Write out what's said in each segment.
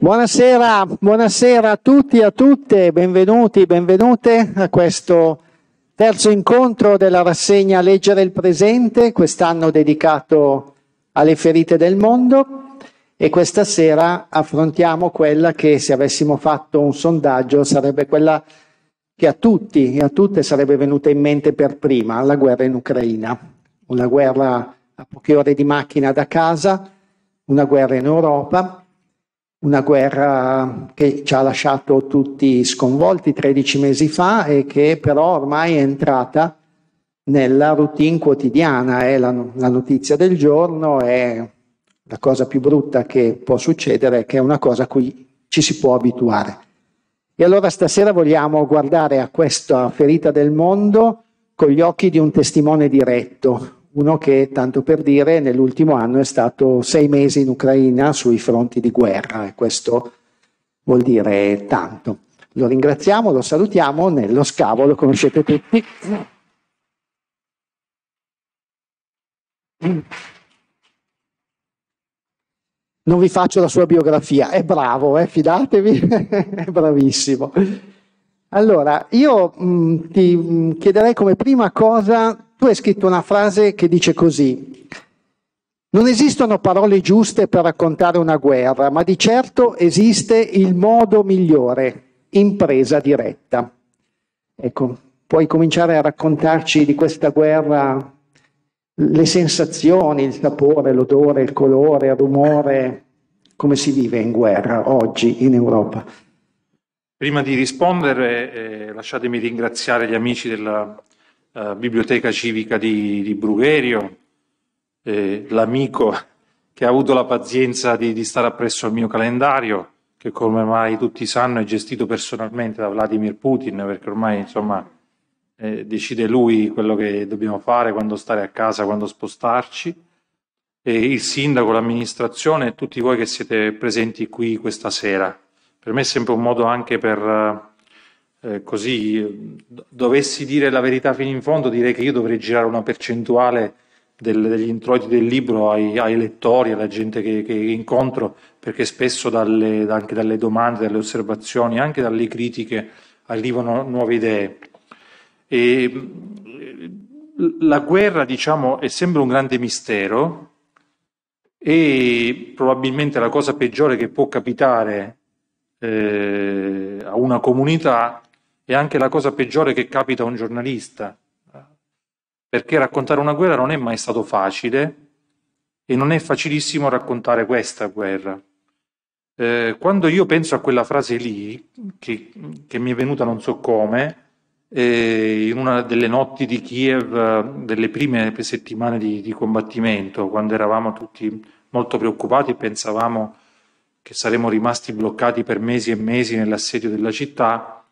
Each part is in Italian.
Buonasera, buonasera, a tutti e a tutte, benvenuti, benvenute a questo terzo incontro della rassegna Leggere il Presente, quest'anno dedicato alle ferite del mondo e questa sera affrontiamo quella che se avessimo fatto un sondaggio sarebbe quella che a tutti e a tutte sarebbe venuta in mente per prima, la guerra in Ucraina, una guerra a poche ore di macchina da casa, una guerra in Europa una guerra che ci ha lasciato tutti sconvolti 13 mesi fa e che però ormai è entrata nella routine quotidiana, è la, la notizia del giorno, è la cosa più brutta che può succedere, che è una cosa a cui ci si può abituare. E allora stasera vogliamo guardare a questa ferita del mondo con gli occhi di un testimone diretto, uno che, tanto per dire, nell'ultimo anno è stato sei mesi in Ucraina sui fronti di guerra e questo vuol dire tanto. Lo ringraziamo, lo salutiamo, nello scavo lo conoscete tutti. Non vi faccio la sua biografia, è bravo, eh? fidatevi, è bravissimo. Allora, io mh, mm, ti mh, mm, chiederei come prima cosa, tu hai scritto una frase che dice così, non esistono parole giuste per raccontare una guerra, ma di certo esiste il modo migliore, impresa diretta. Ecco, puoi cominciare a raccontarci di questa guerra le sensazioni, il sapore, l'odore, il colore, il rumore, come si vive in guerra oggi in Europa? Prima di rispondere, eh, lasciatemi ringraziare gli amici della eh, Biblioteca Civica di, di Brugherio, eh, l'amico che ha avuto la pazienza di, di stare appresso al mio calendario, che come mai tutti sanno è gestito personalmente da Vladimir Putin, perché ormai insomma, eh, decide lui quello che dobbiamo fare, quando stare a casa, quando spostarci. E il sindaco, l'amministrazione e tutti voi che siete presenti qui questa sera per me è sempre un modo anche per, eh, eh così, dovessi dire la verità fino in fondo, direi che io dovrei girare una percentuale del, degli introiti del libro ai, ai lettori, alla gente che, che incontro, perché spesso dalle, anche dalle domande, dalle osservazioni, anche dalle critiche arrivano nuove idee. E, la guerra, diciamo, è sempre un grande mistero e probabilmente la cosa peggiore che può capitare eh, a una comunità è anche la cosa peggiore che capita a un giornalista, perché raccontare una guerra non è mai stato facile e non è facilissimo raccontare questa guerra. Eh, quando io penso a quella frase lì, che, che mi è venuta non so come, eh, in una delle notti di Kiev, delle prime settimane di, di combattimento, quando eravamo tutti molto preoccupati e pensavamo che saremmo rimasti bloccati per mesi e mesi nell'assedio della città,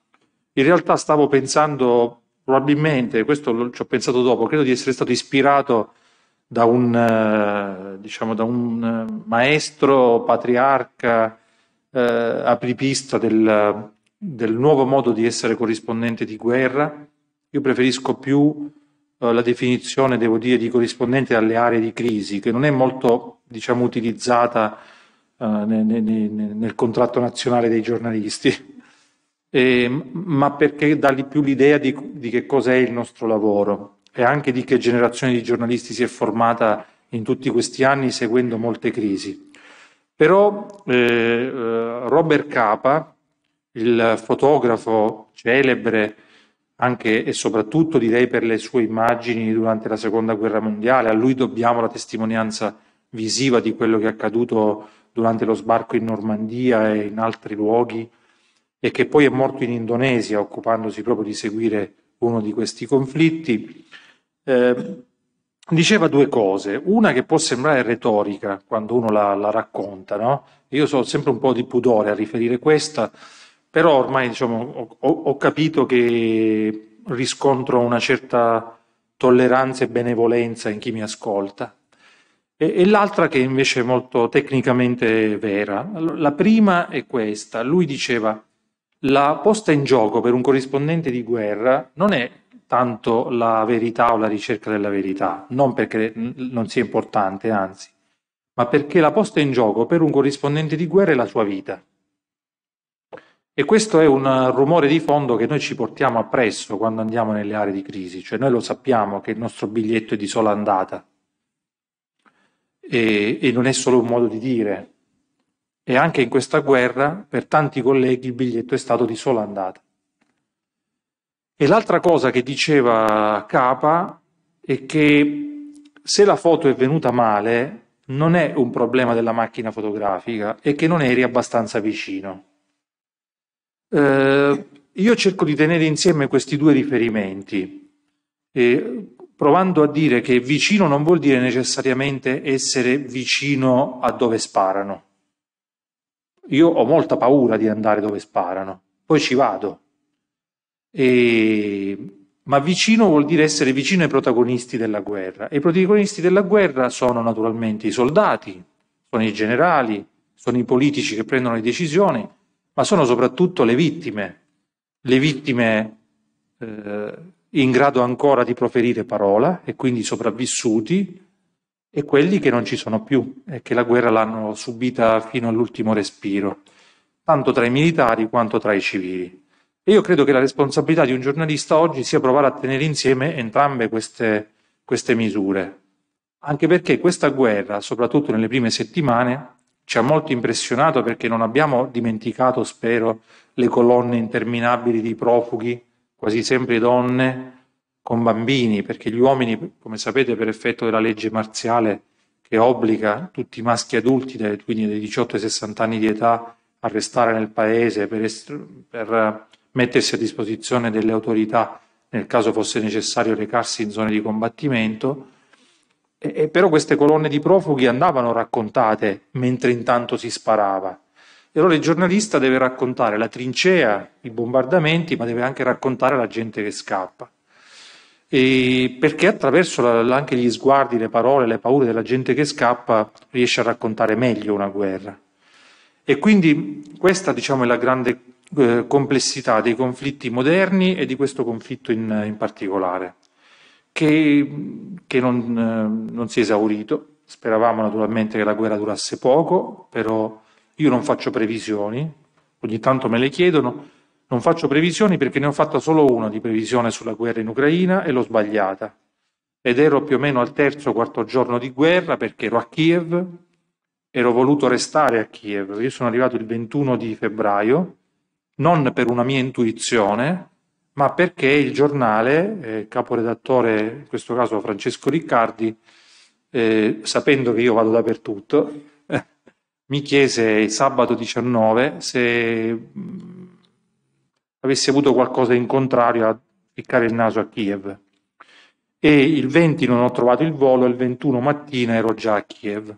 in realtà stavo pensando, probabilmente, questo ci ho pensato dopo, credo di essere stato ispirato da un, eh, diciamo, da un eh, maestro patriarca eh, apripista del, del, nuovo modo di essere corrispondente di guerra. Io preferisco più eh, la definizione, devo dire, di corrispondente alle aree di crisi, che non è molto diciamo, utilizzata nel, eh, nel, nel contratto nazionale dei giornalisti. Eh, ma perché dà di più l'idea di, di, che cos'è il nostro lavoro e anche di che generazione di giornalisti si è formata in tutti questi anni seguendo molte crisi. Però eh, eh Robert Capa, il fotografo celebre anche e soprattutto direi per le sue immagini durante la seconda guerra mondiale, a lui dobbiamo la testimonianza visiva di quello che è accaduto durante lo sbarco in Normandia e in altri luoghi e che poi è morto in Indonesia occupandosi proprio di seguire uno di questi conflitti, eh, diceva due cose. Una che può sembrare retorica quando uno la, la racconta, no? Io ho sempre un po' di pudore a riferire questa, però ormai diciamo, ho, ho, capito che riscontro una certa tolleranza e benevolenza in chi mi ascolta e, e l'altra che invece è molto tecnicamente vera. Allora, la prima è questa, lui diceva la posta in gioco per un corrispondente di guerra non è tanto la verità o la ricerca della verità, non perché non sia importante, anzi, ma perché la posta in gioco per un corrispondente di guerra è la sua vita. E questo è un rumore di fondo che noi ci portiamo appresso quando andiamo nelle aree di crisi, cioè noi lo sappiamo che il nostro biglietto è di sola andata, e, e non è solo un modo di dire. E anche in questa guerra, per tanti colleghi, il biglietto è stato di sola andata. E l'altra cosa che diceva Capa è che se la foto è venuta male, non è un problema della macchina fotografica, e che non eri abbastanza vicino. Eh, io cerco di tenere insieme questi due riferimenti. Eh, provando a dire che vicino non vuol dire necessariamente essere vicino a dove sparano. Io ho molta paura di andare dove sparano, poi ci vado. E... Ma vicino vuol dire essere vicino ai protagonisti della guerra. E i protagonisti della guerra sono naturalmente i soldati, sono i generali, sono i politici che prendono le decisioni, ma sono soprattutto le vittime, le vittime eh, in grado ancora di proferire parola e quindi sopravvissuti e quelli che non ci sono più e che la guerra l'hanno subita fino all'ultimo respiro, tanto tra i militari quanto tra i civili. E io credo che la responsabilità di un giornalista oggi sia provare a tenere insieme entrambe queste, queste misure, anche perché questa guerra, soprattutto nelle prime settimane, ci ha molto impressionato perché non abbiamo dimenticato, spero, le colonne interminabili di profughi quasi sempre donne con bambini, perché gli uomini, come sapete, per effetto della legge marziale che obbliga tutti i maschi adulti, quindi dai 18 ai 60 anni di età, a restare nel paese per, per mettersi a disposizione delle autorità nel caso fosse necessario recarsi in zone di combattimento. E, e però queste colonne di profughi andavano raccontate mentre intanto si sparava e allora il giornalista deve raccontare la trincea, i bombardamenti, ma deve anche raccontare la gente che scappa. E perché attraverso la, anche gli sguardi, le parole, le paure della gente che scappa riesce a raccontare meglio una guerra. E quindi questa diciamo, è la grande eh, complessità dei conflitti moderni e di questo conflitto in, in particolare, che, che non, eh, non si è esaurito. Speravamo naturalmente che la guerra durasse poco, però io non faccio previsioni, ogni tanto me le chiedono, non faccio previsioni perché ne ho fatta solo una di previsione sulla guerra in Ucraina e l'ho sbagliata. Ed ero più o meno al terzo o quarto giorno di guerra perché ero a Kiev, ero voluto restare a Kiev. Io sono arrivato il 21 di febbraio, non per una mia intuizione, ma perché il giornale, eh, caporedattore, in questo caso Francesco Riccardi, eh, sapendo che io vado dappertutto, mi chiese sabato 19 se mm, avessi avuto qualcosa in contrario a piccare il naso a Kiev. E il 20 non ho trovato il volo, il 21 mattina ero già a Kiev.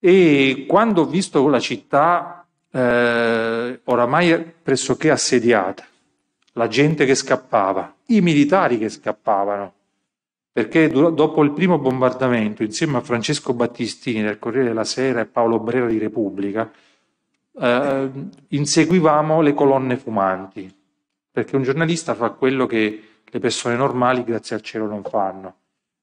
E quando ho visto la città eh, oramai pressoché assediata, la gente che scappava, i militari che scappavano, perché dopo il primo bombardamento, insieme a Francesco Battistini del Corriere della Sera e Paolo Brera di Repubblica, eh, inseguivamo le colonne fumanti, perché un giornalista fa quello che le persone normali, grazie al cielo, non fanno,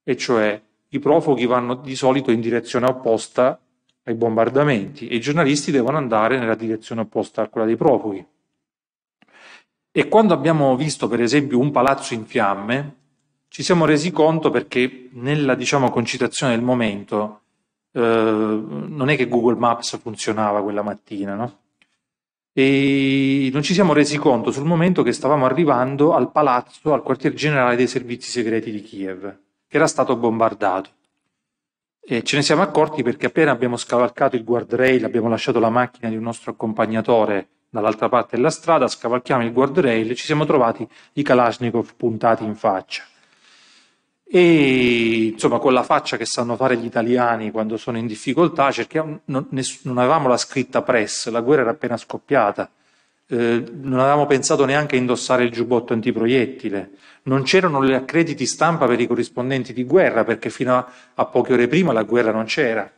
e cioè i profughi vanno di solito in direzione opposta ai bombardamenti e i giornalisti devono andare nella direzione opposta a quella dei profughi. E quando abbiamo visto, per esempio, un palazzo in fiamme, ci siamo resi conto perché nella diciamo, concitazione del momento eh, non è che Google Maps funzionava quella mattina, no? E non ci siamo resi conto sul momento che stavamo arrivando al palazzo, al quartier generale dei servizi segreti di Kiev, che era stato bombardato. E ce ne siamo accorti perché appena abbiamo scavalcato il guardrail, abbiamo lasciato la macchina di un nostro accompagnatore dall'altra parte della strada, scavalchiamo il guardrail e ci siamo trovati i Kalashnikov puntati in faccia e insomma con la faccia che sanno fare gli italiani quando sono in difficoltà cerchiamo, non, non avevamo la scritta press, la guerra era appena scoppiata, eh, non avevamo pensato neanche a indossare il giubbotto antiproiettile, non c'erano le accrediti stampa per i corrispondenti di guerra perché fino a, a poche ore prima la guerra non c'era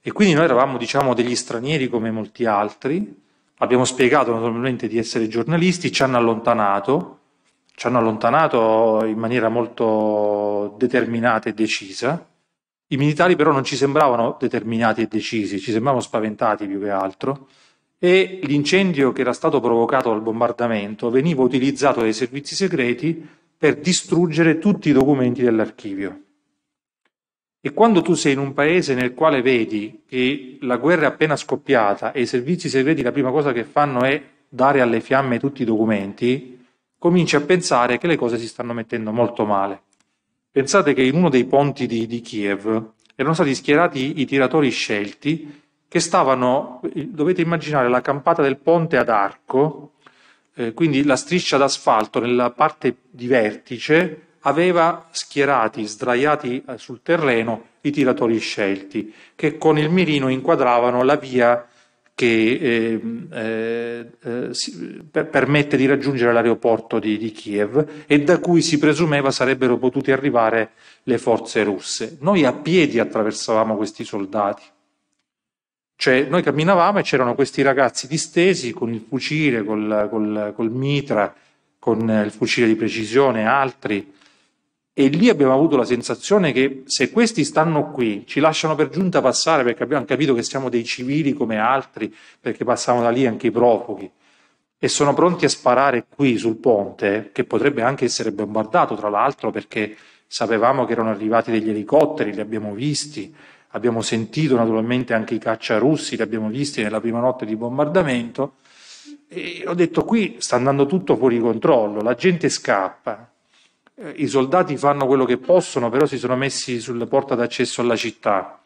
e quindi noi eravamo diciamo degli stranieri come molti altri, abbiamo spiegato naturalmente di essere giornalisti, ci hanno allontanato ci hanno allontanato in maniera molto determinata e decisa. I militari però non ci sembravano determinati e decisi, ci sembravano spaventati più che altro e l'incendio che era stato provocato dal bombardamento veniva utilizzato dai servizi segreti per distruggere tutti i documenti dell'archivio. E quando tu sei in un paese nel quale vedi che la guerra è appena scoppiata e i servizi segreti la prima cosa che fanno è dare alle fiamme tutti i documenti, comincia a pensare che le cose si stanno mettendo molto male. Pensate che in uno dei ponti di, di Kiev erano stati schierati i tiratori scelti che stavano, dovete immaginare, la campata del ponte ad arco, eh, quindi la striscia d'asfalto nella parte di vertice, aveva schierati, sdraiati eh, sul terreno, i tiratori scelti, che con il mirino inquadravano la via che ehm, eh, eh, si, per, permette di raggiungere l'aeroporto di, di, Kiev e da cui si presumeva sarebbero potute arrivare le forze russe. Noi a piedi attraversavamo questi soldati. Cioè, noi camminavamo e c'erano questi ragazzi distesi con il fucile, col, col, col mitra, con il fucile di precisione e altri, e lì abbiamo avuto la sensazione che se questi stanno qui, ci lasciano per giunta passare perché abbiamo capito che siamo dei civili come altri, perché passavano da lì anche i profughi, e sono pronti a sparare qui sul ponte, che potrebbe anche essere bombardato tra l'altro perché sapevamo che erano arrivati degli elicotteri, li abbiamo visti, abbiamo sentito naturalmente anche i caccia russi, li abbiamo visti nella prima notte di bombardamento, e ho detto qui sta andando tutto fuori controllo, la gente scappa, eh, i soldati fanno quello che possono, però si sono messi sulla porta d'accesso alla città.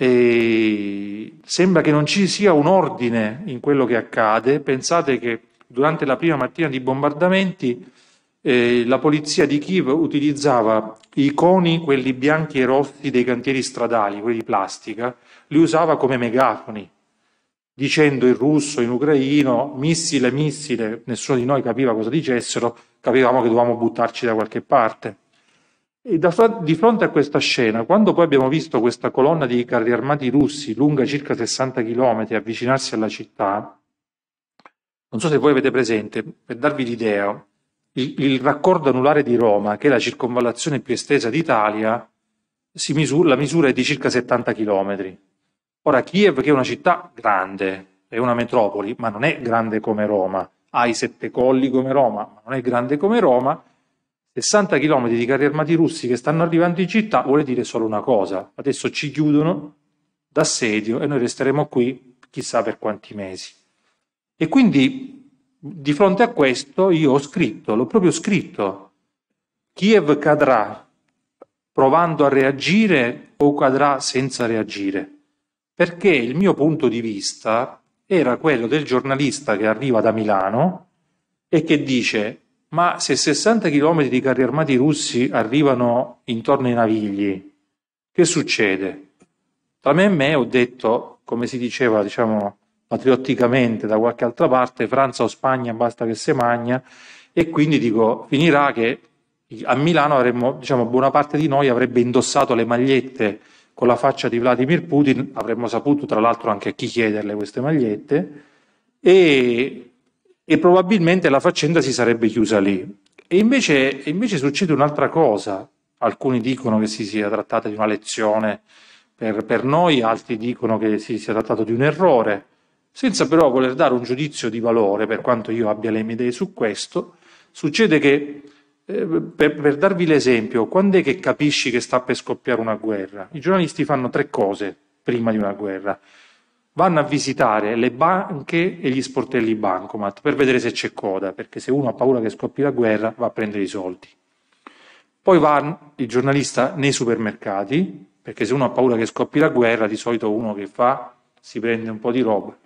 E sembra che non ci sia un ordine in quello che accade. Pensate che durante la prima mattina di bombardamenti eh, la polizia di Kiev utilizzava i coni, quelli bianchi e rossi dei cantieri stradali, quelli di plastica, li usava come megafoni, dicendo in russo, in ucraino, missile, missile, nessuno di noi capiva cosa dicessero, capivamo che dovevamo buttarci da qualche parte. E da, di fronte a questa scena, quando poi abbiamo visto questa colonna di carri armati russi lunga circa 60 km avvicinarsi alla città, non so se voi avete presente, per darvi l'idea, il, il raccordo anulare di Roma, che è la circonvallazione più estesa d'Italia, misura, la misura è di circa 70 km. Ora, Kiev, che è una città grande, è una metropoli, ma non è grande come Roma, ha i sette colli come Roma, ma non è grande come Roma, 60 km di carri armati russi che stanno arrivando in città vuole dire solo una cosa, adesso ci chiudono d'assedio e noi resteremo qui chissà per quanti mesi. E quindi di fronte a questo io ho scritto, l'ho proprio scritto, Kiev cadrà provando a reagire o cadrà senza reagire, perché il mio punto di vista era quello del giornalista che arriva da Milano e che dice ma se 60 km di carri armati russi arrivano intorno ai Navigli, che succede? Tra me e me ho detto, come si diceva diciamo patriotticamente da qualche altra parte, Francia o Spagna basta che se magna, e quindi dico finirà che a Milano avremmo, diciamo, buona parte di noi avrebbe indossato le magliette con la faccia di Vladimir Putin, avremmo saputo tra l'altro anche a chi chiederle queste magliette, e, e probabilmente la faccenda si sarebbe chiusa lì. E invece, invece succede un'altra cosa. Alcuni dicono che si sia trattata di una lezione per, per, noi, altri dicono che si sia trattato di un errore, senza però voler dare un giudizio di valore, per quanto io abbia le mie idee su questo, succede che eh, per, per, darvi l'esempio, quando è che capisci che sta per scoppiare una guerra? I giornalisti fanno tre cose prima di una guerra. Vanno a visitare le banche e gli sportelli bancomat per vedere se c'è coda, perché se uno ha paura che scoppi la guerra va a prendere i soldi. Poi va il giornalista nei supermercati, perché se uno ha paura che scoppi la guerra, di solito uno che fa si prende un po' di roba.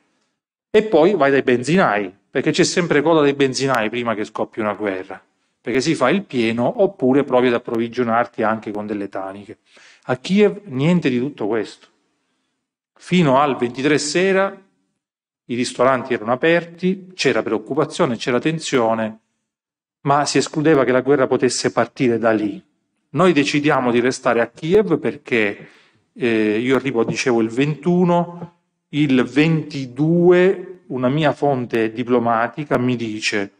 E poi vai dai benzinai, perché c'è sempre coda dei benzinai prima che scoppi una guerra perché si fa il pieno, oppure provi ad approvvigionarti anche con delle taniche. A Kiev niente di tutto questo. Fino al 23 sera i ristoranti erano aperti, c'era preoccupazione, c'era tensione, ma si escludeva che la guerra potesse partire da lì. Noi decidiamo di restare a Kiev perché eh, io arrivo, dicevo, il 21, il 22 una mia fonte diplomatica mi dice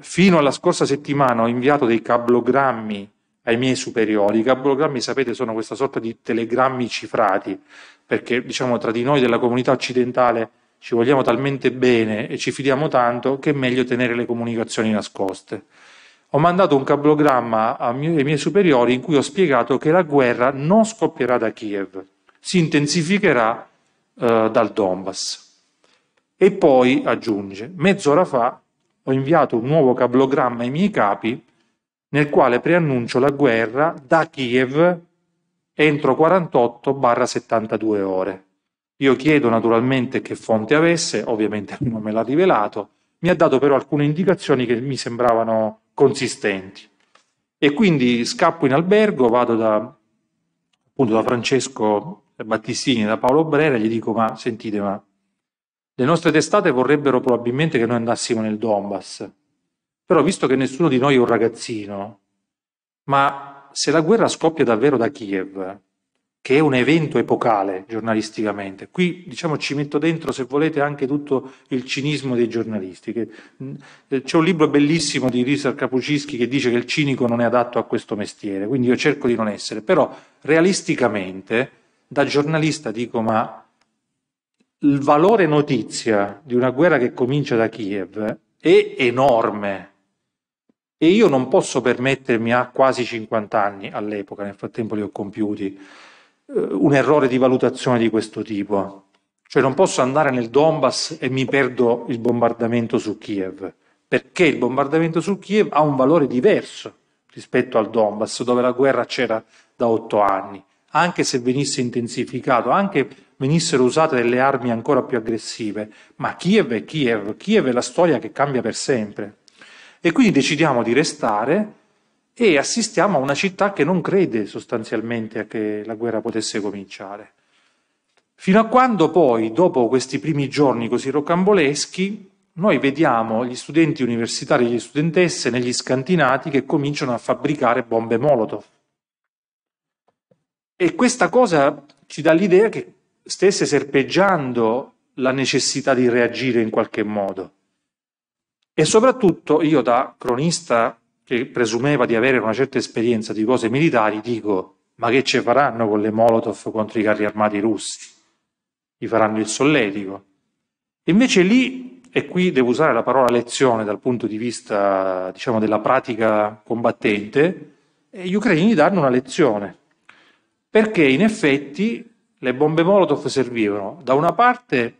fino alla scorsa settimana ho inviato dei cablogrammi ai miei superiori. I cablogrammi, sapete, sono questa sorta di telegrammi cifrati, perché diciamo tra di noi della comunità occidentale ci vogliamo talmente bene e ci fidiamo tanto che è meglio tenere le comunicazioni nascoste. Ho mandato un cablogramma ai miei superiori in cui ho spiegato che la guerra non scoppierà da Kiev, si intensificherà eh, dal Donbass. E poi aggiunge, mezz'ora fa ho inviato un nuovo cablogramma ai miei capi nel quale preannuncio la guerra da Kiev entro 48-72 ore. Io chiedo naturalmente che fonte avesse, ovviamente non me l'ha rivelato, mi ha dato però alcune indicazioni che mi sembravano consistenti. E quindi scappo in albergo, vado da, appunto, da Francesco Battistini, da Paolo Brera, gli dico ma sentite, ma le nostre testate vorrebbero probabilmente che noi andassimo nel Donbass, però visto che nessuno di noi è un ragazzino, ma se la guerra scoppia davvero da Kiev, che è un evento epocale giornalisticamente. Qui diciamo, ci metto dentro, se volete, anche tutto il cinismo dei giornalisti. Eh, c'è un libro bellissimo di Richard Kapucinski che dice che il cinico non è adatto a questo mestiere, quindi io cerco di non essere, però realisticamente da giornalista dico ma il valore notizia di una guerra che comincia da Kiev è enorme. E io non posso permettermi a quasi 50 anni all'epoca, nel frattempo li ho compiuti, eh, un errore di valutazione di questo tipo. Cioè non posso andare nel Donbass e mi perdo il bombardamento su Kiev, perché il bombardamento su Kiev ha un valore diverso rispetto al Donbass, dove la guerra c'era da otto anni, anche se venisse intensificato, anche venissero usate delle armi ancora più aggressive, ma Kiev è Kiev, Kiev è la storia che cambia per sempre. E quindi decidiamo di restare e assistiamo a una città che non crede sostanzialmente a che la guerra potesse cominciare. Fino a quando poi, dopo questi primi giorni così rocamboleschi, noi vediamo gli studenti universitari e le studentesse negli scantinati che cominciano a fabbricare bombe Molotov. E questa cosa ci dà l'idea che stesse serpeggiando la necessità di reagire in qualche modo. E soprattutto io da cronista che presumeva di avere una certa esperienza di cose militari dico ma che ci faranno con le Molotov contro i carri armati russi? Gli faranno il solletico. Invece lì, e qui devo usare la parola lezione dal punto di vista diciamo, della pratica combattente, eh, gli ucraini danno una lezione, perché in effetti le bombe Molotov servivano da una parte,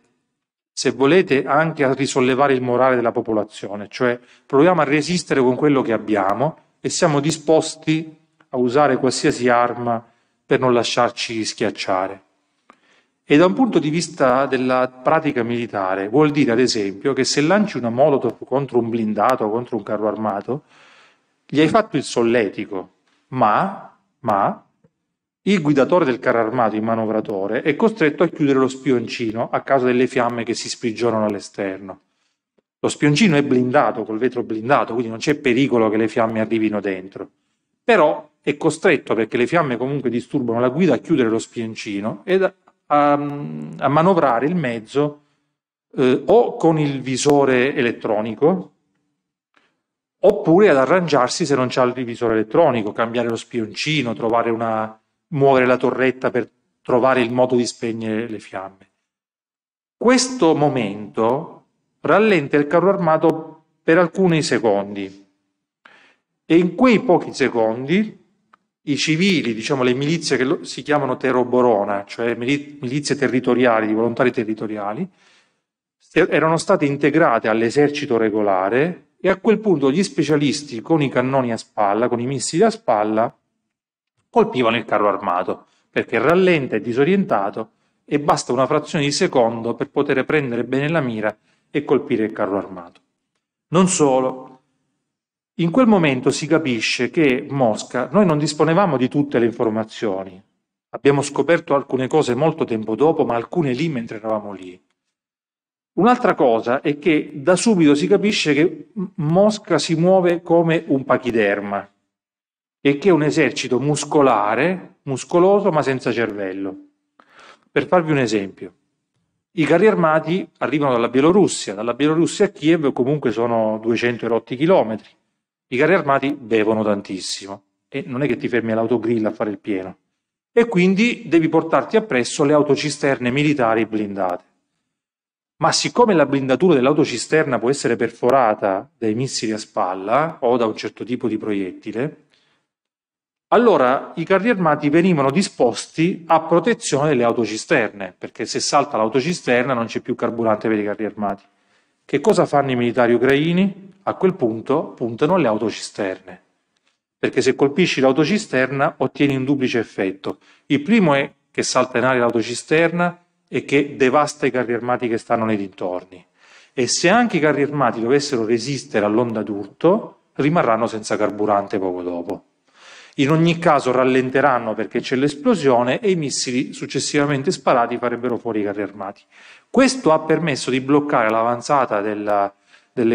se volete, anche a risollevare il morale della popolazione, cioè proviamo a resistere con quello che abbiamo e siamo disposti a usare qualsiasi arma per non lasciarci schiacciare. E da un punto di vista della pratica militare, vuol dire ad esempio che se lanci una Molotov contro un blindato o contro un carro armato, gli hai fatto il solletico, ma, ma il guidatore del carro armato, il manovratore, è costretto a chiudere lo spioncino a causa delle fiamme che si sprigionano all'esterno. Lo spioncino è blindato, col vetro blindato, quindi non c'è pericolo che le fiamme arrivino dentro. Però è costretto, perché le fiamme comunque disturbano la guida, a chiudere lo spioncino e a, a, manovrare il mezzo eh, o con il visore elettronico oppure ad arrangiarsi se non c'è il visore elettronico, cambiare lo spioncino, trovare una, muovere la torretta per trovare il modo di spegnere le fiamme. Questo momento rallenta il carro armato per alcuni secondi e in quei pochi secondi i civili, diciamo le milizie che si chiamano Teroborona, cioè milizie territoriali, di volontari territoriali, erano state integrate all'esercito regolare e a quel punto gli specialisti con i cannoni a spalla, con i missili a spalla, colpivano il carro armato, perché rallenta e disorientato e basta una frazione di secondo per poter prendere bene la mira e colpire il carro armato. Non solo, in quel momento si capisce che Mosca, noi non disponevamo di tutte le informazioni, abbiamo scoperto alcune cose molto tempo dopo, ma alcune lì mentre eravamo lì. Un'altra cosa è che da subito si capisce che Mosca si muove come un pachiderma, e che è un esercito muscolare, muscoloso ma senza cervello. Per farvi un esempio, i carri armati arrivano dalla Bielorussia, dalla Bielorussia a Kiev comunque sono 200 e rotti chilometri. I carri armati bevono tantissimo e non è che ti fermi all'autogrill a fare il pieno. E quindi devi portarti appresso le autocisterne militari blindate. Ma siccome la blindatura dell'autocisterna può essere perforata dai missili a spalla o da un certo tipo di proiettile, allora i carri armati venivano disposti a protezione delle autocisterne, perché se salta l'autocisterna non c'è più carburante per i carri armati. Che cosa fanno i militari ucraini? A quel punto puntano alle autocisterne, perché se colpisci l'autocisterna ottieni un duplice effetto. Il primo è che salta in aria l'autocisterna e che devasta i carri armati che stanno nei dintorni. E se anche i carri armati dovessero resistere all'onda d'urto, rimarranno senza carburante poco dopo. In ogni caso rallenteranno perché c'è l'esplosione e i missili successivamente sparati farebbero fuori i carri armati. Questo ha permesso di bloccare l'avanzata della,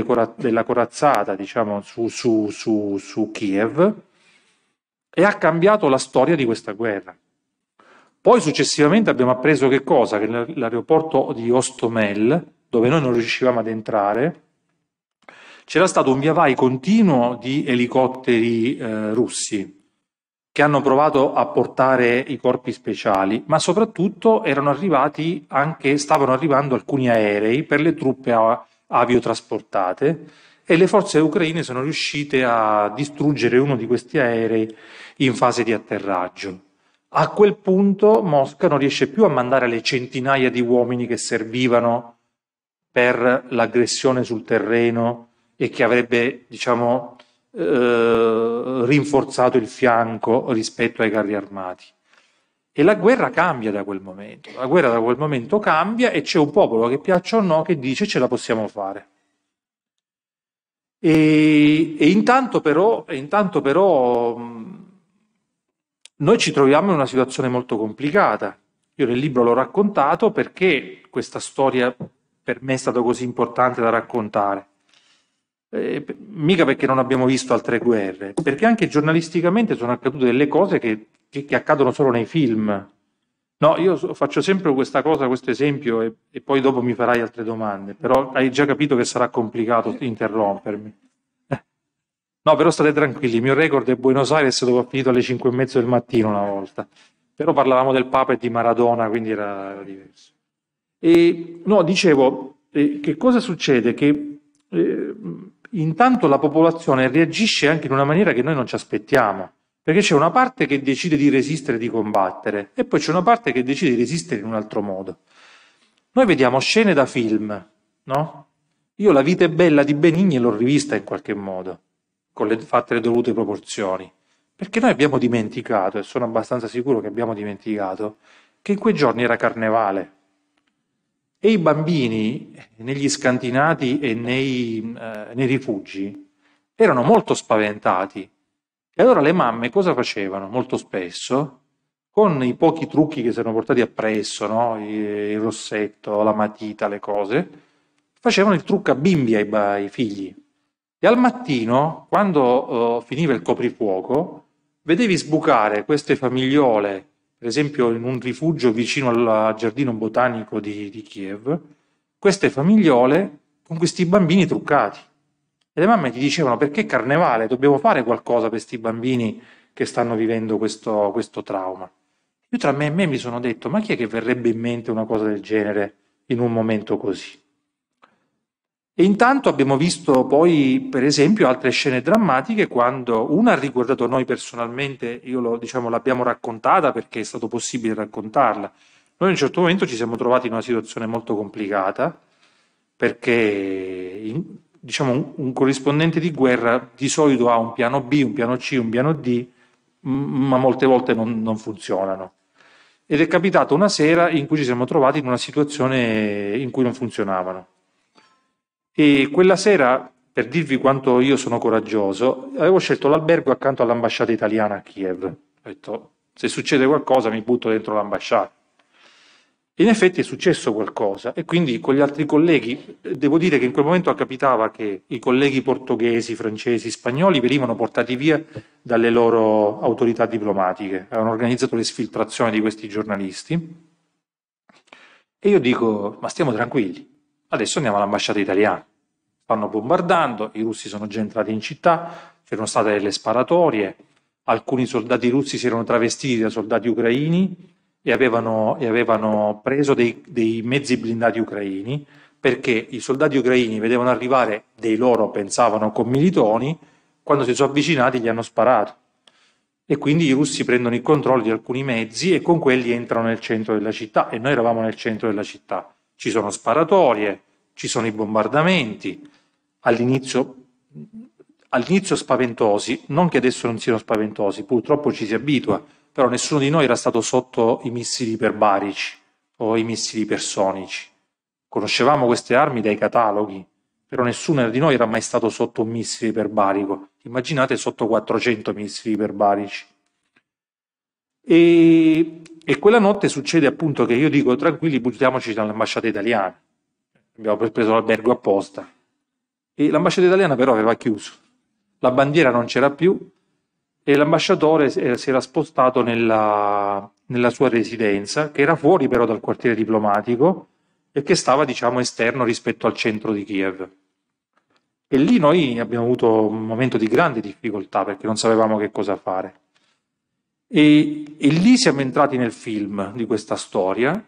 cora, della corazzata diciamo, su, su, su, su Kiev e ha cambiato la storia di questa guerra. Poi successivamente abbiamo appreso che cosa? Che l'aeroporto di Ostomel, dove noi non riuscivamo ad entrare, c'era stato un via vai continuo di elicotteri eh, russi che hanno provato a portare i corpi speciali, ma soprattutto erano arrivati anche, stavano arrivando alcuni aerei per le truppe aviotrasportate e le forze ucraine sono riuscite a distruggere uno di questi aerei in fase di atterraggio. A quel punto Mosca non riesce più a mandare le centinaia di uomini che servivano per l'aggressione sul terreno e che avrebbe, diciamo, eh, rinforzato il fianco rispetto ai carri armati. E la guerra cambia da quel momento, la guerra da quel momento cambia e c'è un popolo che piaccia o no che dice ce la possiamo fare. E, e intanto però, e intanto però mh, mm, noi ci troviamo in una situazione molto complicata. Io nel libro l'ho raccontato perché questa storia per me è stata così importante da raccontare eh, mica perché non abbiamo visto altre guerre, perché anche giornalisticamente sono accadute delle cose che, che, che accadono solo nei film. No, io faccio sempre questa cosa, questo esempio, e, e, poi dopo mi farai altre domande, però hai già capito che sarà complicato interrompermi. Eh. No, però state tranquilli, il mio record è Buenos Aires dove ho finito alle 5 e mezzo del mattino una volta, però parlavamo del Papa e di Maradona, quindi era diverso. E, no, dicevo, eh, che cosa succede? Che eh, intanto la popolazione reagisce anche in una maniera che noi non ci aspettiamo, perché c'è una parte che decide di resistere e di combattere e poi c'è una parte che decide di resistere in un altro modo. Noi vediamo scene da film, no? Io la vita è bella di Benigni l'ho rivista in qualche modo, con le, fatte le dovute proporzioni, perché noi abbiamo dimenticato, e sono abbastanza sicuro che abbiamo dimenticato, che in quei giorni era carnevale. E i bambini negli scantinati e nei, eh, nei rifugi erano molto spaventati. E allora le mamme cosa facevano molto spesso? Con i pochi trucchi che si erano portati appresso, no? il rossetto, la matita, le cose, facevano il trucco a bimbi ai, ai figli. E al mattino, quando uh, finiva il coprifuoco, vedevi sbucare queste famigliole per esempio in un rifugio vicino al giardino botanico di, di Kiev, queste famigliole con questi bambini truccati. E le mamme gli dicevano perché carnevale, dobbiamo fare qualcosa per questi bambini che stanno vivendo questo, questo trauma. Io tra me e me mi sono detto, ma chi è che verrebbe in mente una cosa del genere in un momento così? E intanto abbiamo visto poi, per esempio, altre scene drammatiche quando una ha riguardato noi personalmente, io lo, diciamo, l'abbiamo raccontata perché è stato possibile raccontarla. Noi in un certo momento ci siamo trovati in una situazione molto complicata perché in, diciamo, un, un, corrispondente di guerra di solito ha un piano B, un piano C, un piano D, m- ma molte volte non, non funzionano. Ed è capitato una sera in cui ci siamo trovati in una situazione in cui non funzionavano. E quella sera, per dirvi quanto io sono coraggioso, avevo scelto l'albergo accanto all'ambasciata italiana a Kiev. Ho detto, se succede qualcosa mi butto dentro l'ambasciata. In effetti è successo qualcosa e quindi con gli altri colleghi, devo dire che in quel momento capitava che i colleghi portoghesi, francesi, spagnoli venivano portati via dalle loro autorità diplomatiche, avevano organizzato l'esfiltrazione di questi giornalisti. E io dico, ma stiamo tranquilli, Adesso andiamo all'ambasciata italiana. Stanno bombardando, i russi sono già entrati in città, c'erano state delle sparatorie, alcuni soldati russi si erano travestiti da soldati ucraini e avevano, e avevano preso dei, dei mezzi blindati ucraini perché i soldati ucraini vedevano arrivare dei loro, pensavano, commilitoni, quando si sono avvicinati gli hanno sparato. E quindi i russi prendono il controllo di alcuni mezzi e con quelli entrano nel centro della città e noi eravamo nel centro della città ci sono sparatorie, ci sono i bombardamenti, all'inizio, all'inizio spaventosi, non che adesso non siano spaventosi, purtroppo ci si abitua, però nessuno di noi era stato sotto i missili iperbarici o i missili ipersonici. Conoscevamo queste armi dai cataloghi, però nessuno di noi era mai stato sotto un missile iperbarico. Immaginate sotto 400 missili iperbarici. E e quella notte succede appunto che io dico tranquilli, buttiamoci dall'ambasciata italiana. Abbiamo preso l'albergo apposta. E l'ambasciata italiana però aveva chiuso. La bandiera non c'era più e l'ambasciatore eh, si era spostato nella, nella sua residenza, che era fuori però dal quartiere diplomatico e che stava diciamo esterno rispetto al centro di Kiev. E lì noi abbiamo avuto un momento di grande difficoltà perché non sapevamo che cosa fare. E, e, lì siamo entrati nel film di questa storia,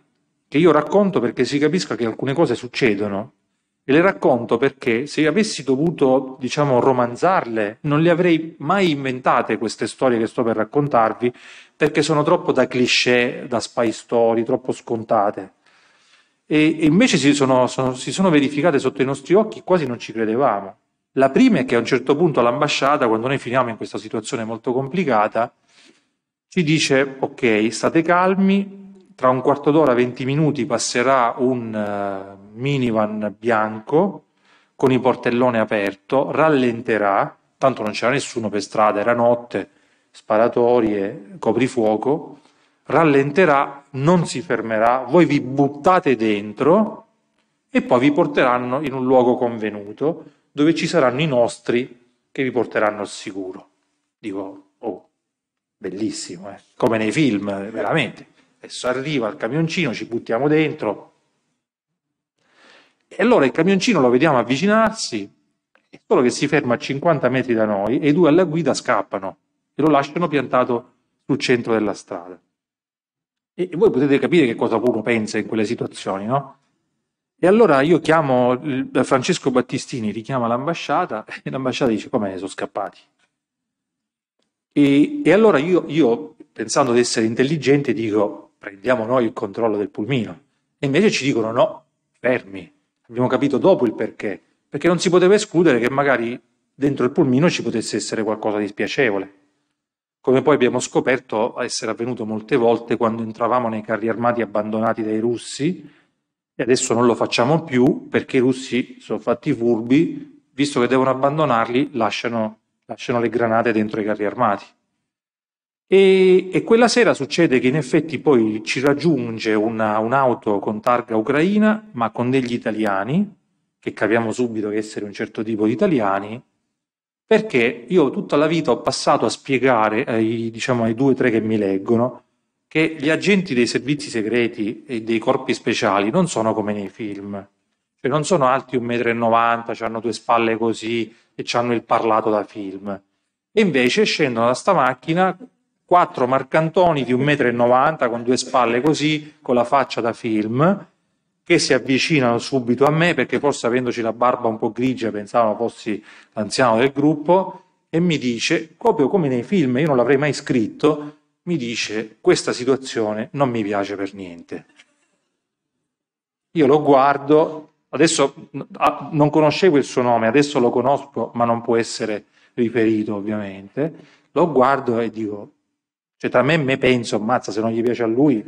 che io racconto perché si capisca che alcune cose succedono. E le racconto perché se avessi dovuto, diciamo, romanzarle, non le avrei mai inventate queste storie che sto per raccontarvi, perché sono troppo da cliché, da spy story, troppo scontate. E, e invece si sono, sono, si sono verificate sotto i nostri occhi, quasi non ci credevamo. La prima è che a un certo punto l'ambasciata, quando noi finiamo in questa situazione molto complicata, ci dice, ok, state calmi, tra un quarto d'ora, 20 minuti passerà un uh, minivan bianco con i portelloni aperto, rallenterà, tanto non c'era nessuno per strada, era notte, sparatorie, coprifuoco, rallenterà, non si fermerà, voi vi buttate dentro e poi vi porteranno in un luogo convenuto dove ci saranno i nostri che vi porteranno al sicuro. Dico, bellissimo, eh? come nei film, veramente. Adesso arriva il camioncino, ci buttiamo dentro. E allora il camioncino lo vediamo avvicinarsi, solo che si ferma a 50 metri da noi e i due alla guida scappano e lo lasciano piantato sul centro della strada. E voi potete capire che cosa uno pensa in quelle situazioni, no? E allora io chiamo Francesco Battistini, richiama l'ambasciata e l'ambasciata dice come ne sono scappati. E, e allora io, io, pensando di essere intelligente, dico prendiamo noi il controllo del pulmino. E invece ci dicono no, fermi. Abbiamo capito dopo il perché. Perché non si poteva escludere che magari dentro il pulmino ci potesse essere qualcosa di spiacevole. Come poi abbiamo scoperto essere avvenuto molte volte quando entravamo nei carri armati abbandonati dai russi, e adesso non lo facciamo più perché i russi sono fatti furbi, visto che devono abbandonarli, lasciano lasciano le granate dentro i carri armati. E, e quella sera succede che in effetti poi ci raggiunge una, un'auto con targa ucraina, ma con degli italiani, che capiamo subito che essere un certo tipo di italiani, perché io tutta la vita ho passato a spiegare ai, diciamo, ai due o tre che mi leggono che gli agenti dei servizi segreti e dei corpi speciali non sono come nei film, cioè non sono alti 1,90 m, cioè hanno due spalle così, e hanno il parlato da film. E invece scendono da sta macchina quattro marcantoni di 1,90 m con due spalle così, con la faccia da film, che si avvicinano subito a me perché forse avendoci la barba un po' grigia pensavano fossi l'anziano del gruppo e mi dice, proprio come nei film, io non l'avrei mai scritto, mi dice questa situazione non mi piace per niente. Io lo guardo Adesso non conoscevo il suo nome, adesso lo conosco, ma non può essere riferito ovviamente. Lo guardo e dico, cioè tra me e me penso, mazza se non gli piace a lui.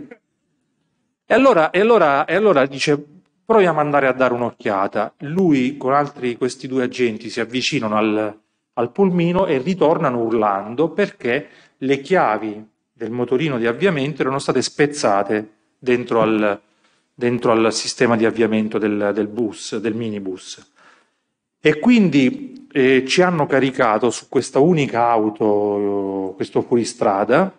E allora, e allora, e allora dice, proviamo ad andare a dare un'occhiata. Lui con altri, questi due agenti si avvicinano al, al pulmino e ritornano urlando perché le chiavi del motorino di avviamento erano state spezzate dentro al, dentro al sistema di avviamento del, del bus, del minibus. E quindi eh, ci hanno caricato su questa unica auto, questo fuoristrada,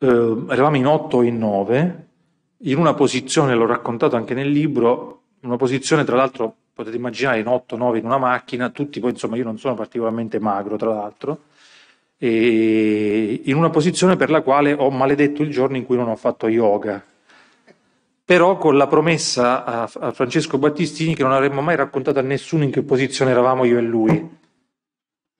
eh, eravamo in 8 o in 9, in una posizione, l'ho raccontato anche nel libro, una posizione tra l'altro potete immaginare in 8 9 in una macchina, tutti poi insomma io non sono particolarmente magro tra l'altro, in una posizione per la quale ho maledetto il giorno in cui non ho fatto yoga, però con la promessa a, a Francesco Battistini che non avremmo mai raccontato a nessuno in che posizione eravamo io e lui.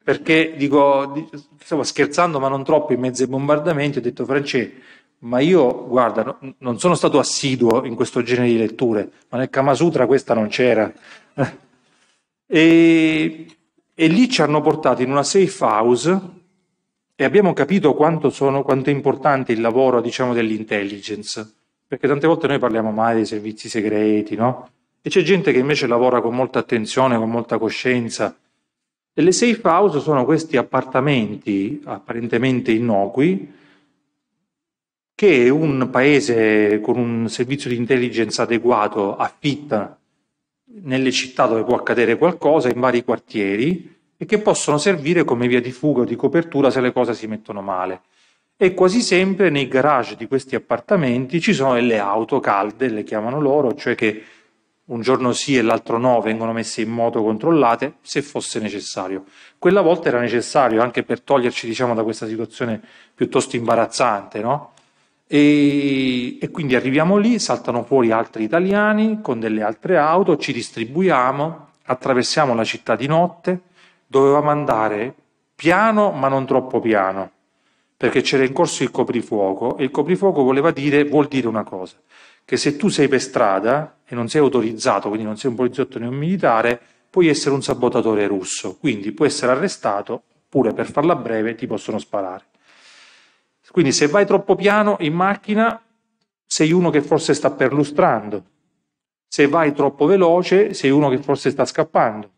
Perché dico, stavo scherzando ma non troppo in mezzo ai bombardamenti, ho detto Francesco, ma io, guarda, no, non sono stato assiduo in questo genere di letture, ma nel Kamasutra questa non c'era. e, e lì ci hanno portato in una safe house e abbiamo capito quanto, sono, quanto è importante il lavoro diciamo, dell'intelligence perché tante volte noi parliamo mai dei servizi segreti, no? E c'è gente che invece lavora con molta attenzione, con molta coscienza. E le safe house sono questi appartamenti apparentemente innocui che un paese con un servizio di intelligence adeguato affitta nelle città dove può accadere qualcosa, in vari quartieri, e che possono servire come via di fuga o di copertura se le cose si mettono male e quasi sempre nei garage di questi appartamenti ci sono delle auto calde, le chiamano loro, cioè che un giorno sì e l'altro no vengono messe in moto controllate se fosse necessario. Quella volta era necessario anche per toglierci diciamo, da questa situazione piuttosto imbarazzante, no? E, e, quindi arriviamo lì, saltano fuori altri italiani con delle altre auto, ci distribuiamo, attraversiamo la città di notte, dovevamo andare piano ma non troppo piano perché c'era in corso il coprifuoco e il coprifuoco voleva dire, vuol dire una cosa, che se tu sei per strada e non sei autorizzato, quindi non sei un poliziotto né un militare, puoi essere un sabotatore russo, quindi puoi essere arrestato, oppure per farla breve ti possono sparare. Quindi se vai troppo piano in macchina sei uno che forse sta perlustrando, se vai troppo veloce sei uno che forse sta scappando,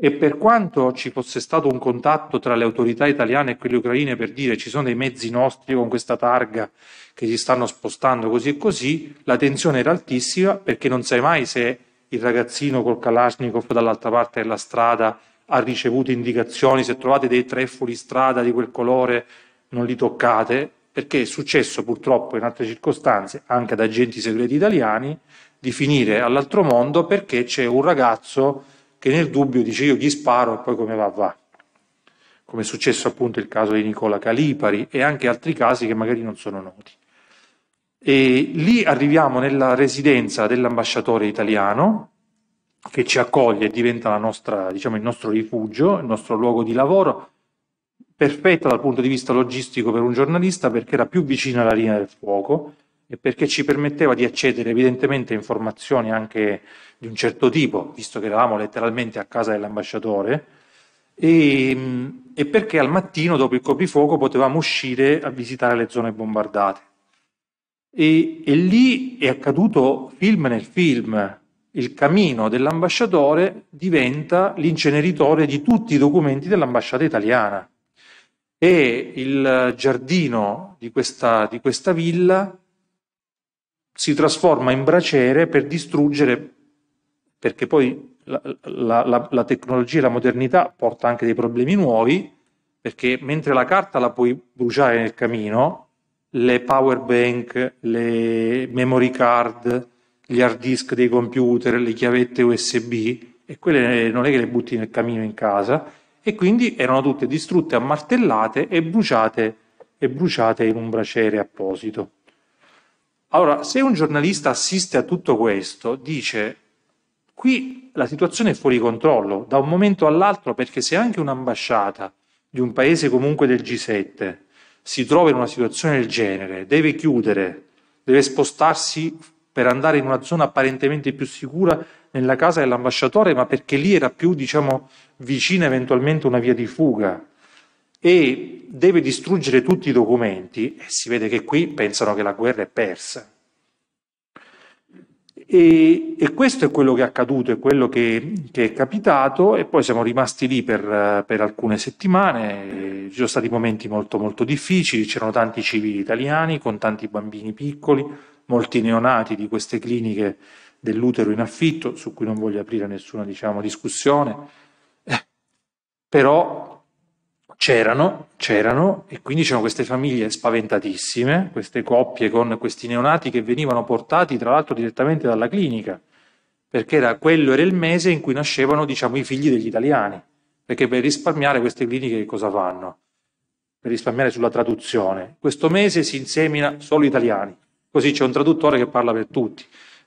e per quanto ci fosse stato un contatto tra le autorità italiane e quelle ucraine per dire ci sono dei mezzi nostri con questa targa che si stanno spostando così e così, la tensione era altissima perché non sai mai se il ragazzino col Kalashnikov dall'altra parte della strada ha ricevuto indicazioni, se trovate dei tre fuori strada di quel colore non li toccate, perché è successo purtroppo in altre circostanze, anche ad agenti segreti italiani, di finire all'altro mondo perché c'è un ragazzo che nel dubbio dice io gli sparo e poi come va va. Come è successo appunto il caso di Nicola Calipari e anche altri casi che magari non sono noti. E lì arriviamo nella residenza dell'ambasciatore italiano che ci accoglie e diventa nostra, diciamo, il nostro rifugio, il nostro luogo di lavoro, perfetta dal punto di vista logistico per un giornalista perché era più vicino alla linea del fuoco, e perché ci permetteva di accedere evidentemente a informazioni anche di un certo tipo, visto che eravamo letteralmente a casa dell'ambasciatore, e, e perché al mattino dopo il coprifuoco potevamo uscire a visitare le zone bombardate. E, e lì è accaduto film nel film, il camino dell'ambasciatore diventa l'inceneritore di tutti i documenti dell'ambasciata italiana e il giardino di questa, di questa villa si trasforma in braciere per distruggere, perché poi la, la, la, la tecnologia e la modernità porta anche dei problemi nuovi, perché mentre la carta la puoi bruciare nel camino, le power bank, le memory card, gli hard disk dei computer, le chiavette USB e quelle non è che le butti nel camino in casa e quindi erano tutte distrutte a martellate e bruciate, e bruciate in un braciere apposito. Allora, se un giornalista assiste a tutto questo, dice qui la situazione è fuori controllo da un momento all'altro perché se anche un'ambasciata di un paese comunque del G7 si trova in una situazione del genere, deve chiudere, deve spostarsi per andare in una zona apparentemente più sicura nella casa dell'ambasciatore, ma perché lì era più, diciamo, vicina eventualmente una via di fuga e deve distruggere tutti i documenti e si vede che qui pensano che la guerra è persa. E, e questo è quello che è accaduto, è quello che, che è capitato e poi siamo rimasti lì per, per alcune settimane, ci sono stati momenti molto molto difficili, c'erano tanti civili italiani con tanti bambini piccoli, molti neonati di queste cliniche dell'utero in affitto, su cui non voglio aprire nessuna diciamo, discussione, eh, però C'erano, c'erano, e quindi c'erano queste famiglie spaventatissime, queste coppie con questi neonati che venivano portati tra l'altro direttamente dalla clinica, perché era, quello era il mese in cui nascevano diciamo, i figli degli italiani, perché per risparmiare queste cliniche cosa fanno? Per risparmiare sulla traduzione. Questo mese si insemina solo italiani, così c'è un traduttore che parla per tutti.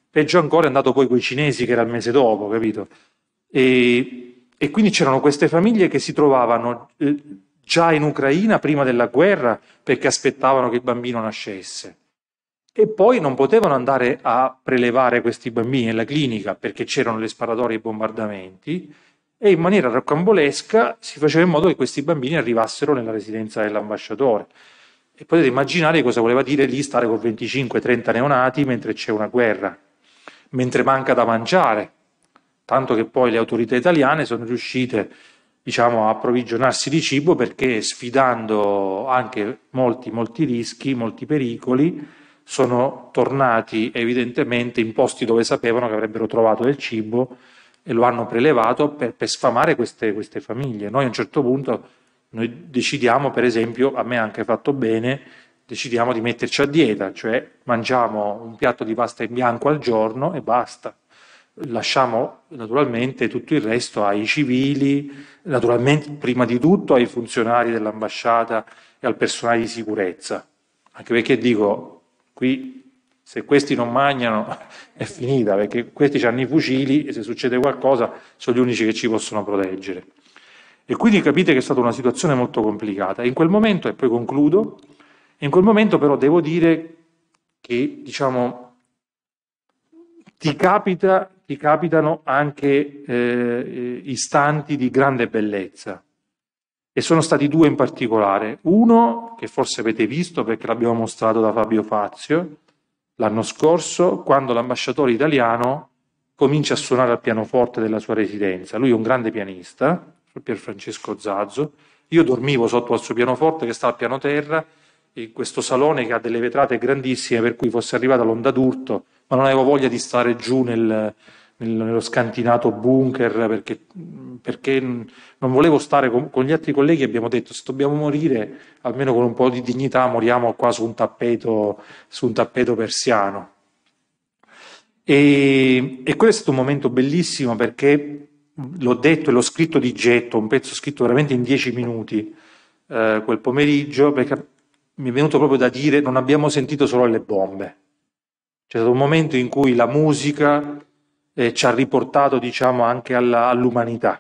Peggio ancora è andato poi con i cinesi che era il mese dopo, capito? E e quindi c'erano queste famiglie che si trovavano eh, già in Ucraina prima della guerra perché aspettavano che il bambino nascesse. E poi non potevano andare a prelevare questi bambini nella clinica perché c'erano le sparatorie e i bombardamenti e in maniera raccambolesca si faceva in modo che questi bambini arrivassero nella residenza dell'ambasciatore. E potete immaginare cosa voleva dire lì stare con 25-30 neonati mentre c'è una guerra, mentre manca da mangiare, tanto che poi le autorità italiane sono riuscite diciamo, a approvvigionarsi di cibo perché sfidando anche molti, molti rischi, molti pericoli, sono tornati evidentemente in posti dove sapevano che avrebbero trovato del cibo e lo hanno prelevato per, per sfamare queste, queste famiglie. Noi a un certo punto noi decidiamo, per esempio, a me ha anche fatto bene, decidiamo di metterci a dieta, cioè mangiamo un piatto di pasta in bianco al giorno e basta Lasciamo naturalmente tutto il resto ai civili, naturalmente prima di tutto ai funzionari dell'ambasciata e al personale di sicurezza. Anche perché dico, qui se questi non mangiano è finita, perché questi hanno i fucili e se succede qualcosa sono gli unici che ci possono proteggere. E quindi capite che è stata una situazione molto complicata. In quel momento, e poi concludo, in quel momento però devo dire che, diciamo, ti capita ti capitano anche eh, istanti di grande bellezza. E sono stati due in particolare. Uno, che forse avete visto perché l'abbiamo mostrato da Fabio Fazio, l'anno scorso, quando l'ambasciatore italiano comincia a suonare al pianoforte della sua residenza. Lui è un grande pianista, Pier Francesco Zazzo. Io dormivo sotto al suo pianoforte che sta al piano terra, in questo salone che ha delle vetrate grandissime, per cui fosse arrivata l'onda d'urto, ma non avevo voglia di stare giù nel, nello scantinato bunker perché, perché, non volevo stare con, con gli altri colleghi abbiamo detto se dobbiamo morire almeno con un po' di dignità moriamo qua su un tappeto, su un tappeto persiano e, e, questo è un momento bellissimo perché l'ho detto e l'ho scritto di getto un pezzo scritto veramente in dieci minuti eh, quel pomeriggio perché mi è venuto proprio da dire non abbiamo sentito solo le bombe c'è stato un momento in cui la musica eh, ci ha riportato diciamo, anche alla, all'umanità,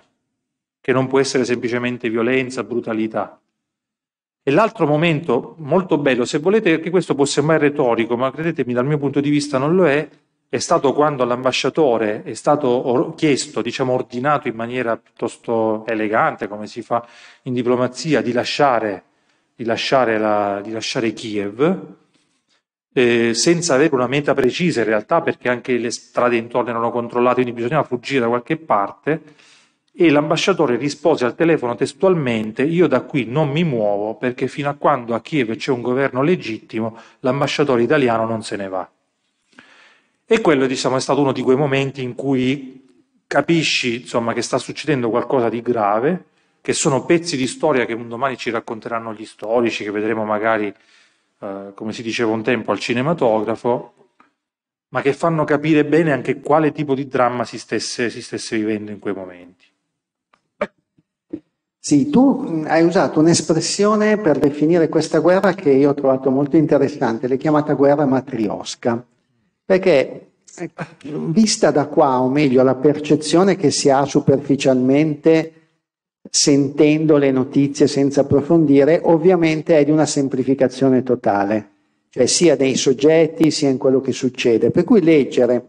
che non può essere semplicemente violenza, brutalità. E l'altro momento molto bello, se volete, che questo può sembrare retorico, ma credetemi dal mio punto di vista non lo è, è stato quando all'ambasciatore è stato or- chiesto, diciamo ordinato in maniera piuttosto elegante, come si fa in diplomazia, di lasciare, di lasciare, la, di lasciare Kiev eh, senza avere una meta precisa in realtà perché anche le strade intorno erano controllate, quindi bisognava fuggire da qualche parte e l'ambasciatore rispose al telefono testualmente io da qui non mi muovo perché fino a quando a Kiev c'è un governo legittimo l'ambasciatore italiano non se ne va. E quello diciamo, è stato uno di quei momenti in cui capisci insomma, che sta succedendo qualcosa di grave, che sono pezzi di storia che un domani ci racconteranno gli storici, che vedremo magari eh, come si diceva un tempo, al cinematografo, ma che fanno capire bene anche quale tipo di dramma si stesse, si stesse vivendo in quei momenti. Sì, tu mm, hai usato un'espressione per definire questa guerra che io ho trovato molto interessante, l'hai chiamata guerra matriosca, perché eh, vista da qua, o meglio la percezione che si ha superficialmente sentendo le notizie senza approfondire, ovviamente è di una semplificazione totale, cioè sia nei soggetti sia in quello che succede. Per cui leggere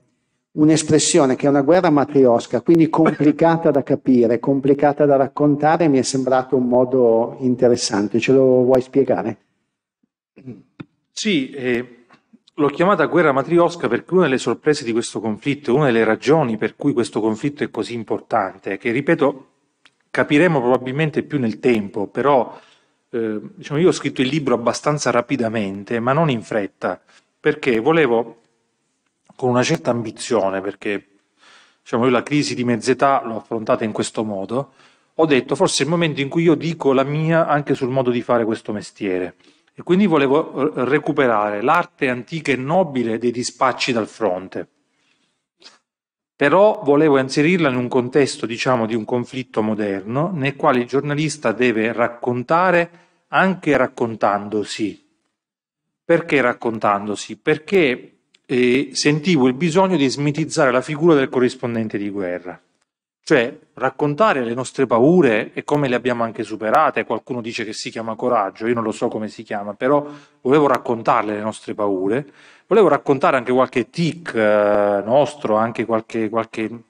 un'espressione che è una guerra matriosca, quindi complicata da capire, complicata da raccontare, mi è sembrato un modo interessante. Ce lo vuoi spiegare? Sì, eh, l'ho chiamata guerra matriosca perché una delle sorprese di questo conflitto, una delle ragioni per cui questo conflitto è così importante, che ripeto capiremo probabilmente più nel tempo, però eh, diciamo, io ho scritto il libro abbastanza rapidamente, ma non in fretta, perché volevo con una certa ambizione, perché diciamo, io la crisi di mezz'età l'ho affrontata in questo modo, ho detto forse è il momento in cui io dico la mia anche sul modo di fare questo mestiere. E quindi volevo eh, recuperare l'arte antica e nobile dei dispacci dal fronte però volevo inserirla in un contesto, diciamo, di un conflitto moderno nel quale il giornalista deve raccontare anche raccontandosi. Perché raccontandosi? Perché eh, sentivo il bisogno di smitizzare la figura del corrispondente di guerra. Cioè, raccontare le nostre paure e come le abbiamo anche superate. Qualcuno dice che si chiama coraggio, io non lo so come si chiama, però volevo raccontarle le nostre paure, Volevo raccontare anche qualche tic eh, nostro, anche qualche, qualche,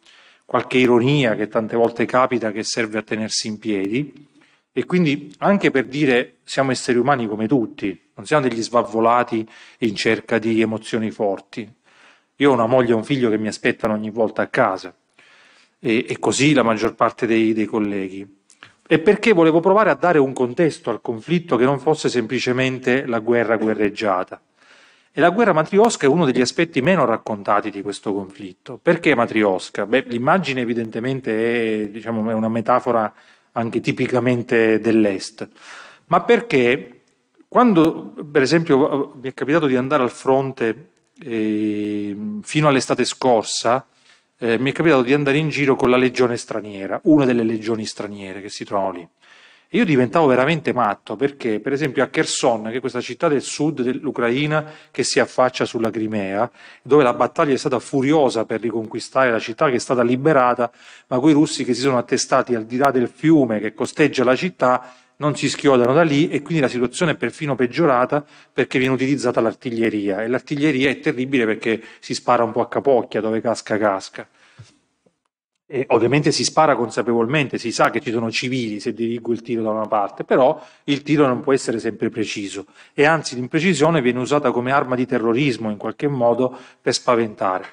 qualche ironia che tante volte capita che serve a tenersi in piedi. E quindi anche per dire siamo esseri umani come tutti, non siamo degli svavolati in cerca di emozioni forti. Io ho una moglie e un figlio che mi aspettano ogni volta a casa e, e così la maggior parte dei, dei, colleghi. E perché volevo provare a dare un contesto al conflitto che non fosse semplicemente la guerra guerreggiata. E la guerra matriosca è uno degli aspetti meno raccontati di questo conflitto. Perché matriosca? Beh, l'immagine evidentemente è, diciamo, è una metafora anche tipicamente dell'Est, ma perché quando, per esempio, mi è capitato di andare al fronte eh, fino all'estate scorsa, eh, mi è capitato di andare in giro con la legione straniera, una delle legioni straniere che si trovano lì io diventavo veramente matto perché, per esempio, a Kherson, che è questa città del sud dell'Ucraina che si affaccia sulla Crimea, dove la battaglia è stata furiosa per riconquistare la città che è stata liberata, ma quei russi che si sono attestati al di là del fiume che costeggia la città non si schiodano da lì e quindi la situazione è perfino peggiorata perché viene utilizzata l'artiglieria e l'artiglieria è terribile perché si spara un po' a capocchia dove casca casca. E ovviamente si spara consapevolmente, si sa che ci sono civili se dirigo il tiro da una parte, però il tiro non può essere sempre preciso e anzi l'imprecisione viene usata come arma di terrorismo in qualche modo per spaventare.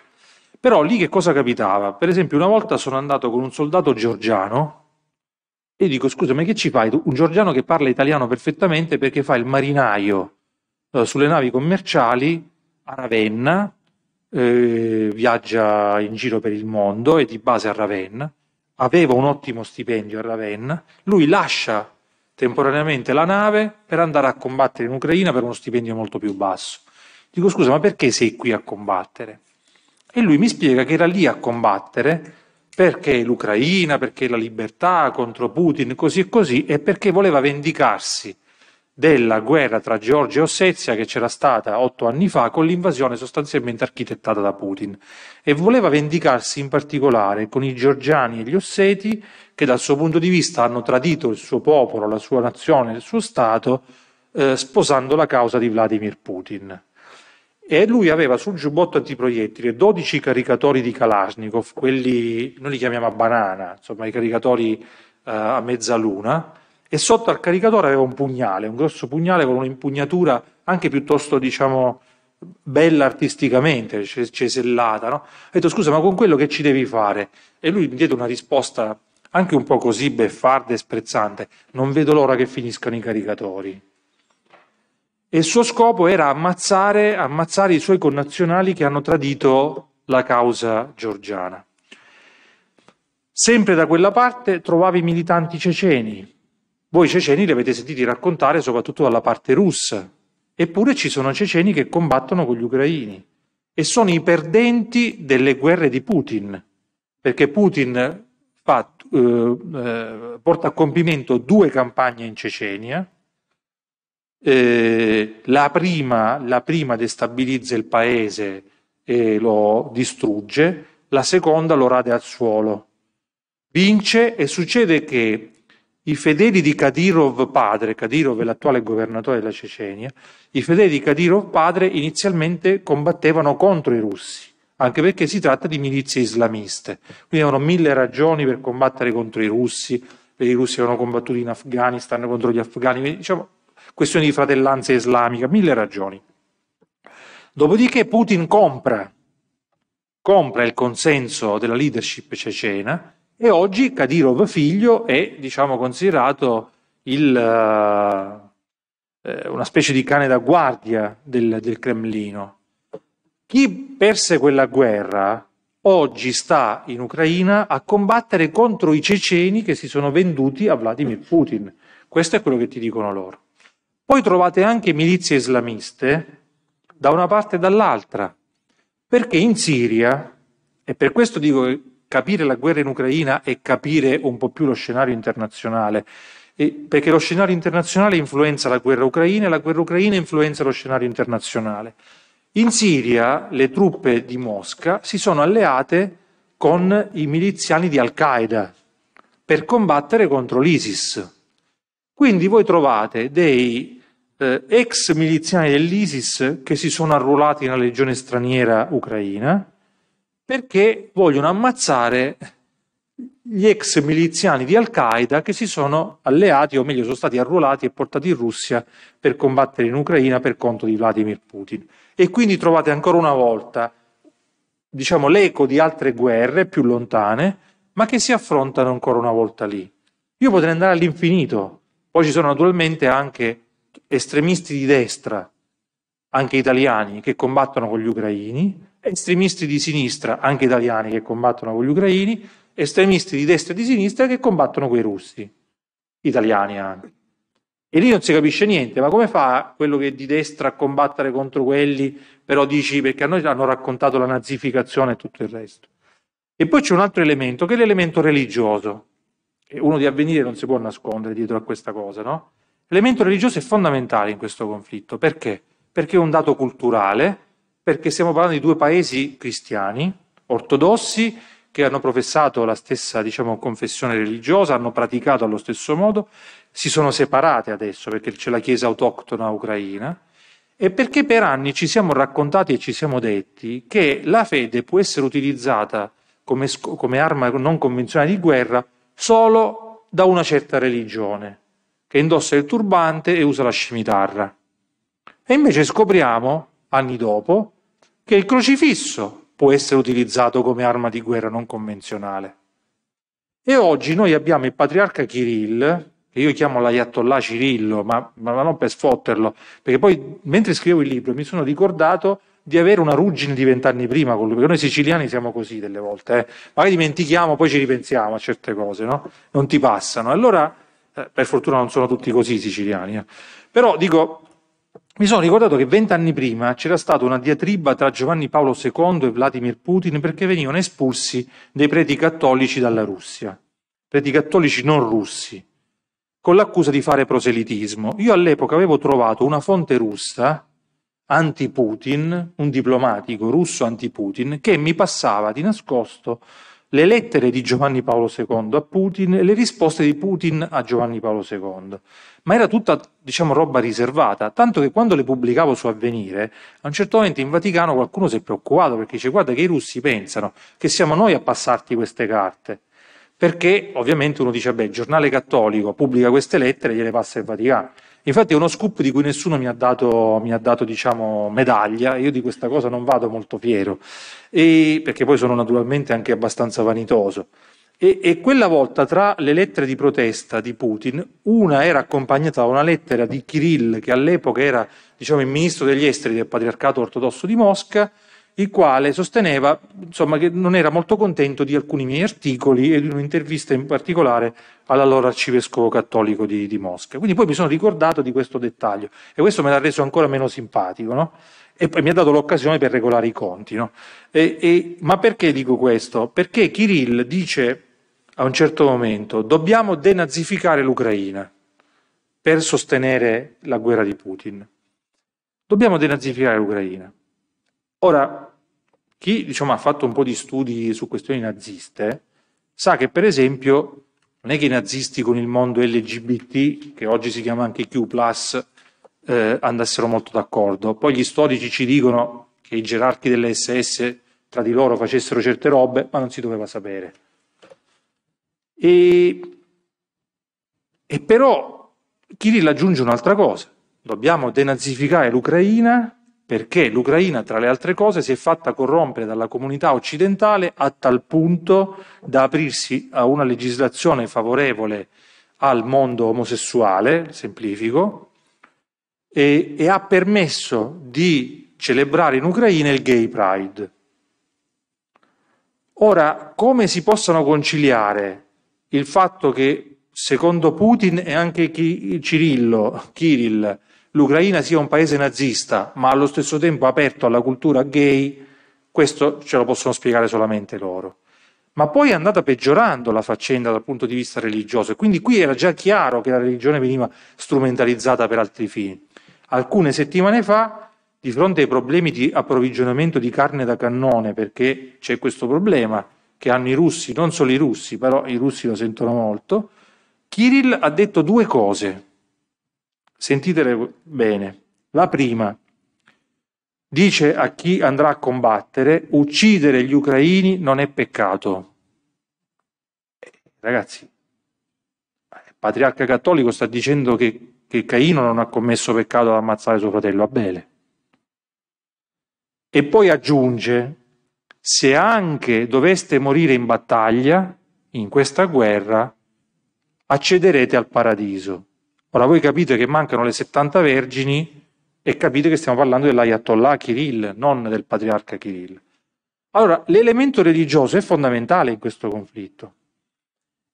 Però lì che cosa capitava? Per esempio una volta sono andato con un soldato georgiano e dico scusa ma che ci fai? Un georgiano che parla italiano perfettamente perché fa il marinaio eh, sulle navi commerciali a Ravenna eh, viaggia in giro per il mondo, è di base a Ravenna, aveva un ottimo stipendio a Ravenna, lui lascia temporaneamente la nave per andare a combattere in Ucraina per uno stipendio molto più basso. Dico scusa, ma perché sei qui a combattere? E lui mi spiega che era lì a combattere perché l'Ucraina, perché la libertà contro Putin, così e così, e perché voleva vendicarsi della guerra tra Georgia e Ossetia che c'era stata otto anni fa con l'invasione sostanzialmente architettata da Putin e voleva vendicarsi in particolare con i georgiani e gli osseti che dal suo punto di vista hanno tradito il suo popolo, la sua nazione, il suo Stato eh, sposando la causa di Vladimir Putin. E lui aveva sul giubbotto antiproiettile 12 caricatori di Kalashnikov, quelli noi li chiamiamo a banana, insomma i caricatori eh, a mezzaluna, e sotto al caricatore aveva un pugnale, un grosso pugnale con un'impugnatura anche piuttosto, diciamo, bella artisticamente, cesellata. No? Ho detto scusa, ma con quello che ci devi fare? E lui mi diede una risposta anche un po' così beffarda e sprezzante, non vedo l'ora che finiscano i caricatori. E il suo scopo era ammazzare, ammazzare i suoi connazionali che hanno tradito la causa georgiana. Sempre da quella parte trovavi militanti ceceni, voi ceceni li avete sentiti raccontare soprattutto dalla parte russa, eppure ci sono ceceni che combattono con gli ucraini e sono i perdenti delle guerre di Putin, perché Putin fa, eh, eh porta a compimento due campagne in Cecenia, eh, la, prima, la, prima, destabilizza il paese e lo distrugge, la seconda lo rade al suolo. Vince e succede che i fedeli di Kadyrov padre, Kadyrov è l'attuale governatore della Cecenia, i fedeli di Kadyrov padre inizialmente combattevano contro i russi, anche perché si tratta di milizie islamiste. Quindi avevano mille ragioni per combattere contro i russi, i russi avevano combattuto in Afghanistan contro gli afghani, quindi, diciamo questioni di fratellanza islamica, mille ragioni. Dopodiché Putin compra, compra il consenso della leadership cecena e oggi Kadirov figlio è diciamo, considerato il, eh, eh, una specie di cane da guardia del, del Cremlino. Chi perse quella guerra oggi sta in Ucraina a combattere contro i ceceni che si sono venduti a Vladimir Putin. Questo è quello che ti dicono loro. Poi trovate anche milizie islamiste da una parte e dall'altra, perché in Siria, e per questo dico che capire la guerra in Ucraina e capire un po' più lo scenario internazionale. E perché lo scenario internazionale influenza la guerra ucraina e la guerra ucraina influenza lo scenario internazionale. In Siria le truppe di Mosca si sono alleate con i miliziani di Al-Qaeda per combattere contro l'ISIS. Quindi voi trovate dei eh, ex miliziani dell'ISIS che si sono arruolati nella legione straniera ucraina, perché vogliono ammazzare gli ex miliziani di Al-Qaeda che si sono alleati, o meglio sono stati arruolati e portati in Russia per combattere in Ucraina per conto di Vladimir Putin. E quindi trovate ancora una volta diciamo, l'eco di altre guerre più lontane, ma che si affrontano ancora una volta lì. Io potrei andare all'infinito, poi ci sono naturalmente anche estremisti di destra, anche italiani, che combattono con gli ucraini, estremisti di sinistra, anche italiani, che combattono con gli ucraini, estremisti di destra e di sinistra che combattono con i russi, italiani anche. E lì non si capisce niente, ma come fa quello che è di destra a combattere contro quelli, però dici perché a noi hanno raccontato la nazificazione e tutto il resto. E poi c'è un altro elemento, che è l'elemento religioso. E uno di avvenire non si può nascondere dietro a questa cosa, no? L'elemento religioso è fondamentale in questo conflitto, perché? Perché è un dato culturale, perché stiamo parlando di due paesi cristiani, ortodossi, che hanno professato la stessa diciamo, confessione religiosa, hanno praticato allo stesso modo, si sono separate adesso perché c'è la Chiesa autoctona ucraina e perché per anni ci siamo raccontati e ci siamo detti che la fede può essere utilizzata come, come arma non convenzionale di guerra solo da una certa religione, che indossa il turbante e usa la scimitarra. E invece scopriamo, anni dopo, che il crocifisso può essere utilizzato come arma di guerra non convenzionale. E oggi noi abbiamo il patriarca Kirill, che io chiamo l'Ayatollah Cirillo, ma, ma non per sfotterlo, perché poi mentre scrivevo il libro mi sono ricordato di avere una ruggine di vent'anni prima con lui, perché noi siciliani siamo così delle volte, eh. magari dimentichiamo, poi ci ripensiamo a certe cose, no? non ti passano. Allora, eh, per fortuna non sono tutti così siciliani, eh. però dico, mi sono ricordato che vent'anni prima c'era stata una diatriba tra Giovanni Paolo II e Vladimir Putin perché venivano espulsi dei preti cattolici dalla Russia, preti cattolici non russi, con l'accusa di fare proselitismo. Io all'epoca avevo trovato una fonte russa anti-Putin, un diplomatico russo anti-Putin, che mi passava di nascosto le lettere di Giovanni Paolo II a Putin e le risposte di Putin a Giovanni Paolo II. Ma era tutta, diciamo, roba riservata, tanto che quando le pubblicavo su Avvenire, a un certo momento in Vaticano qualcuno si è preoccupato perché dice guarda che i russi pensano che siamo noi a passarti queste carte. Perché ovviamente uno dice, beh, il giornale cattolico pubblica queste lettere e gliele passa il Vaticano. Infatti è uno scoop di cui nessuno mi ha dato, mi ha dato diciamo, medaglia, io di questa cosa non vado molto fiero, e, perché poi sono naturalmente anche abbastanza vanitoso. E, e, quella volta tra le lettere di protesta di Putin, una era accompagnata da una lettera di Kirill, che all'epoca era diciamo, il ministro degli esteri del Patriarcato Ortodosso di Mosca, il quale sosteneva insomma, che non era molto contento di alcuni miei articoli e di un'intervista in particolare all'allora arcivescovo cattolico di, di, Mosca. Quindi poi mi sono ricordato di questo dettaglio e questo me l'ha reso ancora meno simpatico no? e poi mi ha dato l'occasione per regolare i conti. No? E, e, ma perché dico questo? Perché Kirill dice a un certo momento dobbiamo denazificare l'Ucraina per sostenere la guerra di Putin. Dobbiamo denazificare l'Ucraina. Ora, chi diciamo, ha fatto un po' di studi su questioni naziste sa che per esempio non è che i nazisti con il mondo LGBT, che oggi si chiama anche Q, eh, andassero molto d'accordo. Poi gli storici ci dicono che i gerarchi delle SS tra di loro facessero certe robe, ma non si doveva sapere. E, e però Kirill aggiunge un'altra cosa. Dobbiamo denazificare l'Ucraina perché l'Ucraina, tra le altre cose, si è fatta corrompere dalla comunità occidentale a tal punto da aprirsi a una legislazione favorevole al mondo omosessuale, semplifico, e, e ha permesso di celebrare in Ucraina il Gay Pride. Ora, come si possano conciliare il fatto che, secondo Putin e anche chi, Cirillo, Kirill, l'Ucraina sia un paese nazista, ma allo stesso tempo aperto alla cultura gay, questo ce lo possono spiegare solamente loro. Ma poi è andata peggiorando la faccenda dal punto di vista religioso, e quindi qui era già chiaro che la religione veniva strumentalizzata per altri fini. Alcune settimane fa, di fronte ai problemi di approvvigionamento di carne da cannone, perché c'è questo problema che hanno i russi, non solo i russi, però i russi lo sentono molto, Kirill ha detto due cose Sentitele bene. La prima dice a chi andrà a combattere, uccidere gli ucraini non è peccato. Eh, ragazzi, il patriarca cattolico sta dicendo che, che Caino non ha commesso peccato ad ammazzare suo fratello Abele. E poi aggiunge, se anche doveste morire in battaglia, in questa guerra, accederete al paradiso. Ora voi capite che mancano le 70 vergini e capite che stiamo parlando dell'Ayatollah Kirill, non del patriarca Kirill. Allora, l'elemento religioso è fondamentale in questo conflitto.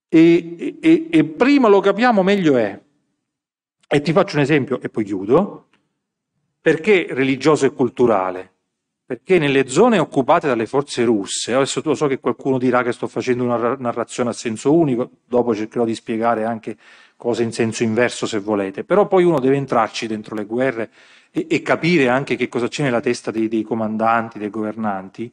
E, e, e, prima lo capiamo meglio è. E ti faccio un esempio e poi chiudo. Perché religioso e culturale? Perché nelle zone occupate dalle forze russe, adesso lo so che qualcuno dirà che sto facendo una narrazione a senso unico, dopo cercherò di spiegare anche cose in senso inverso se volete, però poi uno deve entrarci dentro le guerre e, e capire anche che cosa c'è nella testa dei, dei comandanti, dei governanti.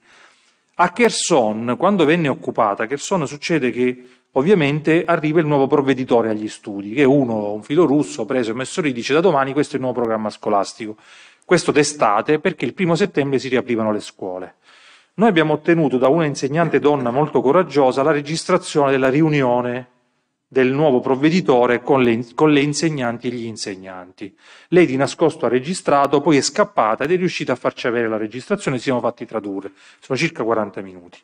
A Cherson, quando venne occupata, a Cherson succede che ovviamente arriva il nuovo provveditore agli studi, che è uno, un filo russo, preso e messo lì, dice da domani questo è il nuovo programma scolastico, questo d'estate perché il primo settembre si riaprivano le scuole. Noi abbiamo ottenuto da una insegnante donna molto coraggiosa la registrazione della riunione del nuovo provveditore con le, con le, insegnanti e gli insegnanti. Lei di nascosto ha registrato, poi è scappata ed è riuscita a farci avere la registrazione, siamo fatti tradurre, sono circa 40 minuti.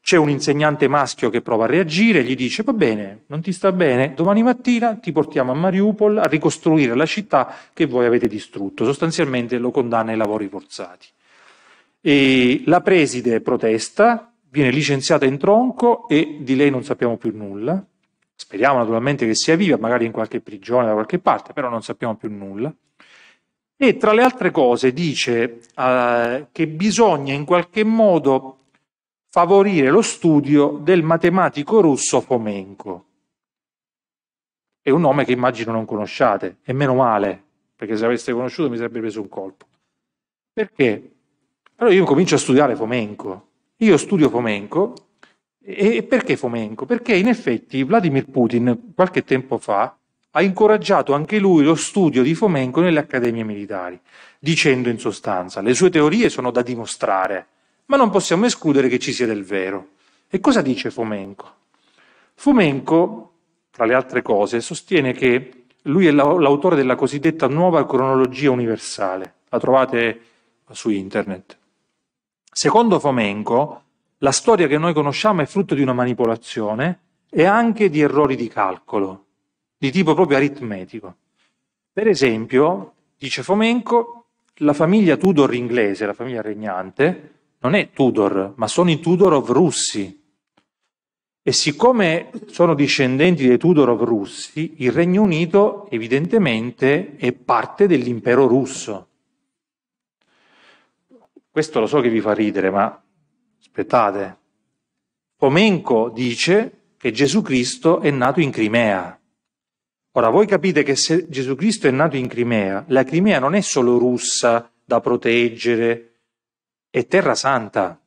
C'è un insegnante maschio che prova a reagire, gli dice va bene, non ti sta bene, domani mattina ti portiamo a Mariupol a ricostruire la città che voi avete distrutto, sostanzialmente lo condanna ai lavori forzati. E la preside protesta, viene licenziata in tronco e di lei non sappiamo più nulla, Speriamo naturalmente che sia viva, magari in qualche prigione da qualche parte, però non sappiamo più nulla. E tra le altre cose dice eh, che bisogna in qualche modo favorire lo studio del matematico russo Fomenko. È un nome che immagino non conosciate, e meno male, perché se aveste conosciuto mi sarebbe preso un colpo. Perché? Allora io comincio a studiare Fomenko. Io studio Fomenko e perché Fomenko? Perché in effetti Vladimir Putin qualche tempo fa ha incoraggiato anche lui lo studio di Fomenko nelle accademie militari, dicendo in sostanza le sue teorie sono da dimostrare, ma non possiamo escludere che ci sia del vero. E cosa dice Fomenko? Fomenko, tra le altre cose, sostiene che lui è l'autore della cosiddetta nuova cronologia universale, la trovate su internet. Secondo Fomenko, la storia che noi conosciamo è frutto di una manipolazione e anche di errori di calcolo, di tipo proprio aritmetico. Per esempio, dice Fomenco, la famiglia Tudor inglese, la famiglia regnante, non è Tudor, ma sono i Tudorov russi. E siccome sono discendenti dei Tudorov russi, il Regno Unito evidentemente è parte dell'impero russo. Questo lo so che vi fa ridere, ma Aspettate. Fomenko dice che Gesù Cristo è nato in Crimea. Ora voi capite che se Gesù Cristo è nato in Crimea, la Crimea non è solo russa da proteggere, è terra santa.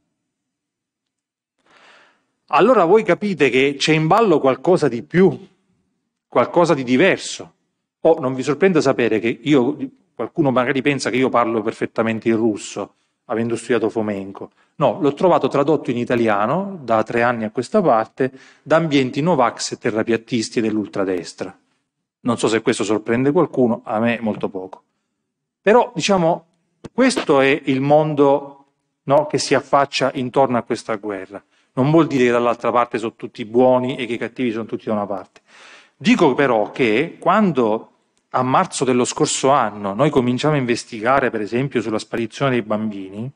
Allora voi capite che c'è in ballo qualcosa di più, qualcosa di diverso. Oh, non vi sorprende sapere che io, qualcuno magari pensa che io parlo perfettamente il russo avendo studiato Fomenco. No, l'ho trovato tradotto in italiano da tre anni a questa parte da ambienti Novax e terrapiattisti dell'ultradestra. Non so se questo sorprende qualcuno, a me molto poco. Però, diciamo, questo è il mondo no, che si affaccia intorno a questa guerra. Non vuol dire che dall'altra parte sono tutti buoni e che i cattivi sono tutti da una parte. Dico però che quando a marzo dello scorso anno noi cominciamo a investigare, per esempio, sulla sparizione dei bambini,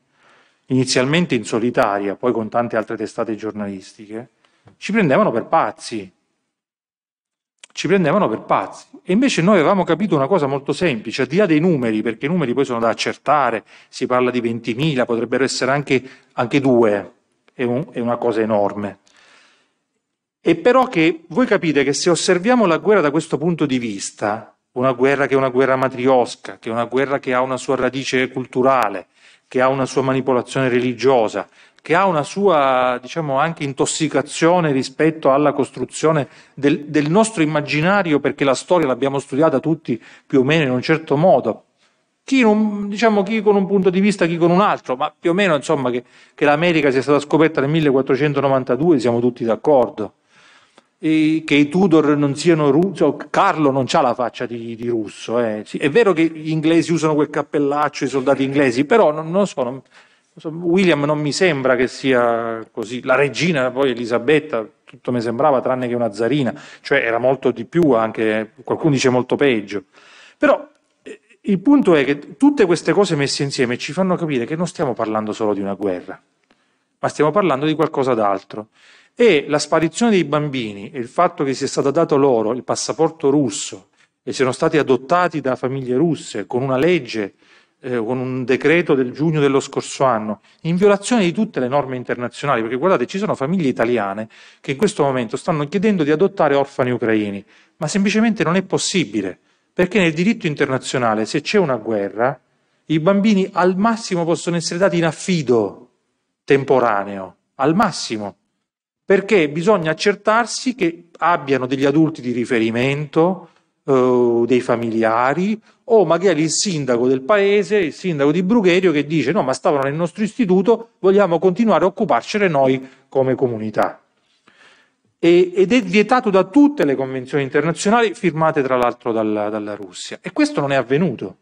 inizialmente in solitaria, poi con tante altre testate giornalistiche, ci prendevano per pazzi. Ci prendevano per pazzi. E invece noi avevamo capito una cosa molto semplice, al di là dei numeri, perché i numeri poi sono da accertare, si parla di 20.000, potrebbero essere anche, anche due, è, un, è una cosa enorme. E però che voi capite che se osserviamo la guerra da questo punto di vista, una guerra che è una guerra matriosca, che è una guerra che ha una sua radice culturale, che ha una sua manipolazione religiosa, che ha una sua, diciamo, anche intossicazione rispetto alla costruzione del, del nostro immaginario, perché la storia l'abbiamo studiata tutti più o meno in un certo modo, chi, non, diciamo, chi, con un punto di vista, chi con un altro, ma più o meno insomma, che, che l'America sia stata scoperta nel 1492 siamo tutti d'accordo che i Tudor non siano russi, cioè, Carlo non ha la faccia di, di russo, eh. sì, è vero che gli inglesi usano quel cappellaccio, i soldati inglesi, però non, non lo so, non, William non mi sembra che sia così, la regina poi Elisabetta, tutto mi sembrava tranne che una zarina, cioè era molto di più anche, qualcuno dice molto peggio, però eh, il punto è che tutte queste cose messe insieme ci fanno capire che non stiamo parlando solo di una guerra, ma stiamo parlando di qualcosa d'altro. E la sparizione dei bambini e il fatto che sia stato dato loro il passaporto russo e siano stati adottati da famiglie russe con una legge, eh, con un decreto del giugno dello scorso anno, in violazione di tutte le norme internazionali, perché guardate, ci sono famiglie italiane che in questo momento stanno chiedendo di adottare orfani ucraini, ma semplicemente non è possibile, perché nel diritto internazionale, se c'è una guerra, i bambini al massimo possono essere dati in affido temporaneo, al massimo perché bisogna accertarsi che abbiano degli adulti di riferimento, eh, dei familiari o magari il sindaco del paese, il sindaco di Brugherio che dice no ma stavano nel nostro istituto, vogliamo continuare a occuparcene noi come comunità. E, ed è vietato da tutte le convenzioni internazionali firmate tra l'altro dalla, dalla Russia e questo non è avvenuto.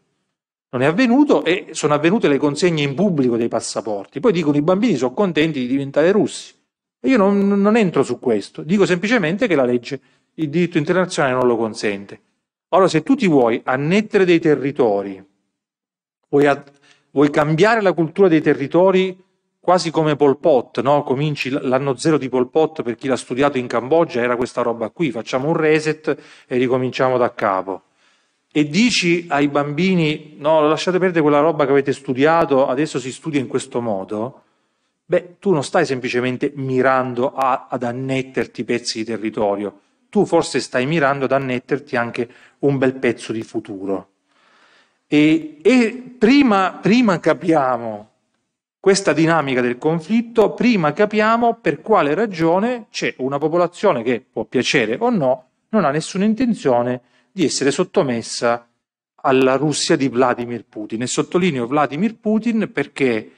Non è avvenuto e sono avvenute le consegne in pubblico dei passaporti. Poi dicono i bambini sono contenti di diventare russi io non, non entro su questo, dico semplicemente che la legge, il diritto internazionale non lo consente. Allora, se tu ti vuoi annettere dei territori, vuoi, a, vuoi cambiare la cultura dei territori quasi come Pol Pot, no? cominci l'anno zero di Pol Pot per chi l'ha studiato in Cambogia, era questa roba qui, facciamo un reset e ricominciamo da capo. E dici ai bambini, no, lasciate perdere quella roba che avete studiato, adesso si studia in questo modo, beh, tu non stai semplicemente mirando a, ad annetterti pezzi di territorio, tu forse stai mirando ad annetterti anche un bel pezzo di futuro. E, e prima, prima capiamo questa dinamica del conflitto, prima capiamo per quale ragione c'è una popolazione che può piacere o no, non ha nessuna intenzione di essere sottomessa alla Russia di Vladimir Putin. E sottolineo Vladimir Putin perché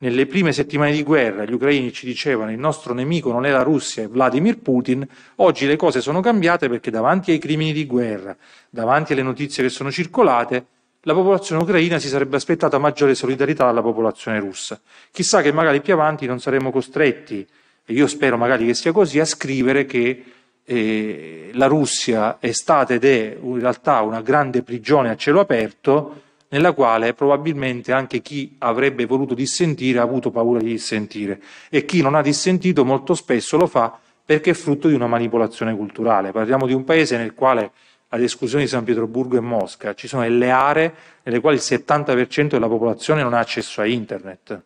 nelle prime settimane di guerra gli ucraini ci dicevano il nostro nemico non è la Russia, è Vladimir Putin, oggi le cose sono cambiate perché davanti ai crimini di guerra, davanti alle notizie che sono circolate, la popolazione ucraina si sarebbe aspettata maggiore solidarietà dalla popolazione russa. Chissà che magari più avanti non saremmo costretti, e io spero magari che sia così, a scrivere che eh, la Russia è stata ed è in realtà una grande prigione a cielo aperto nella quale probabilmente anche chi avrebbe voluto dissentire ha avuto paura di dissentire e chi non ha dissentito molto spesso lo fa perché è frutto di una manipolazione culturale. Parliamo di un paese nel quale, ad esclusione di San Pietroburgo e Mosca, ci sono delle aree nelle quali il 70% della popolazione non ha accesso a Internet,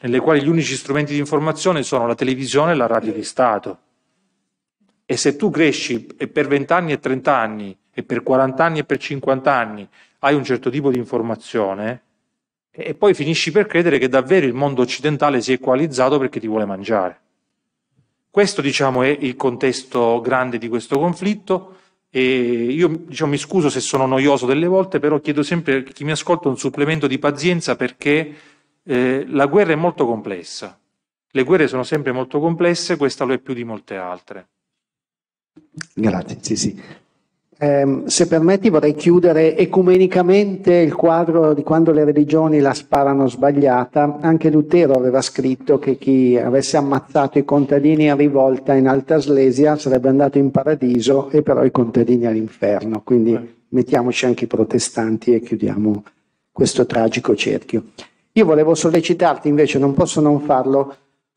nelle quali gli unici strumenti di informazione sono la televisione e la radio di Stato. E se tu cresci e per 20 anni e 30 anni, e per 40 anni e per 50 anni, hai un certo tipo di informazione e poi finisci per credere che davvero il mondo occidentale si è equalizzato perché ti vuole mangiare. Questo diciamo, è il contesto grande di questo conflitto e io diciamo, mi scuso se sono noioso delle volte, però chiedo sempre a chi mi ascolta un supplemento di pazienza perché eh, la guerra è molto complessa. Le guerre sono sempre molto complesse, questa lo è più di molte altre. Grazie, sì, sì. Eh, se permetti vorrei chiudere ecumenicamente il quadro di quando le religioni la sparano sbagliata. Anche Lutero aveva scritto che chi avesse ammazzato i contadini a rivolta in Alta Slesia sarebbe andato in paradiso e però i contadini all'inferno. Quindi mettiamoci anche i protestanti e chiudiamo questo tragico cerchio. Io volevo sollecitarti invece, non posso non farlo,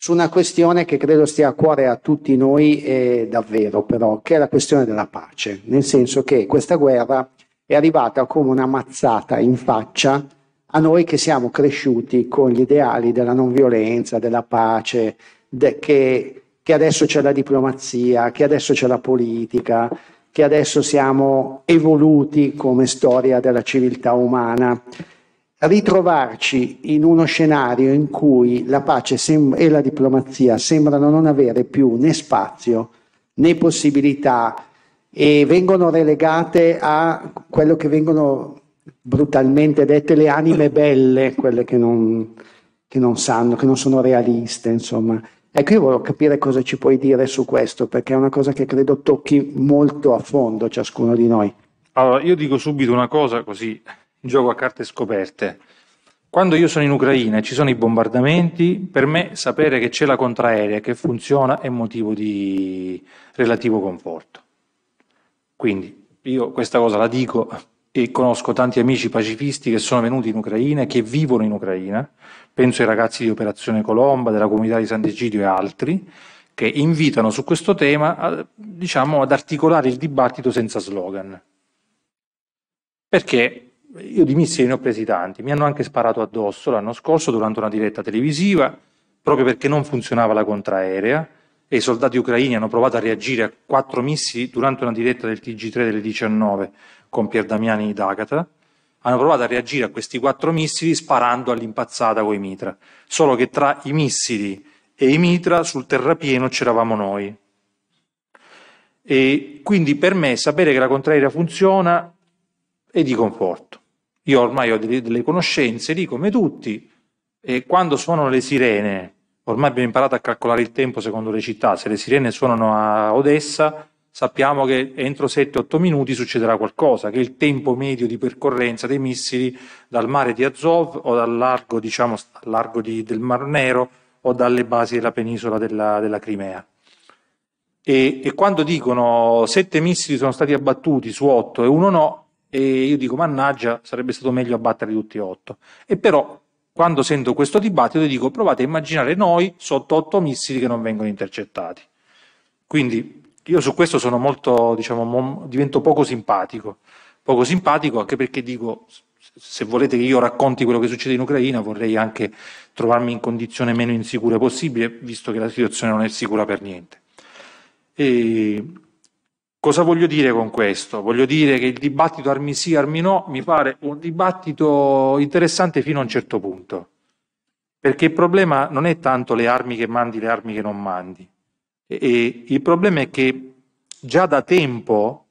su una questione che credo stia a cuore a tutti noi eh, davvero però, che è la questione della pace, nel senso che questa guerra è arrivata come una mazzata in faccia a noi che siamo cresciuti con gli ideali della non violenza, della pace, de- che, che adesso c'è la diplomazia, che adesso c'è la politica, che adesso siamo evoluti come storia della civiltà umana ritrovarci in uno scenario in cui la pace sem- e la diplomazia sembrano non avere più né spazio né possibilità e vengono relegate a quello che vengono brutalmente dette le anime belle, quelle che non, che non sanno, che non sono realiste, insomma. Ecco, io volevo capire cosa ci puoi dire su questo, perché è una cosa che credo tocchi molto a fondo ciascuno di noi. Allora, io dico subito una cosa così gioco a carte scoperte. Quando io sono in Ucraina e ci sono i bombardamenti, per me sapere che c'è la contraerea che funziona è motivo di relativo conforto. Quindi io questa cosa la dico e conosco tanti amici pacifisti che sono venuti in Ucraina e che vivono in Ucraina, penso ai ragazzi di Operazione Colomba, della comunità di Sant'Egidio e altri, che invitano su questo tema a, diciamo, ad articolare il dibattito senza slogan. Perché io di missili ne ho presi tanti, mi hanno anche sparato addosso l'anno scorso durante una diretta televisiva, proprio perché non funzionava la contraerea e i soldati ucraini hanno provato a reagire a quattro missili durante una diretta del TG3 delle 19 con Pier Damiani d'Agata. Hanno provato a reagire a questi quattro missili sparando all'impazzata con i mitra. Solo che tra i missili e i mitra sul terrapieno c'eravamo noi. E quindi per me sapere che la contraerea funziona è di conforto. Io ormai ho delle, delle conoscenze lì come tutti e quando suonano le sirene, ormai abbiamo imparato a calcolare il tempo secondo le città, se le sirene suonano a Odessa sappiamo che entro 7-8 minuti succederà qualcosa, che è il tempo medio di percorrenza dei missili dal mare di Azov o dal largo, diciamo, dal largo di, del Mar Nero o dalle basi della penisola della, della Crimea. E, e, quando dicono 7 missili sono stati abbattuti su 8 e uno no, e io dico mannaggia sarebbe stato meglio abbattere tutti e otto e però quando sento questo dibattito dico provate a immaginare noi sotto otto missili che non vengono intercettati quindi io su questo sono molto diciamo divento poco simpatico poco simpatico anche perché dico se volete che io racconti quello che succede in Ucraina vorrei anche trovarmi in condizione meno insicura possibile visto che la situazione non è sicura per niente e Cosa voglio dire con questo? Voglio dire che il dibattito armi sì, armi no mi pare un dibattito interessante fino a un certo punto, perché il problema non è tanto le armi che mandi, le armi che non mandi, e il problema è che già da tempo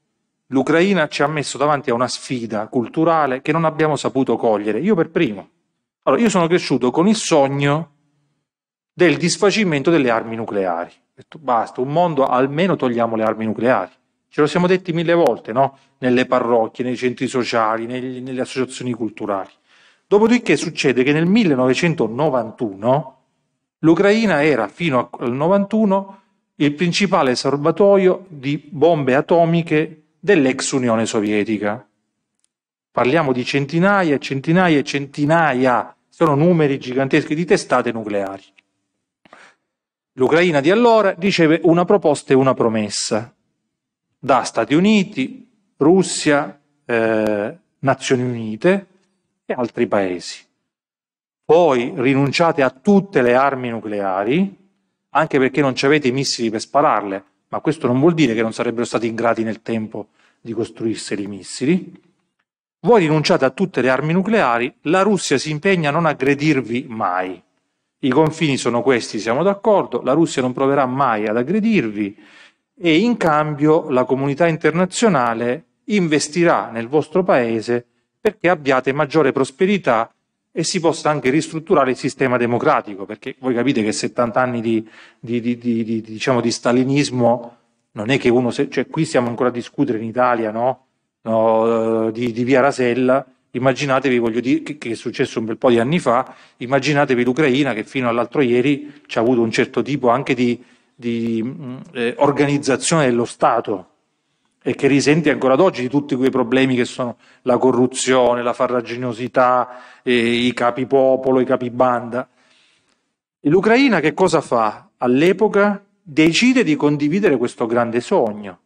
l'Ucraina ci ha messo davanti a una sfida culturale che non abbiamo saputo cogliere, io per primo. Allora, io sono cresciuto con il sogno del disfacimento delle armi nucleari. Ho detto, basta, un mondo almeno togliamo le armi nucleari Ce lo siamo detti mille volte, no? Nelle parrocchie, nei centri sociali, negli, nelle associazioni culturali. Dopodiché succede che nel 1991 l'Ucraina era fino al 91 il principale serbatoio di bombe atomiche dell'ex Unione Sovietica. Parliamo di centinaia e centinaia e centinaia, sono numeri giganteschi di testate nucleari. L'Ucraina di allora riceve una proposta e una promessa da Stati Uniti, Russia, eh, Nazioni Unite e altri paesi. Poi rinunciate a tutte le armi nucleari, anche perché non ci avete i missili per spararle, ma questo non vuol dire che non sarebbero stati in grado nel tempo di costruirseli i missili. Voi rinunciate a tutte le armi nucleari, la Russia si impegna a non aggredirvi mai. I confini sono questi, siamo d'accordo, la Russia non proverà mai ad aggredirvi, e in cambio la comunità internazionale investirà nel vostro paese perché abbiate maggiore prosperità e si possa anche ristrutturare il sistema democratico, perché voi capite che 70 anni di, di, di, di diciamo, stalinismo non è che uno, se, cioè qui stiamo ancora a discutere in Italia, no? no eh, di, via Rasella, immaginatevi, voglio dire, che, che, è successo un bel po' di anni fa, immaginatevi l'Ucraina che fino all'altro ieri ci ha avuto un certo tipo anche di, di mm, eh, organizzazione dello Stato e che risente ancora ad oggi di tutti quei problemi che sono la corruzione, la farraginosità, eh, i capi popolo, i capi banda. E l'Ucraina che cosa fa? All'epoca decide di condividere questo grande sogno.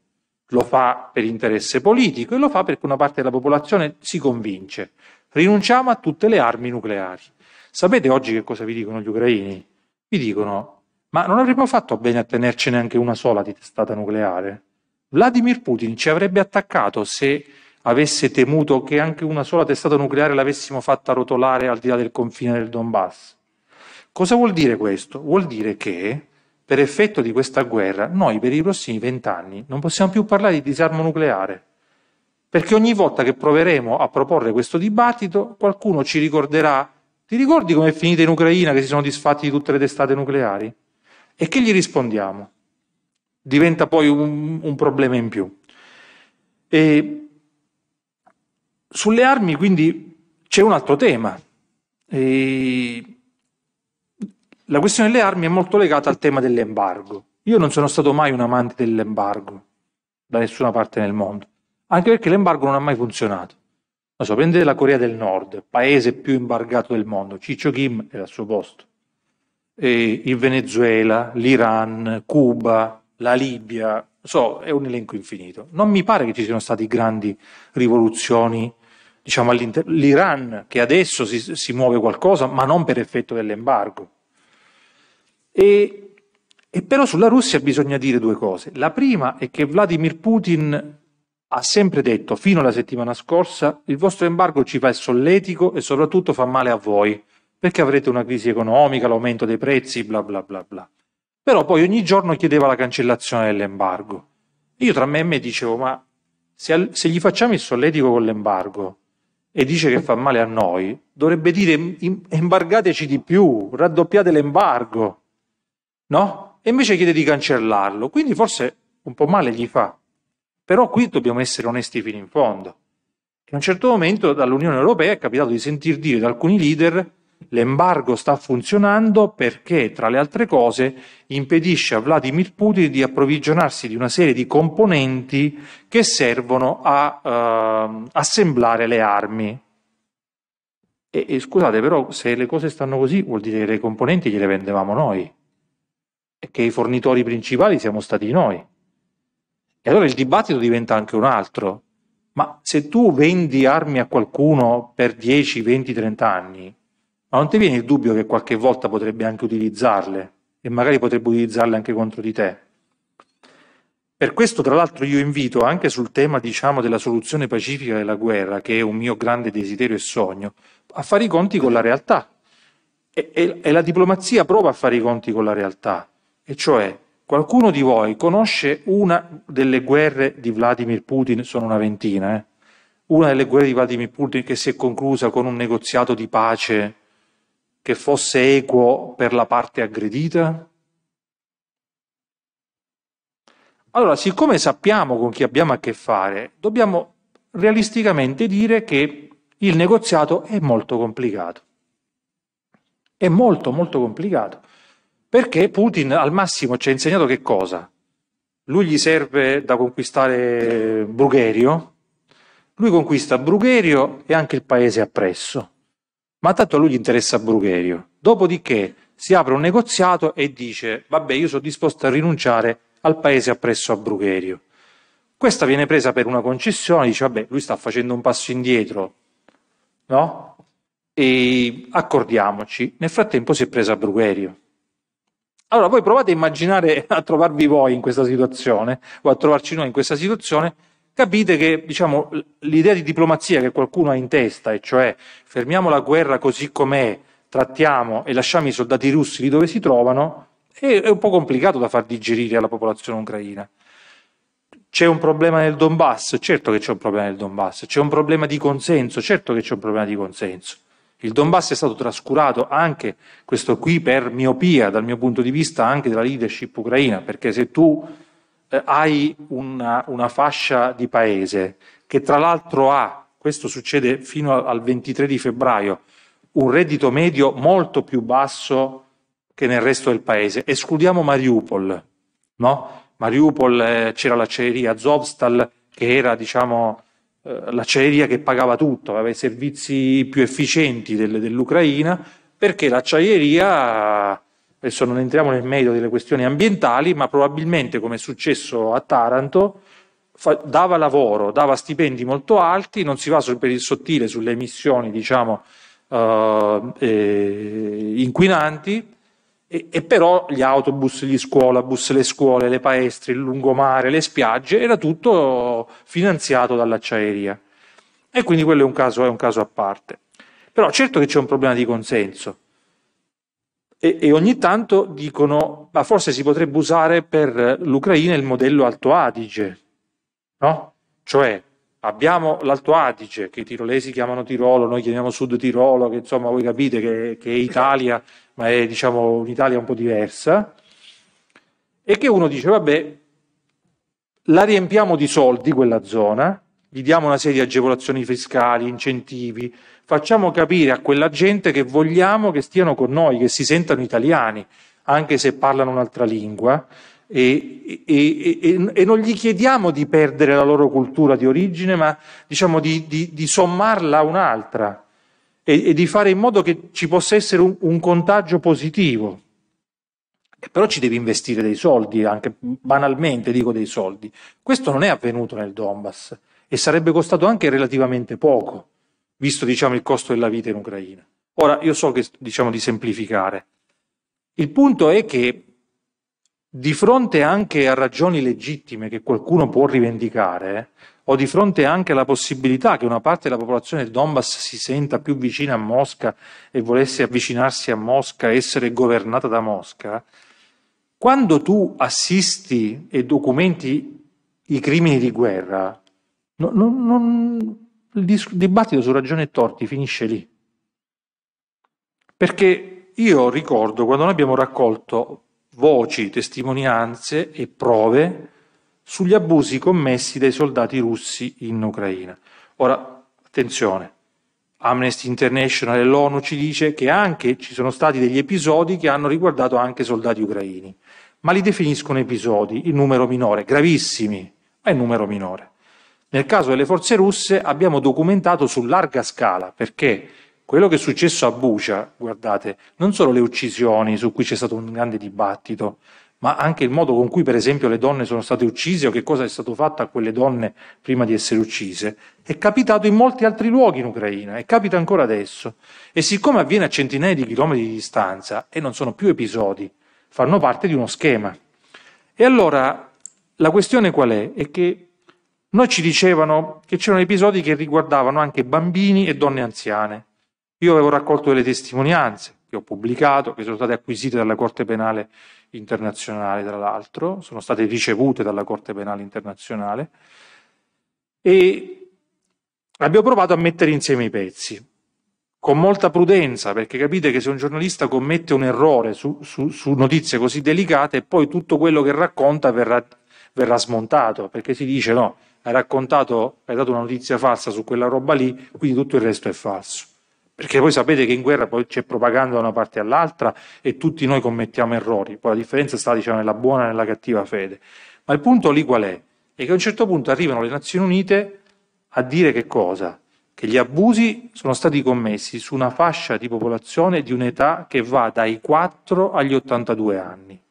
Lo fa per interesse politico e lo fa perché una parte della popolazione si convince. Rinunciamo a tutte le armi nucleari. Sapete oggi che cosa vi dicono gli ucraini? Vi dicono ma non avremmo fatto bene a tenercene anche una sola di testata nucleare. Vladimir Putin ci avrebbe attaccato se avesse temuto che anche una sola testata nucleare l'avessimo fatta rotolare al di là del confine del Donbass. Cosa vuol dire questo? Vuol dire che, per effetto di questa guerra, noi per i prossimi vent'anni non possiamo più parlare di disarmo nucleare. Perché ogni volta che proveremo a proporre questo dibattito, qualcuno ci ricorderà: ti ricordi com'è finita in Ucraina che si sono disfatti di tutte le testate nucleari? E che gli rispondiamo? Diventa poi un, un problema in più. E sulle armi quindi c'è un altro tema. E la questione delle armi è molto legata al tema dell'embargo. Io non sono stato mai un amante dell'embargo da nessuna parte nel mondo, anche perché l'embargo non ha mai funzionato. Non so, prendete la Corea del Nord, paese più imbargato del mondo, Ciccio Kim è al suo posto eh, il Venezuela, l'Iran, Cuba, la Libia, so, è un elenco infinito. Non mi pare che ci siano state grandi rivoluzioni, diciamo, all'interno. L'Iran che adesso si, si, muove qualcosa, ma non per effetto dell'embargo. E, e però sulla Russia bisogna dire due cose. La prima è che Vladimir Putin ha sempre detto, fino alla settimana scorsa, il vostro embargo ci fa il solletico e soprattutto fa male a voi perché avrete una crisi economica, l'aumento dei prezzi, bla bla bla bla. Però poi ogni giorno chiedeva la cancellazione dell'embargo. Io tra me e me dicevo, ma se, se gli facciamo il solletico con l'embargo e dice che fa male a noi, dovrebbe dire embargateci di più, raddoppiate l'embargo, no? E invece chiede di cancellarlo, quindi forse un po' male gli fa. Però qui dobbiamo essere onesti fino in fondo. Che a un certo momento dall'Unione Europea è capitato di sentir dire da alcuni leader l'embargo sta funzionando perché, tra le altre cose, impedisce a Vladimir Putin di approvvigionarsi di una serie di componenti che servono a eh, assemblare le armi. E, e, scusate, però, se le cose stanno così, vuol dire che le componenti gliele vendevamo noi e che i fornitori principali siamo stati noi. E allora il dibattito diventa anche un altro. Ma se tu vendi armi a qualcuno per 10, 20, 30 anni, ma non ti viene il dubbio che qualche volta potrebbe anche utilizzarle e magari potrebbe utilizzarle anche contro di te? Per questo, tra l'altro, io invito anche sul tema, diciamo, della soluzione pacifica della guerra, che è un mio grande desiderio e sogno, a fare i conti con la realtà. E, e, e la diplomazia prova a fare i conti con la realtà. E cioè, qualcuno di voi conosce una delle guerre di Vladimir Putin, sono una ventina, eh? una delle guerre di Vladimir Putin che si è conclusa con un negoziato di pace che fosse equo per la parte aggredita? Allora, siccome sappiamo con chi abbiamo a che fare, dobbiamo realisticamente dire che il negoziato è molto complicato. È molto, molto complicato. Perché Putin al massimo ci ha insegnato che cosa? Lui gli serve da conquistare Brugherio, lui conquista Brugherio e anche il paese appresso ma tanto a lui gli interessa Brugherio. Dopodiché si apre un negoziato e dice vabbè io sono disposto a rinunciare al paese appresso a Brugherio. Questa viene presa per una concessione, dice vabbè lui sta facendo un passo indietro, no? E accordiamoci. Nel frattempo si è presa Brugherio. Allora voi provate a immaginare a trovarvi voi in questa situazione o a trovarci noi in questa situazione capite che diciamo, l'idea di diplomazia che qualcuno ha in testa, e cioè fermiamo la guerra così com'è, trattiamo e lasciamo i soldati russi lì dove si trovano, è, un po' complicato da far digerire alla popolazione ucraina. C'è un problema nel Donbass? Certo che c'è un problema nel Donbass. C'è un problema di consenso? Certo che c'è un problema di consenso. Il Donbass è stato trascurato anche, questo qui, per miopia, dal mio punto di vista, anche della leadership ucraina, perché se tu eh, hai una, una fascia di paese che tra l'altro ha, questo succede fino al 23 di febbraio, un reddito medio molto più basso che nel resto del paese. Escludiamo Mariupol, no? Mariupol eh, c'era l'acciaieria Zobstal che era, diciamo, eh, l'acciaieria che pagava tutto, aveva i servizi più efficienti del, dell'Ucraina, perché l'acciaieria adesso non entriamo nel merito delle questioni ambientali, ma probabilmente come è successo a Taranto, fa, dava lavoro, dava stipendi molto alti, non si va sul, per il sottile sulle emissioni diciamo, eh, eh, inquinanti, e, e, però gli autobus, gli scuolabus, le scuole, le palestre, il lungomare, le spiagge, era tutto finanziato dall'acciaieria. E quindi quello è un caso, è un caso a parte. Però certo che c'è un problema di consenso e, e ogni tanto dicono ma forse si potrebbe usare per l'Ucraina il modello Alto Adige, no? Cioè abbiamo l'Alto Adige, che i tirolesi chiamano Tirolo, noi chiamiamo Sud Tirolo, che insomma voi capite che, che è Italia, ma è diciamo un'Italia un po' diversa, e che uno dice vabbè, la riempiamo di soldi quella zona, gli diamo una serie di agevolazioni fiscali, incentivi, facciamo capire a quella gente che vogliamo che stiano con noi, che si sentano italiani, anche se parlano un'altra lingua, e, e, e, e non gli chiediamo di perdere la loro cultura di origine, ma diciamo di, di, di sommarla a un'altra e, di fare in modo che ci possa essere un, un contagio positivo. Però ci devi investire dei soldi, anche banalmente dico dei soldi. Questo non è avvenuto nel Donbass e sarebbe costato anche relativamente poco visto diciamo, il costo della vita in Ucraina. Ora, io so che, diciamo, di semplificare. Il punto è che di fronte anche a ragioni legittime che qualcuno può rivendicare, o di fronte anche alla possibilità che una parte della popolazione del Donbass si senta più vicina a Mosca e volesse avvicinarsi a Mosca, essere governata da Mosca, quando tu assisti e documenti i crimini di guerra, non, non, non il dibattito su ragione e torti finisce lì. Perché io ricordo quando noi abbiamo raccolto voci, testimonianze e prove sugli abusi commessi dai soldati russi in Ucraina. Ora, attenzione, Amnesty International e l'ONU ci dice che anche ci sono stati degli episodi che hanno riguardato anche soldati ucraini, ma li definiscono episodi in numero minore, gravissimi, ma in numero minore. Nel caso delle forze russe abbiamo documentato su larga scala, perché quello che è successo a Bucia, guardate, non solo le uccisioni su cui c'è stato un grande dibattito, ma anche il modo con cui per esempio le donne sono state uccise o che cosa è stato fatto a quelle donne prima di essere uccise, è capitato in molti altri luoghi in Ucraina e capita ancora adesso. E siccome avviene a centinaia di chilometri di distanza e non sono più episodi, fanno parte di uno schema. E allora la questione qual è? È che noi ci dicevano che c'erano episodi che riguardavano anche bambini e donne anziane. Io avevo raccolto delle testimonianze che ho pubblicato, che sono state acquisite dalla Corte Penale Internazionale, tra l'altro, sono state ricevute dalla Corte Penale Internazionale, e abbiamo provato a mettere insieme i pezzi con molta prudenza, perché capite che se un giornalista commette un errore su, su, su notizie così delicate, poi tutto quello che racconta verrà, verrà, smontato, perché si dice no, hai raccontato, hai dato una notizia falsa su quella roba lì, quindi tutto il resto è falso. Perché voi sapete che in guerra poi c'è propaganda da una parte all'altra e tutti noi commettiamo errori, poi la differenza sta diciamo, nella buona e nella cattiva fede. Ma il punto lì qual è? È che a un certo punto arrivano le Nazioni Unite a dire che cosa? che gli abusi sono stati commessi su una fascia di popolazione di un'età che va dai 4 agli 82 anni.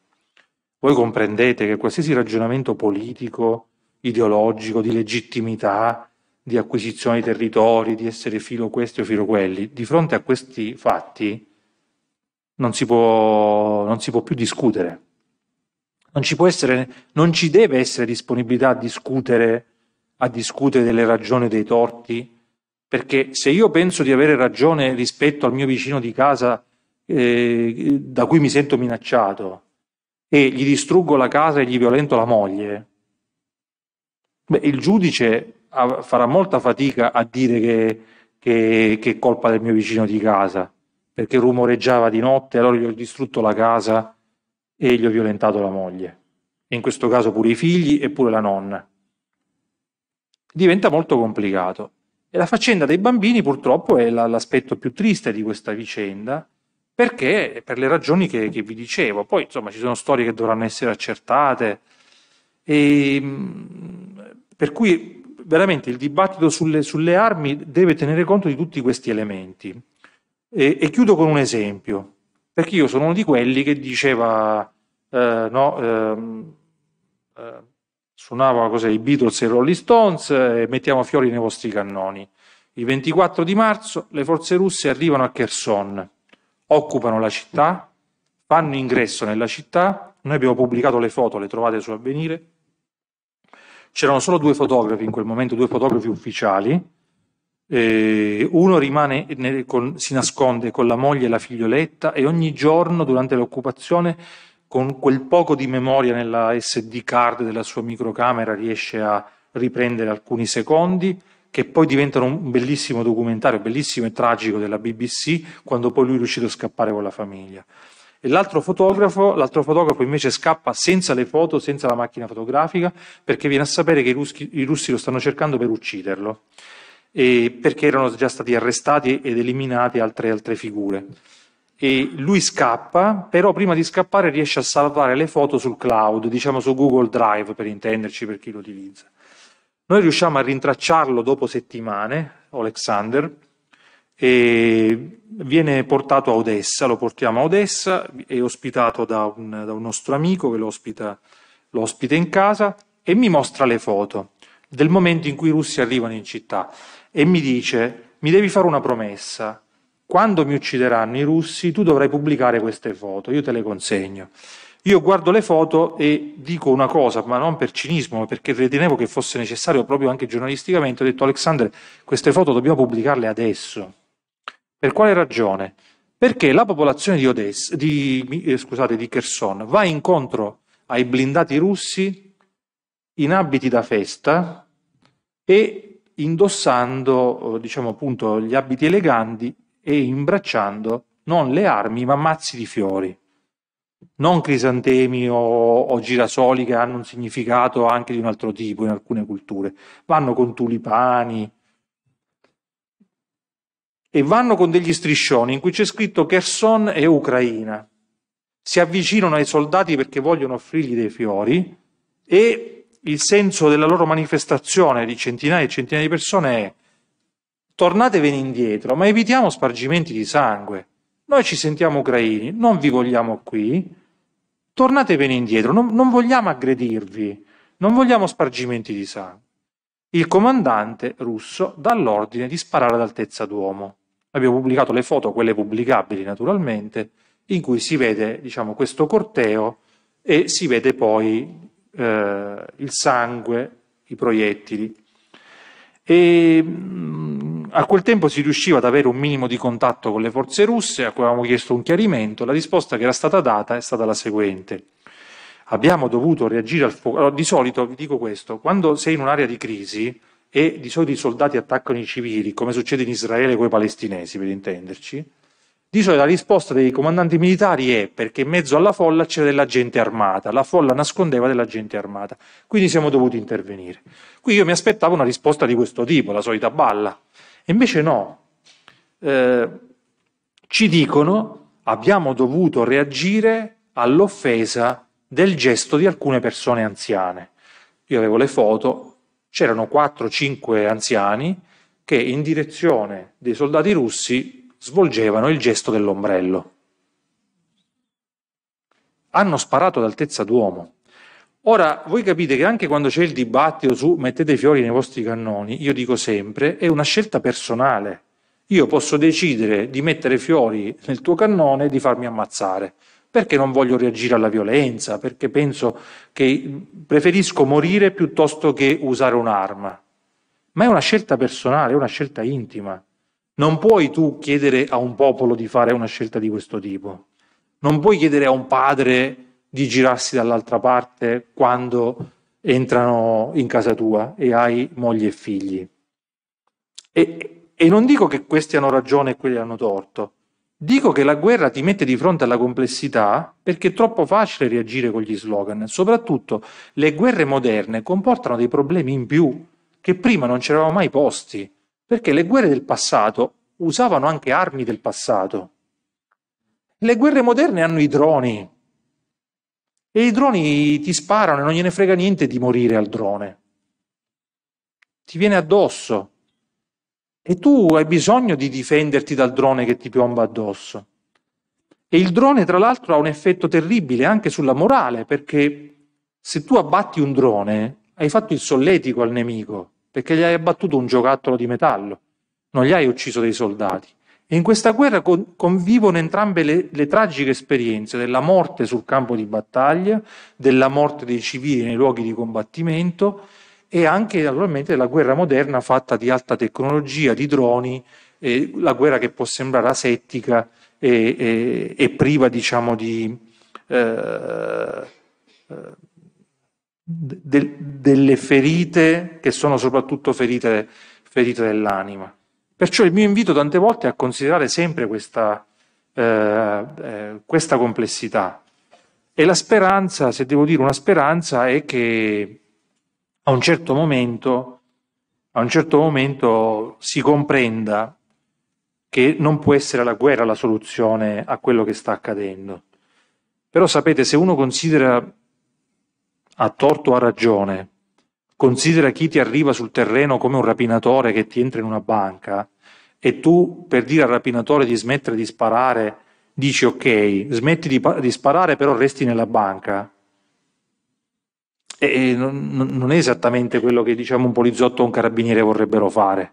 Voi comprendete che qualsiasi ragionamento politico ideologico, di legittimità, di acquisizione di territori, di essere filo questi o filo quelli. Di fronte a questi fatti non si può, non si può più discutere. Non ci, può essere, non ci deve essere disponibilità a discutere, a discutere delle ragioni dei torti, perché se io penso di avere ragione rispetto al mio vicino di casa eh, da cui mi sento minacciato e gli distruggo la casa e gli violento la moglie, Beh, il giudice farà molta fatica a dire che, che, che, è colpa del mio vicino di casa, perché rumoreggiava di notte, allora gli ho distrutto la casa e gli ho violentato la moglie. in questo caso pure i figli e pure la nonna. Diventa molto complicato. E la faccenda dei bambini purtroppo è l'aspetto più triste di questa vicenda, perché per le ragioni che, che vi dicevo. Poi insomma ci sono storie che dovranno essere accertate. E, ehm, per cui veramente il dibattito sulle, sulle armi deve tenere conto di tutti questi elementi. E, e, chiudo con un esempio, perché io sono uno di quelli che diceva, eh, no, ehm, eh, suonava cos'è, i Beatles e i Rolling Stones e eh, mettiamo fiori nei vostri cannoni. Il 24 di marzo le forze russe arrivano a Kherson, occupano la città, fanno ingresso nella città, noi abbiamo pubblicato le foto, le trovate su Avvenire, c'erano solo due fotografi in quel momento, due fotografi ufficiali. Eh, uno rimane nel, con, si nasconde con la moglie e la figlioletta e ogni giorno durante l'occupazione con quel poco di memoria nella SD card della sua microcamera riesce a riprendere alcuni secondi che poi diventano un bellissimo documentario, bellissimo e tragico della BBC quando poi lui è riuscito a scappare con la famiglia e l'altro fotografo, l'altro fotografo invece scappa senza le foto, senza la macchina fotografica, perché viene a sapere che i russi, i russi lo stanno cercando per ucciderlo, perché erano già stati arrestati ed eliminati altre, altre figure. E lui scappa, però prima di scappare riesce a salvare le foto sul cloud, diciamo su Google Drive per intenderci per chi lo utilizza. Noi riusciamo a rintracciarlo dopo settimane, Alexander, e viene portato a Odessa, lo portiamo a Odessa, è ospitato da un, da un nostro amico che lo ospita, lo ospita in casa e mi mostra le foto del momento in cui i russi arrivano in città e mi dice mi devi fare una promessa, quando mi uccideranno i russi tu dovrai pubblicare queste foto, io te le consegno. Io guardo le foto e dico una cosa, ma non per cinismo, ma perché ritenevo che fosse necessario proprio anche giornalisticamente, ho detto Alexander, queste foto dobbiamo pubblicarle adesso. Per quale ragione? Perché la popolazione di, Odessa, di, eh, scusate, di Kherson va incontro ai blindati russi in abiti da festa e indossando eh, diciamo appunto gli abiti eleganti e imbracciando non le armi ma mazzi di fiori non crisantemi o, o, girasoli che hanno un significato anche di un altro tipo in alcune culture vanno con tulipani e vanno con degli striscioni in cui c'è scritto Kherson e Ucraina. Si avvicinano ai soldati perché vogliono offrirgli dei fiori e il senso della loro manifestazione di centinaia e centinaia di persone è tornatevene indietro, ma evitiamo spargimenti di sangue. Noi ci sentiamo ucraini, non vi vogliamo qui, tornatevene indietro, non, non vogliamo aggredirvi, non vogliamo spargimenti di sangue. Il comandante russo dà l'ordine di sparare ad altezza d'uomo abbiamo pubblicato le foto, quelle pubblicabili naturalmente, in cui si vede diciamo, questo corteo e si vede poi eh, il sangue, i proiettili. E, mh, mm, a quel tempo si riusciva ad avere un minimo di contatto con le forze russe, a cui avevamo chiesto un chiarimento, la risposta che era stata data è stata la seguente. Abbiamo dovuto reagire al fuoco. Allora, di solito vi dico questo, quando sei in un'area di crisi, e di solito i soldati attaccano i civili, come succede in Israele con i palestinesi, per intenderci, di solito la risposta dei comandanti militari è perché in mezzo alla folla c'era della gente armata, la folla nascondeva della gente armata, quindi siamo dovuti intervenire. Qui io mi aspettavo una risposta di questo tipo, la solita balla, e invece no. Eh, ci dicono abbiamo dovuto reagire all'offesa del gesto di alcune persone anziane. Io avevo le foto, c'erano 4-5 anziani che in direzione dei soldati russi svolgevano il gesto dell'ombrello. Hanno sparato ad altezza d'uomo. Ora, voi capite che anche quando c'è il dibattito su mettete i fiori nei vostri cannoni, io dico sempre, è una scelta personale. Io posso decidere di mettere fiori nel tuo cannone e di farmi ammazzare perché non voglio reagire alla violenza, perché penso che preferisco morire piuttosto che usare un'arma. Ma è una scelta personale, è una scelta intima. Non puoi tu chiedere a un popolo di fare una scelta di questo tipo. Non puoi chiedere a un padre di girarsi dall'altra parte quando entrano in casa tua e hai moglie e figli. E, e non dico che questi hanno ragione e quelli hanno torto, Dico che la guerra ti mette di fronte alla complessità perché è troppo facile reagire con gli slogan. Soprattutto le guerre moderne comportano dei problemi in più che prima non ci eravamo mai posti, perché le guerre del passato usavano anche armi del passato. Le guerre moderne hanno i droni e i droni ti sparano e non gliene frega niente di morire al drone. Ti viene addosso, e tu hai bisogno di difenderti dal drone che ti piomba addosso. E il drone, tra l'altro, ha un effetto terribile anche sulla morale, perché se tu abbatti un drone, hai fatto il solletico al nemico, perché gli hai abbattuto un giocattolo di metallo, non gli hai ucciso dei soldati. E in questa guerra convivono entrambe le, le, tragiche esperienze della morte sul campo di battaglia, della morte dei civili nei luoghi di combattimento e anche naturalmente la guerra moderna fatta di alta tecnologia, di droni, eh, la guerra che può sembrare asettica e, e, e priva diciamo di... Eh, eh de, delle ferite che sono soprattutto ferite, ferite dell'anima. Perciò il mio invito tante volte è a considerare sempre questa, eh, eh, questa complessità. E la speranza, se devo dire una speranza, è che a un certo momento, a un certo momento si comprenda che non può essere la guerra la soluzione a quello che sta accadendo. Però sapete, se uno considera a torto o a ragione, considera chi ti arriva sul terreno come un rapinatore che ti entra in una banca e tu per dire al rapinatore di smettere di sparare dici ok, smetti di, di sparare però resti nella banca, e non, non, è esattamente quello che diciamo un poliziotto o un carabiniere vorrebbero fare.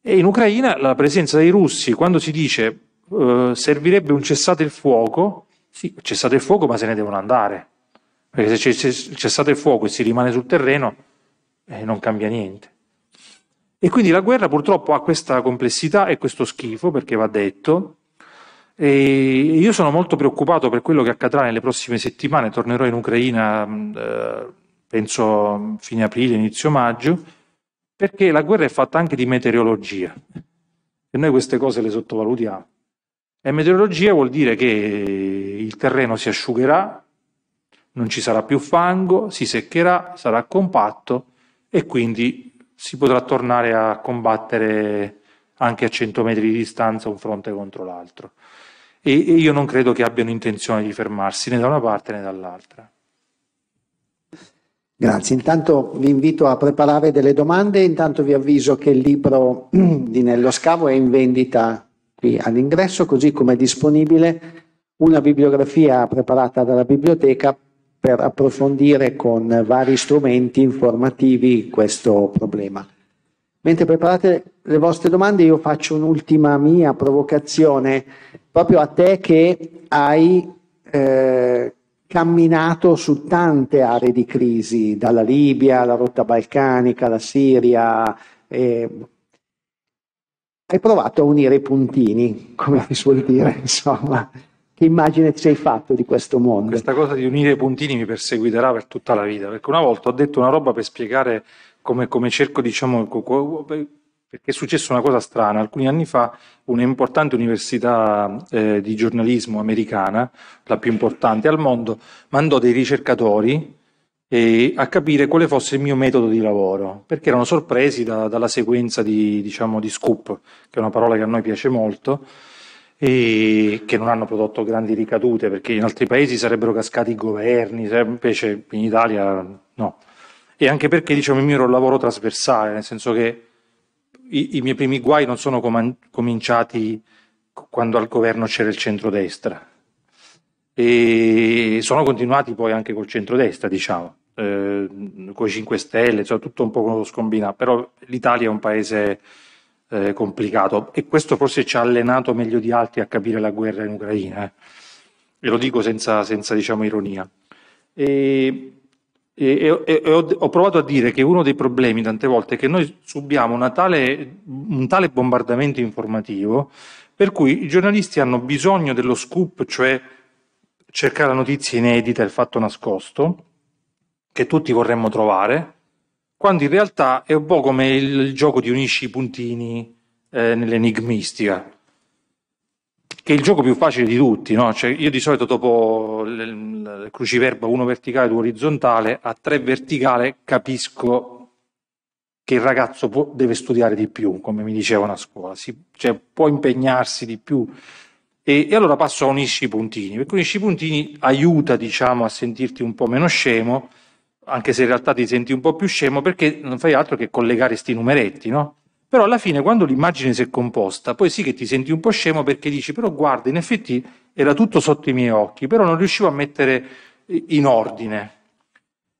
E in Ucraina la presenza dei russi, quando si dice eh, servirebbe un cessate il fuoco, sì, cessate il fuoco, ma se ne devono andare. Perché se c'è il cessate il fuoco e si rimane sul terreno, eh, non cambia niente. E quindi la guerra purtroppo ha questa complessità e questo schifo, perché va detto, e io sono molto preoccupato per quello che accadrà nelle prossime settimane. Tornerò in Ucraina, mm, eh, penso mm, fine aprile, inizio maggio, perché la guerra è fatta anche di meteorologia. E noi queste cose le sottovalutiamo. E meteorologia vuol dire che il terreno si asciugherà, non ci sarà più fango, si seccherà, sarà compatto e quindi si potrà tornare a combattere anche a 100 metri di distanza un fronte contro l'altro e io non credo che abbiano intenzione di fermarsi né da una parte né dall'altra. Grazie, intanto vi invito a preparare delle domande, intanto vi avviso che il libro di Nello Scavo è in vendita qui all'ingresso, così come è disponibile una bibliografia preparata dalla biblioteca per approfondire con vari strumenti informativi questo problema. Mentre preparate le vostre domande io faccio un'ultima mia provocazione proprio a te che hai eh, camminato su tante aree di crisi, dalla Libia alla rotta balcanica, alla Siria. Eh, hai provato a unire i puntini, come si suol dire, insomma. Che immagine ti sei fatto di questo mondo? Questa cosa di unire i puntini mi perseguiterà per tutta la vita, perché una volta ho detto una roba per spiegare come, come cerco, diciamo, perché è successa una cosa strana. Alcuni anni fa un'importante università eh, di giornalismo americana, la più importante al mondo, mandò dei ricercatori eh, a capire quale fosse il mio metodo di lavoro, perché erano sorpresi da, dalla sequenza di, diciamo, di scoop, che è una parola che a noi piace molto, e che non hanno prodotto grandi ricadute perché in altri paesi sarebbero cascati i governi, invece in Italia no. E anche perché diciamo il mio era un lavoro trasversale, nel senso che i, i, miei primi guai non sono coman- cominciati quando al governo c'era il centrodestra e sono continuati poi anche col centrodestra, diciamo, eh, con i 5 Stelle, cioè tutto un po' scombinato, però l'Italia è un paese eh, complicato e questo forse ci ha allenato meglio di altri a capire la guerra in Ucraina, eh. e lo dico senza, senza diciamo, ironia. E e, e, e ho, ho, provato a dire che uno dei problemi tante volte è che noi subiamo tale, un tale bombardamento informativo per cui i giornalisti hanno bisogno dello scoop, cioè cercare la notizia inedita, il fatto nascosto, che tutti vorremmo trovare, quando in realtà è un po' come il, il gioco di unisci i puntini eh, nell'enigmistica che è il gioco più facile di tutti. No? Cioè, io di solito dopo il cruciverba uno verticale, due orizzontale, a tre verticale capisco che il ragazzo può, deve studiare di più, come mi dicevano a scuola, si, cioè, può impegnarsi di più. E, e allora passo a unisci i puntini, perché unisci i puntini aiuta diciamo, a sentirti un po' meno scemo, anche se in realtà ti senti un po' più scemo, perché non fai altro che collegare questi numeretti, no? Però alla fine quando l'immagine si è composta, poi sì che ti senti un po' scemo perché dici però guarda, in effetti era tutto sotto i miei occhi, però non riuscivo a mettere in ordine.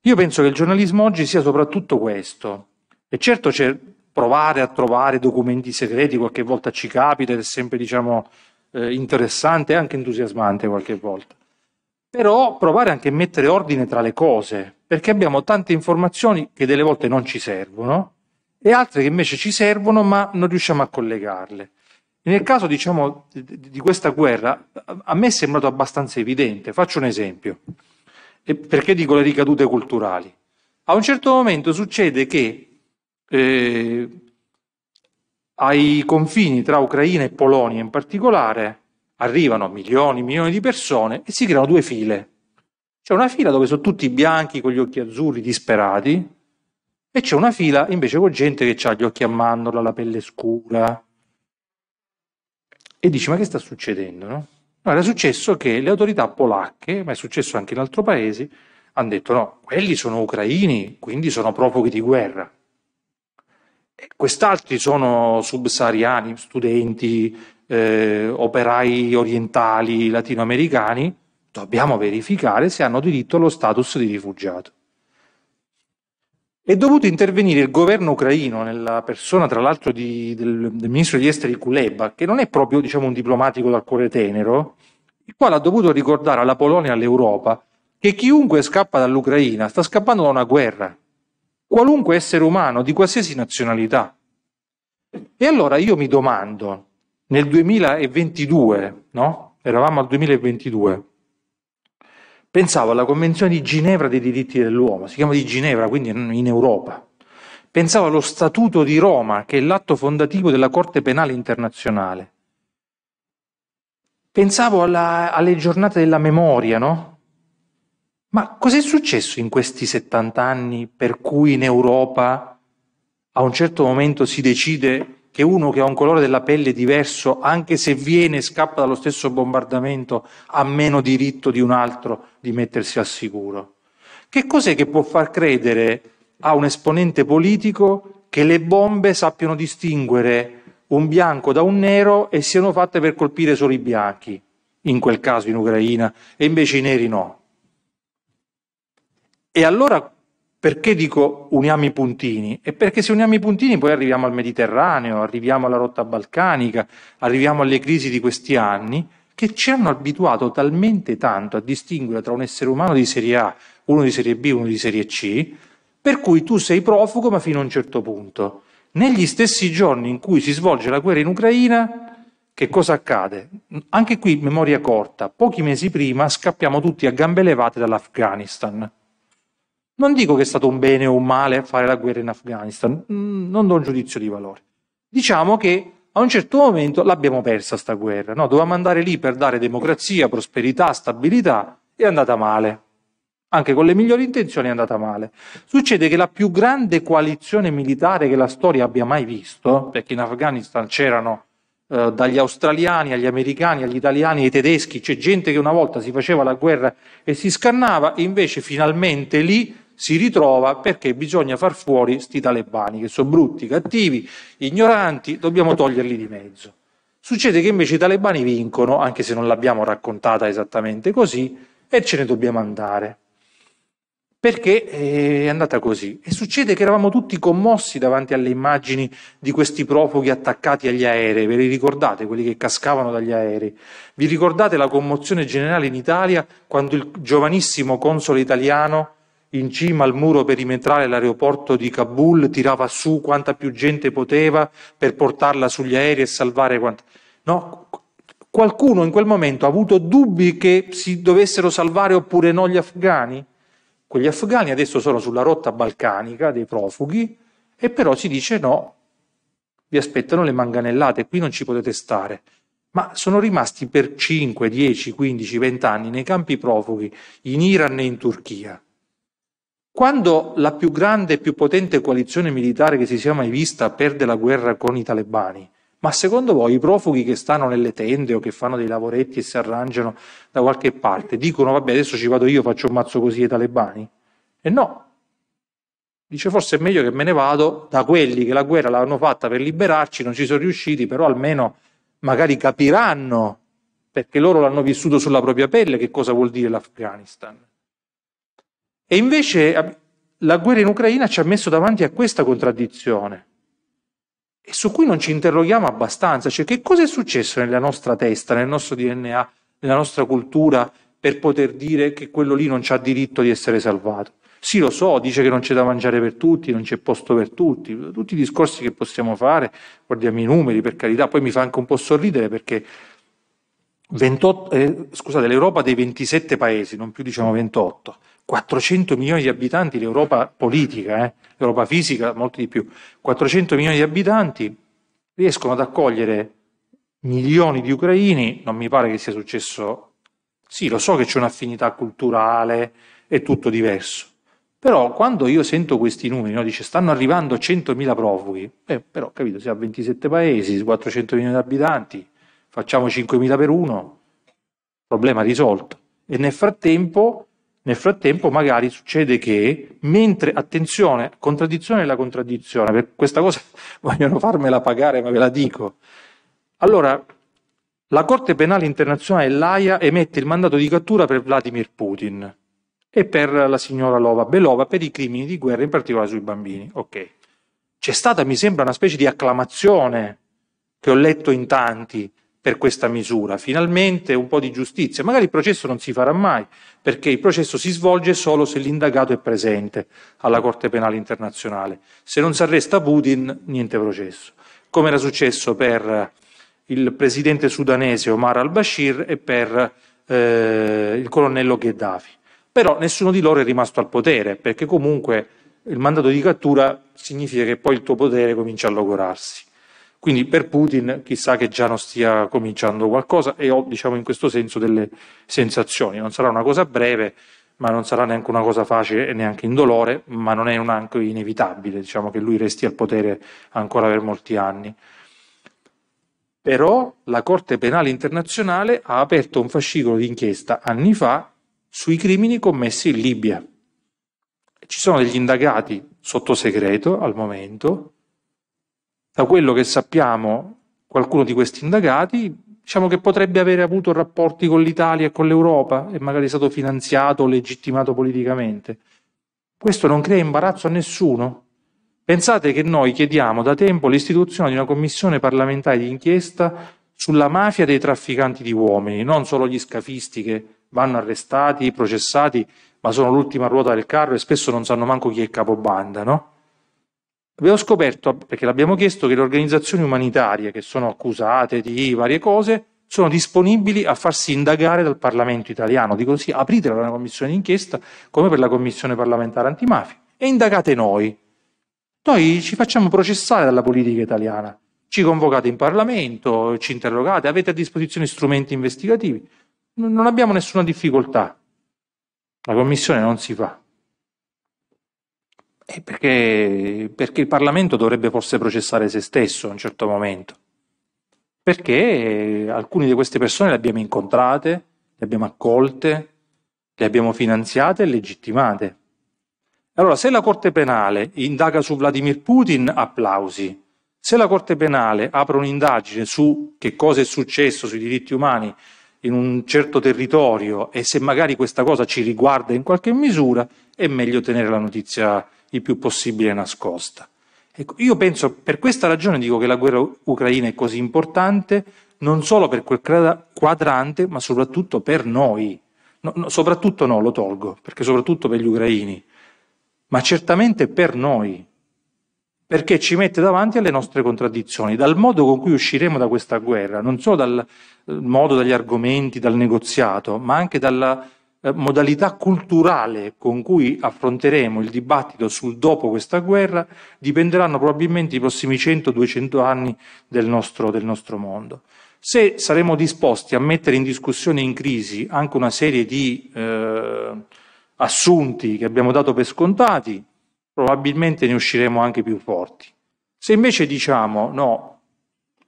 Io penso che il giornalismo oggi sia soprattutto questo. E certo c'è provare a trovare documenti segreti, qualche volta ci capita ed è sempre diciamo, eh, interessante e anche entusiasmante qualche volta. Però provare anche a mettere ordine tra le cose, perché abbiamo tante informazioni che delle volte non ci servono e altre che invece ci servono ma non riusciamo a collegarle. nel caso diciamo, di questa guerra a me è sembrato abbastanza evidente, faccio un esempio, perché dico le ricadute culturali. A un certo momento succede che eh, ai confini tra Ucraina e Polonia in particolare arrivano milioni e milioni di persone e si creano due file. C'è una fila dove sono tutti bianchi con gli occhi azzurri disperati e c'è una fila invece con gente che ha gli occhi a mandorla, la pelle scura. E dici, ma che sta succedendo? No? Allora, è successo che le autorità polacche, ma è successo anche in altri paesi, hanno detto no, quelli sono ucraini, quindi sono profughi di guerra. E quest'altri sono subsahariani, studenti, eh, operai orientali, latinoamericani. Dobbiamo verificare se hanno diritto allo status di rifugiato. È dovuto intervenire il governo ucraino, nella persona tra l'altro del, del, ministro degli esteri Kuleba, che non è proprio diciamo, un diplomatico dal cuore tenero, il quale ha dovuto ricordare alla Polonia e all'Europa che chiunque scappa dall'Ucraina sta scappando da una guerra, qualunque essere umano di qualsiasi nazionalità. E allora io mi domando, nel 2022, no? Eravamo al 2022 pensavo alla Convenzione di Ginevra dei diritti dell'uomo, si chiama di Ginevra, quindi in Europa. Pensavo allo Statuto di Roma, che è l'atto fondativo della Corte Penale Internazionale. Pensavo alla, alle giornate della memoria, no? Ma cos'è successo in questi 70 anni per cui in Europa a un certo momento si decide che uno che ha un colore della pelle diverso, anche se viene e scappa dallo stesso bombardamento, ha meno diritto di un altro di mettersi al sicuro? Che cos'è che può far credere a un esponente politico che le bombe sappiano distinguere un bianco da un nero e siano fatte per colpire solo i bianchi, in quel caso in Ucraina, e invece i neri no? E allora perché dico uniamo i puntini? È perché se uniamo i puntini poi arriviamo al Mediterraneo, arriviamo alla rotta balcanica, arriviamo alle crisi di questi anni che ci hanno abituato talmente tanto a distinguere tra un essere umano di serie A, uno di serie B, uno di serie C, per cui tu sei profugo ma fino a un certo punto. Negli stessi giorni in cui si svolge la guerra in Ucraina, che cosa accade? Anche qui memoria corta, pochi mesi prima scappiamo tutti a gambe levate dall'Afghanistan. Non dico che è stato un bene o un male fare la guerra in Afghanistan, mm, non do un giudizio di valore. Diciamo che a un certo momento l'abbiamo persa sta guerra, no? dovevamo andare lì per dare democrazia, prosperità, stabilità, è andata male. Anche con le migliori intenzioni è andata male. Succede che la più grande coalizione militare che la storia abbia mai visto, perché in Afghanistan c'erano eh, dagli australiani agli americani, agli italiani, ai tedeschi, c'è gente che una volta si faceva la guerra e si scannava, e invece finalmente lì si ritrova perché bisogna far fuori sti talebani che sono brutti, cattivi, ignoranti, dobbiamo toglierli di mezzo. Succede che invece i talebani vincono, anche se non l'abbiamo raccontata esattamente così, e ce ne dobbiamo andare. Perché eh, è andata così. E succede che eravamo tutti commossi davanti alle immagini di questi profughi attaccati agli aerei. Ve li ricordate quelli che cascavano dagli aerei? Vi ricordate la commozione generale in Italia quando il giovanissimo console italiano in cima al muro perimetrale dell'aeroporto di Kabul, tirava su quanta più gente poteva per portarla sugli aerei e salvare quanta... No, qualcuno in quel momento ha avuto dubbi che si dovessero salvare oppure no gli afghani? Quegli afghani adesso sono sulla rotta balcanica dei profughi e però si dice no, vi aspettano le manganellate, qui non ci potete stare. Ma sono rimasti per 5, 10, 15, 20 anni nei campi profughi in Iran e in Turchia. Quando la più grande e più potente coalizione militare che si sia mai vista perde la guerra con i talebani, ma secondo voi i profughi che stanno nelle tende o che fanno dei lavoretti e si arrangiano da qualche parte dicono vabbè adesso ci vado io, faccio un mazzo così ai talebani? E no. Dice forse è meglio che me ne vado da quelli che la guerra l'hanno fatta per liberarci, non ci sono riusciti, però almeno magari capiranno perché loro l'hanno vissuto sulla propria pelle che cosa vuol dire l'Afghanistan. E invece la guerra in Ucraina ci ha messo davanti a questa contraddizione e su cui non ci interroghiamo abbastanza, cioè che cosa è successo nella nostra testa, nel nostro DNA, nella nostra cultura per poter dire che quello lì non c'ha diritto di essere salvato. Sì, lo so, dice che non c'è da mangiare per tutti, non c'è posto per tutti, tutti i discorsi che possiamo fare, guardiamo i numeri per carità, poi mi fa anche un po' sorridere perché 28, eh, scusate, l'Europa dei 27 paesi, non più diciamo 28, 400 milioni di abitanti, l'Europa politica, eh, l'Europa fisica molti di più, 400 milioni di abitanti riescono ad accogliere milioni di ucraini, non mi pare che sia successo, sì lo so che c'è un'affinità culturale, è tutto diverso, però quando io sento questi numeri, no, dice stanno arrivando 100.000 profughi, eh, però capito, siamo a 27 paesi, 400 milioni di abitanti, facciamo 5.000 per uno, problema risolto. E nel frattempo nel frattempo magari succede che, mentre, attenzione, contraddizione è la contraddizione, per questa cosa vogliono farmela pagare, ma ve la dico. Allora, la Corte Penale Internazionale, l'AIA, emette il mandato di cattura per Vladimir Putin e per la signora Lova Belova per i crimini di guerra, in particolare sui bambini. Ok. C'è stata, mi sembra, una specie di acclamazione che ho letto in tanti, per questa misura. Finalmente un po' di giustizia. Magari il processo non si farà mai, perché il processo si svolge solo se l'indagato è presente alla Corte Penale Internazionale. Se non si arresta Putin, niente processo. Come era successo per eh, il presidente sudanese Omar al-Bashir e per eh, il colonnello Gheddafi. Però nessuno di loro è rimasto al potere, perché comunque il mandato di cattura significa che poi il tuo potere comincia a logorarsi. Quindi per Putin chissà che già non stia cominciando qualcosa e ho diciamo in questo senso delle sensazioni. Non sarà una cosa breve, ma non sarà neanche una cosa facile e neanche indolore, ma non è neanche inevitabile, diciamo che lui resti al potere ancora per molti anni. Però la Corte Penale Internazionale ha aperto un fascicolo di inchiesta anni fa sui crimini commessi in Libia. Ci sono degli indagati sotto segreto al momento da quello che sappiamo, qualcuno di questi indagati diciamo che potrebbe avere avuto rapporti con l'Italia e con l'Europa e magari è stato finanziato o legittimato politicamente. Questo non crea imbarazzo a nessuno. Pensate che noi chiediamo da tempo l'istituzione di una commissione parlamentare di inchiesta sulla mafia dei trafficanti di uomini, non solo gli scafisti che vanno arrestati, processati, ma sono l'ultima ruota del carro e spesso non sanno manco chi è capobanda, no? Abbiamo scoperto, perché l'abbiamo chiesto, che le organizzazioni umanitarie che sono accusate di varie cose sono disponibili a farsi indagare dal Parlamento italiano. Dico così, aprite la commissione d'inchiesta come per la commissione parlamentare antimafia e indagate noi. Noi ci facciamo processare dalla politica italiana, ci convocate in Parlamento, ci interrogate, avete a disposizione strumenti investigativi. Non abbiamo nessuna difficoltà. La commissione non si fa. Perché, perché, il Parlamento dovrebbe forse processare se stesso a un certo momento. Perché alcune di queste persone le abbiamo incontrate, le abbiamo accolte, le abbiamo finanziate e legittimate. Allora, se la Corte Penale indaga su Vladimir Putin, applausi. Se la Corte Penale apre un'indagine su che cosa è successo sui diritti umani in un certo territorio e se magari questa cosa ci riguarda in qualche misura, è meglio tenere la notizia il più possibile nascosta. Ecco, io penso, per questa ragione dico che la guerra ucraina è così importante, non solo per quel quadrante, ma soprattutto per noi. No, no, soprattutto no, lo tolgo, perché soprattutto per gli ucraini, ma certamente per noi, perché ci mette davanti alle nostre contraddizioni, dal modo con cui usciremo da questa guerra, non solo dal eh, modo, dagli argomenti, dal negoziato, ma anche dalla eh, modalità culturale con cui affronteremo il dibattito sul dopo questa guerra dipenderanno probabilmente i prossimi 100-200 anni del nostro, del nostro mondo. Se saremo disposti a mettere in discussione in crisi anche una serie di eh, assunti che abbiamo dato per scontati, probabilmente ne usciremo anche più forti. Se invece diciamo no,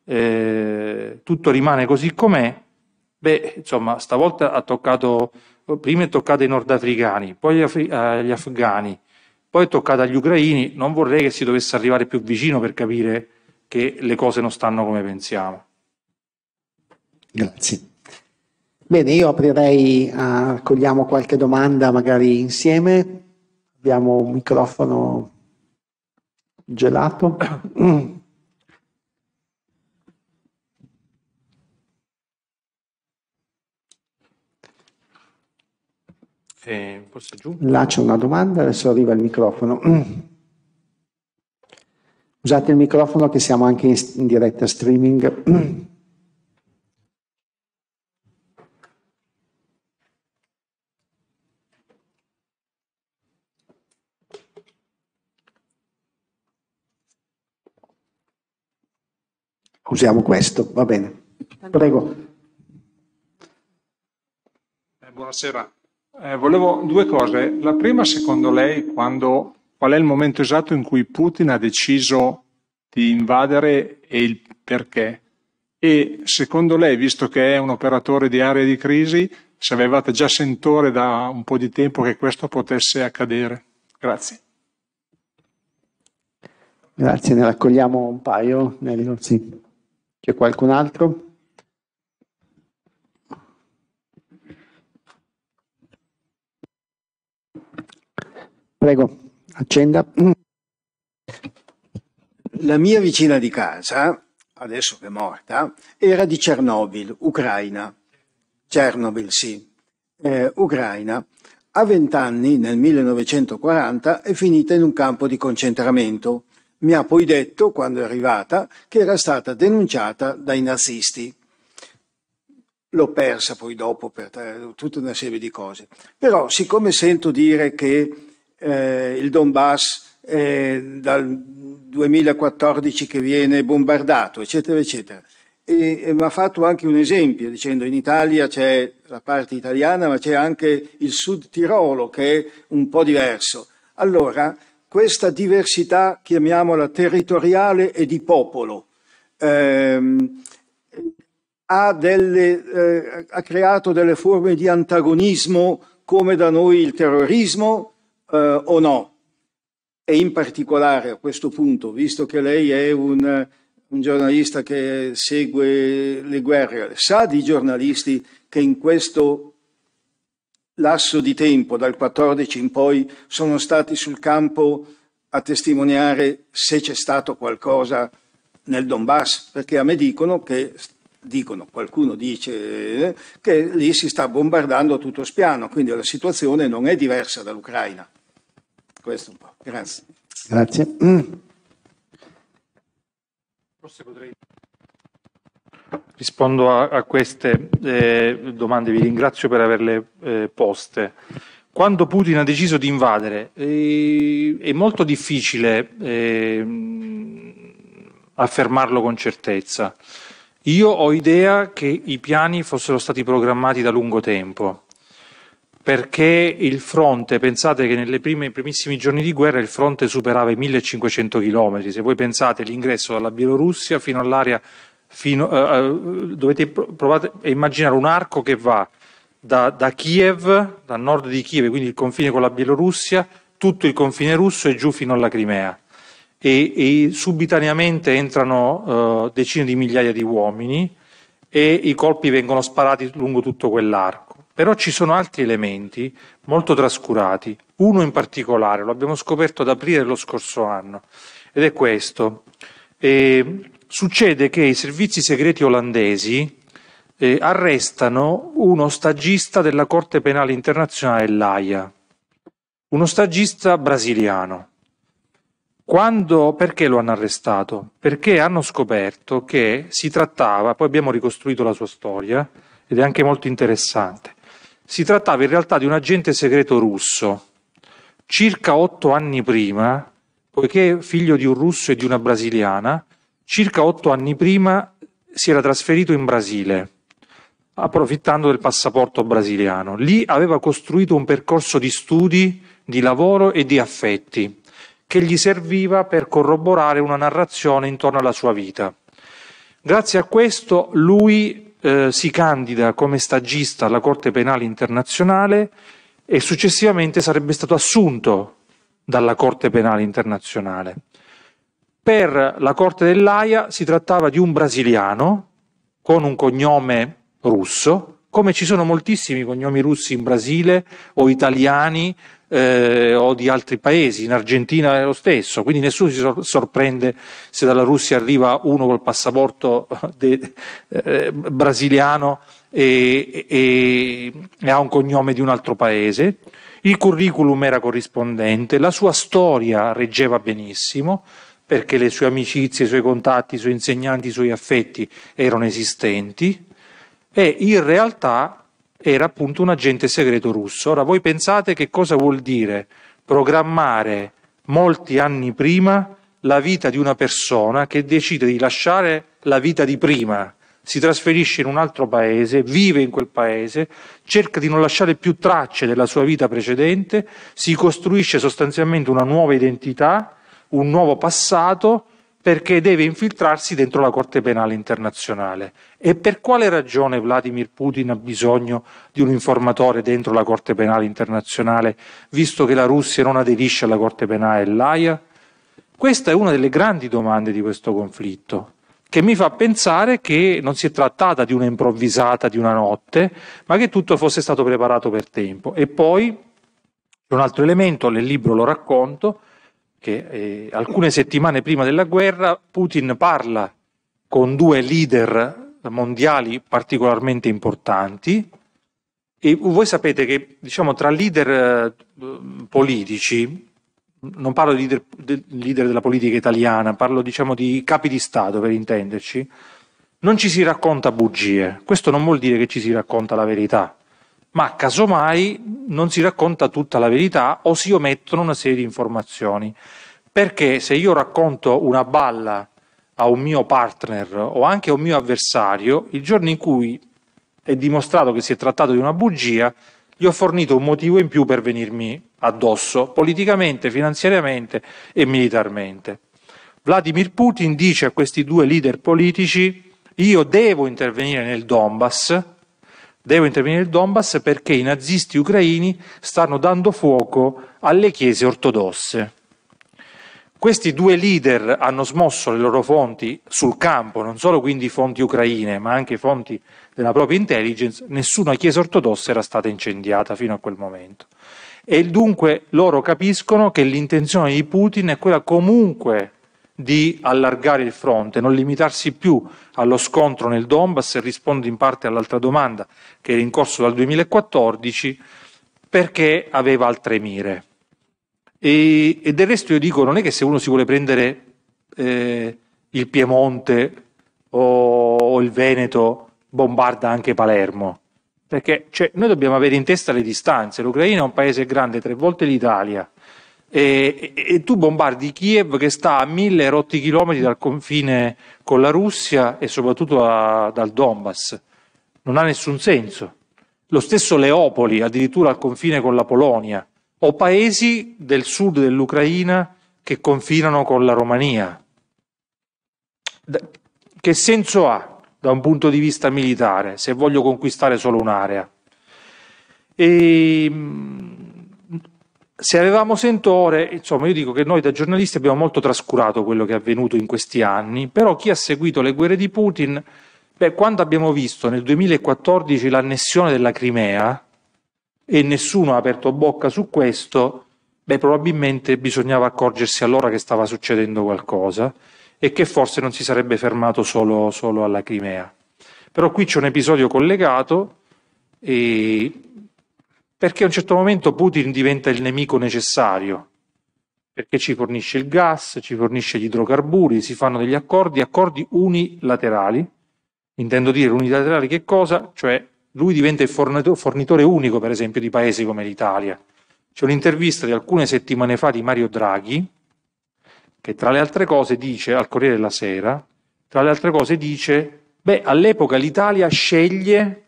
eh, tutto rimane così com'è, beh, insomma, stavolta ha toccato prima è toccata ai nordafricani, poi agli afghani, poi è toccata agli ucraini, non vorrei che si dovesse arrivare più vicino per capire che le cose non stanno come pensiamo. Grazie. Bene, io aprirei, accogliamo qualche domanda magari insieme. Abbiamo un microfono gelato. Mm. Eh, Là c'è una domanda, adesso arriva il microfono. Usate il microfono che siamo anche in, in diretta streaming. Usiamo questo, va bene. Prego. Eh, buonasera. Eh, volevo due cose. La prima, secondo lei, quando, qual è il momento esatto in cui Putin ha deciso di invadere e il perché? E secondo lei, visto che è un operatore di aree di crisi, se avevate già sentore da un po' di tempo che questo potesse accadere? Grazie. Grazie, ne raccogliamo un paio. Sì. C'è qualcun altro? Prego, accenda. La mia vicina di casa, adesso che è morta, era di Chernobyl, Ucraina. Chernobyl, sì, eh, Ucraina. A vent'anni, nel 1940, è finita in un campo di concentramento. Mi ha poi detto, quando è arrivata, che era stata denunciata dai nazisti. L'ho persa poi dopo per eh, tutta una serie di cose. Però, siccome sento dire che eh, il Donbass eh, dal 2014 che viene bombardato, eccetera, eccetera. E, e mi ha fatto anche un esempio dicendo in Italia c'è la parte italiana ma c'è anche il Sud Tirolo che è un po' diverso. Allora, questa diversità, chiamiamola territoriale e di popolo, ehm, ha, delle, eh, ha creato delle forme di antagonismo come da noi il terrorismo, eh, o no. E in particolare a questo punto, visto che lei è un, un giornalista che segue le guerre, sa di giornalisti che in questo lasso di tempo, dal 14 in poi, sono stati sul campo a testimoniare se c'è stato qualcosa nel Donbass, perché a me dicono che, dicono, qualcuno dice eh, che lì si sta bombardando tutto spiano, quindi la situazione non è diversa dall'Ucraina. Questo un po'. Grazie. Grazie. Mm. Forse potrei... Rispondo a, a queste eh, domande, vi ringrazio per averle eh, poste. Quando Putin ha deciso di invadere, eh, è molto difficile eh, affermarlo con certezza. Io ho idea che i piani fossero stati programmati da lungo tempo perché il fronte, pensate che nei primissimi giorni di guerra il fronte superava i 1500 chilometri, se voi pensate l'ingresso dalla Bielorussia fino all'area, fino, eh, eh dovete provate a immaginare un arco che va da, da Kiev, dal nord di Kiev, quindi il confine con la Bielorussia, tutto il confine russo e giù fino alla Crimea. E, e subitaneamente entrano eh, decine di migliaia di uomini e i colpi vengono sparati lungo tutto quell'arco però ci sono altri elementi molto trascurati, uno in particolare, lo abbiamo scoperto ad aprile dello scorso anno, ed è questo. E succede che i servizi segreti olandesi eh, arrestano uno stagista della Corte Penale Internazionale dell'AIA, uno stagista brasiliano. Quando, perché lo hanno arrestato? Perché hanno scoperto che si trattava, poi abbiamo ricostruito la sua storia ed è anche molto interessante, si trattava in realtà di un agente segreto russo. Circa otto anni prima, poiché figlio di un russo e di una brasiliana, circa otto anni prima si era trasferito in Brasile, approfittando del passaporto brasiliano. Lì aveva costruito un percorso di studi, di lavoro e di affetti, che gli serviva per corroborare una narrazione intorno alla sua vita. Grazie a questo lui eh, si candida come stagista alla Corte Penale Internazionale e successivamente sarebbe stato assunto dalla Corte Penale Internazionale. Per la Corte dell'AIA si trattava di un brasiliano con un cognome russo, come ci sono moltissimi cognomi russi in Brasile o italiani eh, o di altri paesi, in Argentina è lo stesso, quindi nessuno si sorprende se dalla Russia arriva uno col passaporto eh, de, eh, brasiliano e, e, e, ha un cognome di un altro paese, il curriculum era corrispondente, la sua storia reggeva benissimo perché le sue amicizie, i suoi contatti, i suoi insegnanti, i suoi affetti erano esistenti e in realtà era appunto un agente segreto russo. Ora voi pensate che cosa vuol dire programmare molti anni prima la vita di una persona che decide di lasciare la vita di prima, si trasferisce in un altro paese, vive in quel paese, cerca di non lasciare più tracce della sua vita precedente, si costruisce sostanzialmente una nuova identità, un nuovo passato perché deve infiltrarsi dentro la Corte Penale Internazionale. E per quale ragione Vladimir Putin ha bisogno di un informatore dentro la Corte Penale Internazionale, visto che la Russia non aderisce alla Corte Penale dell'AIA? Questa è una delle grandi domande di questo conflitto, che mi fa pensare che non si è trattata di una improvvisata di una notte, ma che tutto fosse stato preparato per tempo. E poi c'è un altro elemento, nel libro lo racconto, che eh, alcune settimane prima della guerra Putin parla con due leader mondiali particolarmente importanti e voi sapete che diciamo, tra leader eh, politici, non parlo di leader, de, leader, della politica italiana, parlo diciamo, di capi di Stato per intenderci, non ci si racconta bugie. Questo non vuol dire che ci si racconta la verità ma casomai non si racconta tutta la verità o si omettono una serie di informazioni. Perché se io racconto una balla a un mio partner o anche a un mio avversario, il giorno in cui è dimostrato che si è trattato di una bugia, gli ho fornito un motivo in più per venirmi addosso, politicamente, finanziariamente e militarmente. Vladimir Putin dice a questi due leader politici io devo intervenire nel Donbass Deve intervenire il Donbass perché i nazisti ucraini stanno dando fuoco alle chiese ortodosse. Questi due leader hanno smosso le loro fonti sul campo, non solo quindi fonti ucraine, ma anche fonti della propria intelligence. Nessuna chiesa ortodossa era stata incendiata fino a quel momento. E dunque loro capiscono che l'intenzione di Putin è quella comunque di allargare il fronte, non limitarsi più allo scontro nel Donbass e rispondo in parte all'altra domanda che era in corso dal 2014 perché aveva altre mire. E, e del resto io dico, non è che se uno si vuole prendere eh, il Piemonte o, o, il Veneto, bombarda anche Palermo, perché cioè, noi dobbiamo avere in testa le distanze, l'Ucraina è un paese grande tre volte l'Italia e, e, tu bombardi Kiev che sta a mille rotti chilometri dal confine con la Russia e soprattutto a, dal Donbass. Non ha nessun senso. Lo stesso Leopoli, addirittura al confine con la Polonia, o paesi del sud dell'Ucraina che confinano con la Romania. Da, che senso ha da un punto di vista militare se voglio conquistare solo un'area? E, ehm, se avevamo sentore, insomma, io dico che noi da giornalisti abbiamo molto trascurato quello che è avvenuto in questi anni, però chi ha seguito le guerre di Putin, beh, quando abbiamo visto nel 2014 l'annessione della Crimea e nessuno ha aperto bocca su questo, beh, probabilmente bisognava accorgersi allora che stava succedendo qualcosa e che forse non si sarebbe fermato solo, solo alla Crimea. Però qui c'è un episodio collegato e perché a un certo momento Putin diventa il nemico necessario, perché ci fornisce il gas, ci fornisce gli idrocarburi, si fanno degli accordi, accordi unilaterali. Intendo dire unilaterali che cosa? Cioè lui diventa il fornitore unico, per esempio, di paesi come l'Italia. C'è un'intervista di alcune settimane fa di Mario Draghi, che tra le altre cose dice al Corriere della Sera, tra le altre cose dice, beh, all'epoca l'Italia sceglie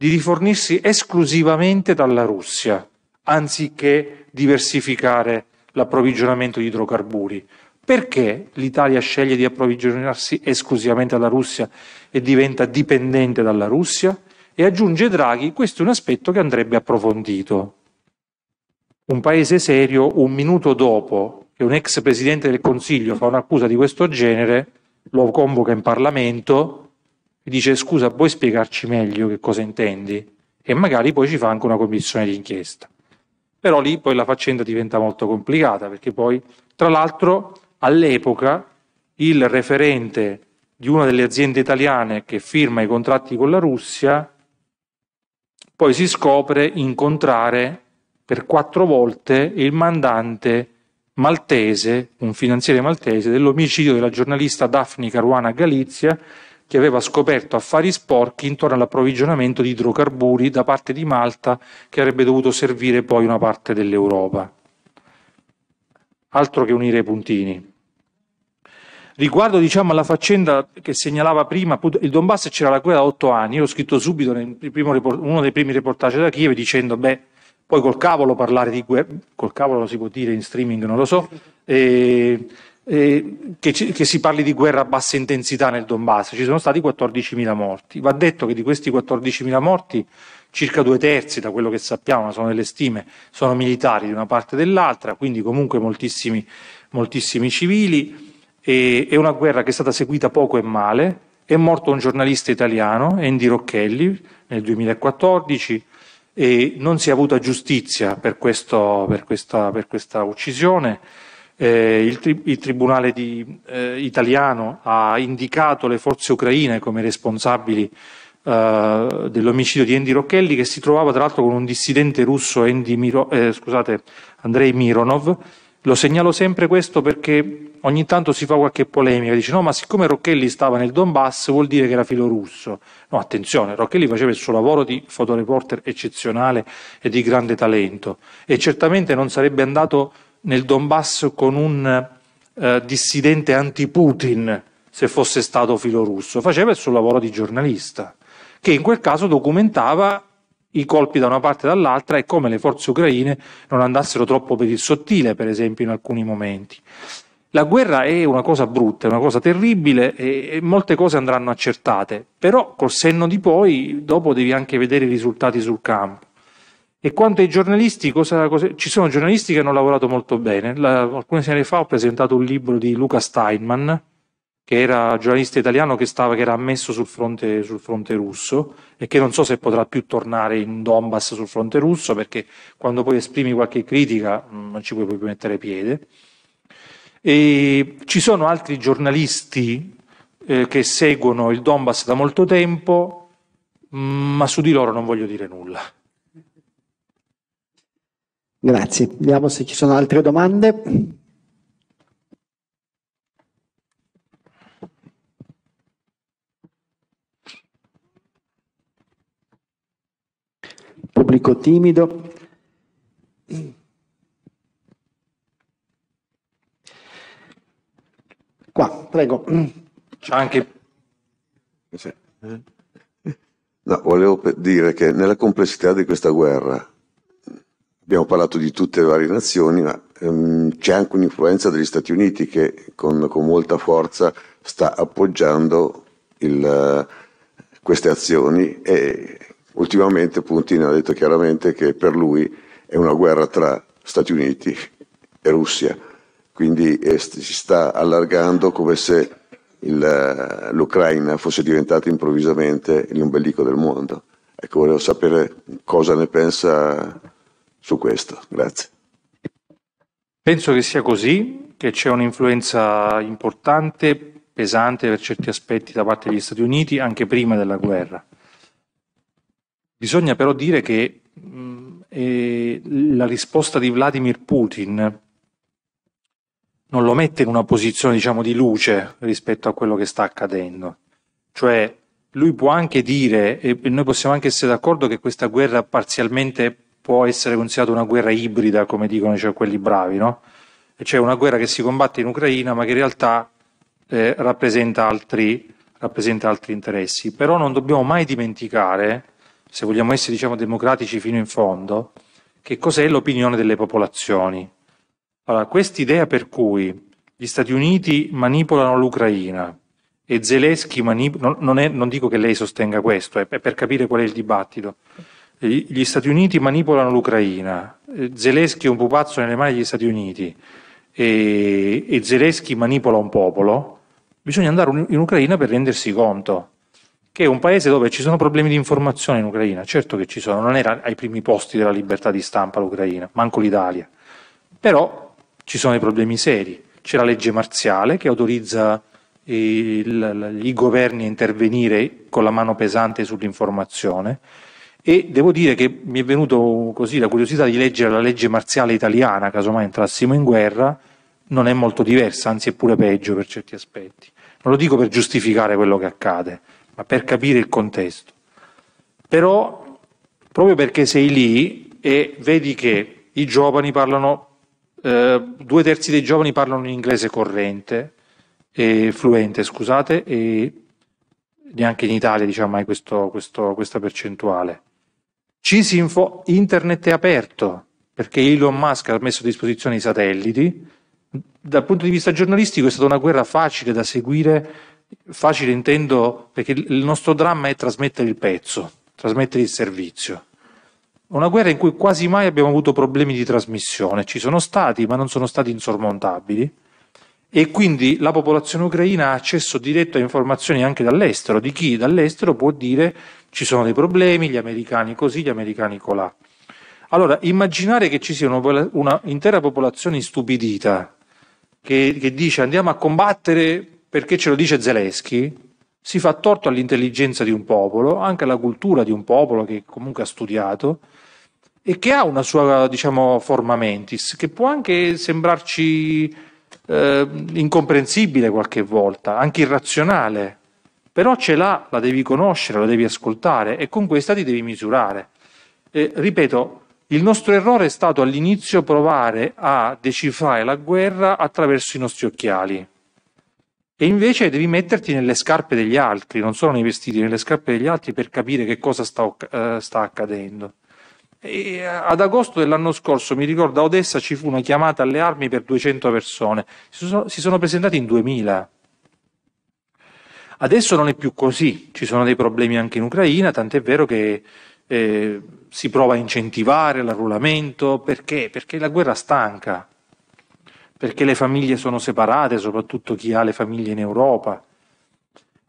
di rifornirsi esclusivamente dalla Russia, anziché diversificare l'approvvigionamento di idrocarburi. Perché l'Italia sceglie di approvvigionarsi esclusivamente dalla Russia e diventa dipendente dalla Russia? E aggiunge Draghi, questo è un aspetto che andrebbe approfondito. Un paese serio, un minuto dopo che un ex presidente del Consiglio fa un'accusa di questo genere, lo convoca in Parlamento e dice scusa, puoi spiegarci meglio che cosa intendi? E magari poi ci fa anche una commissione d'inchiesta. Però lì poi la faccenda diventa molto complicata perché poi, tra l'altro, all'epoca il referente di una delle aziende italiane che firma i contratti con la Russia poi si scopre incontrare per quattro volte il mandante maltese, un finanziere maltese, dell'omicidio della giornalista Daphne Caruana Galizia che aveva scoperto affari sporchi intorno all'approvvigionamento di idrocarburi da parte di Malta che avrebbe dovuto servire poi una parte dell'Europa. Altro che unire i puntini. Riguardo diciamo, alla faccenda che segnalava prima, appunto, il Donbass c'era la guerra da otto anni, io ho scritto subito in uno dei primi reportage da Kiev dicendo, beh, poi col cavolo parlare di guerra, col cavolo lo si può dire in streaming, non lo so, e eh, che, ci, che, si parli di guerra a bassa intensità nel Donbass, ci sono stati 14.000 morti. Va detto che di questi 14.000 morti circa due terzi, da quello che sappiamo, ma sono delle stime, sono militari di una parte e dell'altra, quindi comunque moltissimi, moltissimi civili. E, è una guerra che è stata seguita poco e male. È morto un giornalista italiano, Andy Rocchelli, nel 2014 e non si è avuta giustizia per, questo, per, questa, per questa uccisione. Eh, il, tri- il, Tribunale di, eh, italiano ha indicato le forze ucraine come responsabili eh, dell'omicidio di Andy Rocchelli, che si trovava tra l'altro con un dissidente russo, Miro- eh, scusate, Andrei Mironov. Lo segnalo sempre questo perché ogni tanto si fa qualche polemica, dice no ma siccome Rocchelli stava nel Donbass vuol dire che era filo russo. No, attenzione, Rocchelli faceva il suo lavoro di fotoreporter eccezionale e di grande talento e certamente non sarebbe andato nel Donbass con un eh, dissidente anti-Putin, se fosse stato filo russo, faceva il suo lavoro di giornalista, che in quel caso documentava i colpi da una parte e dall'altra e come le forze ucraine non andassero troppo per il sottile, per esempio, in alcuni momenti. La guerra è una cosa brutta, è una cosa terribile e, e, molte cose andranno accertate, però col senno di poi dopo devi anche vedere i risultati sul campo. E quanto ai giornalisti, cosa, cosa, ci sono giornalisti che hanno lavorato molto bene. La, alcune settimane fa ho presentato un libro di Luca Steinman, che era giornalista italiano che, stava, che era ammesso sul fronte, sul fronte, russo e che non so se potrà più tornare in Donbass sul fronte russo, perché quando poi esprimi qualche critica mm, non ci puoi più mettere piede. E ci sono altri giornalisti eh, che seguono il Donbass da molto tempo, mm, ma su di loro non voglio dire nulla. Grazie. Vediamo se ci sono altre domande. Pubblico timido. Qua, prego. C'è anche... No, volevo dire che nella complessità di questa guerra Abbiamo parlato di tutte le varie nazioni, ma ehm, c'è anche un'influenza degli Stati Uniti che con, con molta forza sta appoggiando il, queste azioni e ultimamente Putin ha detto chiaramente che per lui è una guerra tra Stati Uniti e Russia, quindi eh, si sta allargando come se il, l'Ucraina fosse diventata improvvisamente l'ombelico del mondo. Ecco, volevo sapere cosa ne pensa su questo. Grazie. Penso che sia così, che c'è un'influenza importante, pesante per certi aspetti da parte degli Stati Uniti anche prima della guerra. Bisogna però dire che mh, eh, la risposta di Vladimir Putin non lo mette in una posizione diciamo, di luce rispetto a quello che sta accadendo. Cioè lui può anche dire, e noi possiamo anche essere d'accordo che questa guerra parzialmente può essere considerata una guerra ibrida, come dicono cioè, quelli bravi, no? E Cioè una guerra che si combatte in Ucraina ma che in realtà eh, rappresenta, altri, rappresenta, altri, interessi. Però non dobbiamo mai dimenticare, se vogliamo essere diciamo, democratici fino in fondo, che cos'è l'opinione delle popolazioni. Allora, quest'idea per cui gli Stati Uniti manipolano l'Ucraina e Zelensky manipola, non, non, non, dico che lei sostenga questo, è per capire qual è il dibattito gli Stati Uniti manipolano l'Ucraina, eh, Zelensky è un pupazzo nelle mani degli Stati Uniti e, e Zelensky manipola un popolo, bisogna andare in Ucraina per rendersi conto che è un paese dove ci sono problemi di informazione in Ucraina, certo che ci sono, non era ai primi posti della libertà di stampa l'Ucraina, manco l'Italia, però ci sono dei problemi seri, c'è la legge marziale che autorizza i governi a intervenire con la mano pesante sull'informazione, e devo dire che mi è venuto così la curiosità di leggere la legge marziale italiana, casomai entrassimo in guerra, non è molto diversa, anzi è pure peggio per certi aspetti. Non lo dico per giustificare quello che accade, ma per capire il contesto. Però, proprio perché sei lì e vedi che i giovani parlano, eh, due terzi dei giovani parlano in inglese corrente, e fluente, scusate, e neanche in Italia diciamo, mai questo, questo, questa percentuale. Cisinfo internet è aperto perché Elon Musk ha messo a disposizione i satelliti. Dal punto di vista giornalistico è stata una guerra facile da seguire, facile intendo perché il nostro dramma è trasmettere il pezzo, trasmettere il servizio. Una guerra in cui quasi mai abbiamo avuto problemi di trasmissione, ci sono stati ma non sono stati insormontabili e quindi la popolazione ucraina ha accesso diretto a informazioni anche dall'estero, di chi dall'estero può dire ci sono dei problemi, gli americani così, gli americani colà. Allora, immaginare che ci sia un'intera una popolazione istupidita che, che dice andiamo a combattere perché ce lo dice Zelensky, si fa torto all'intelligenza di un popolo, anche alla cultura di un popolo che comunque ha studiato e che ha una sua, diciamo, forma mentis, che può anche sembrarci eh, incomprensibile qualche volta, anche irrazionale, però ce l'ha, la devi conoscere, la devi ascoltare e con questa ti devi misurare. E, ripeto, il nostro errore è stato all'inizio provare a decifrare la guerra attraverso i nostri occhiali. E invece devi metterti nelle scarpe degli altri, non solo nei vestiti, nelle scarpe degli altri per capire che cosa sta, uh, sta accadendo. E eh, ad agosto dell'anno scorso, mi ricordo, a Odessa ci fu una chiamata alle armi per 200 persone, si sono, si sono presentati in 2000. Adesso non è più così, ci sono dei problemi anche in Ucraina, tant'è vero che eh, si prova a incentivare l'arruolamento, perché? Perché la guerra stanca, perché le famiglie sono separate, soprattutto chi ha le famiglie in Europa.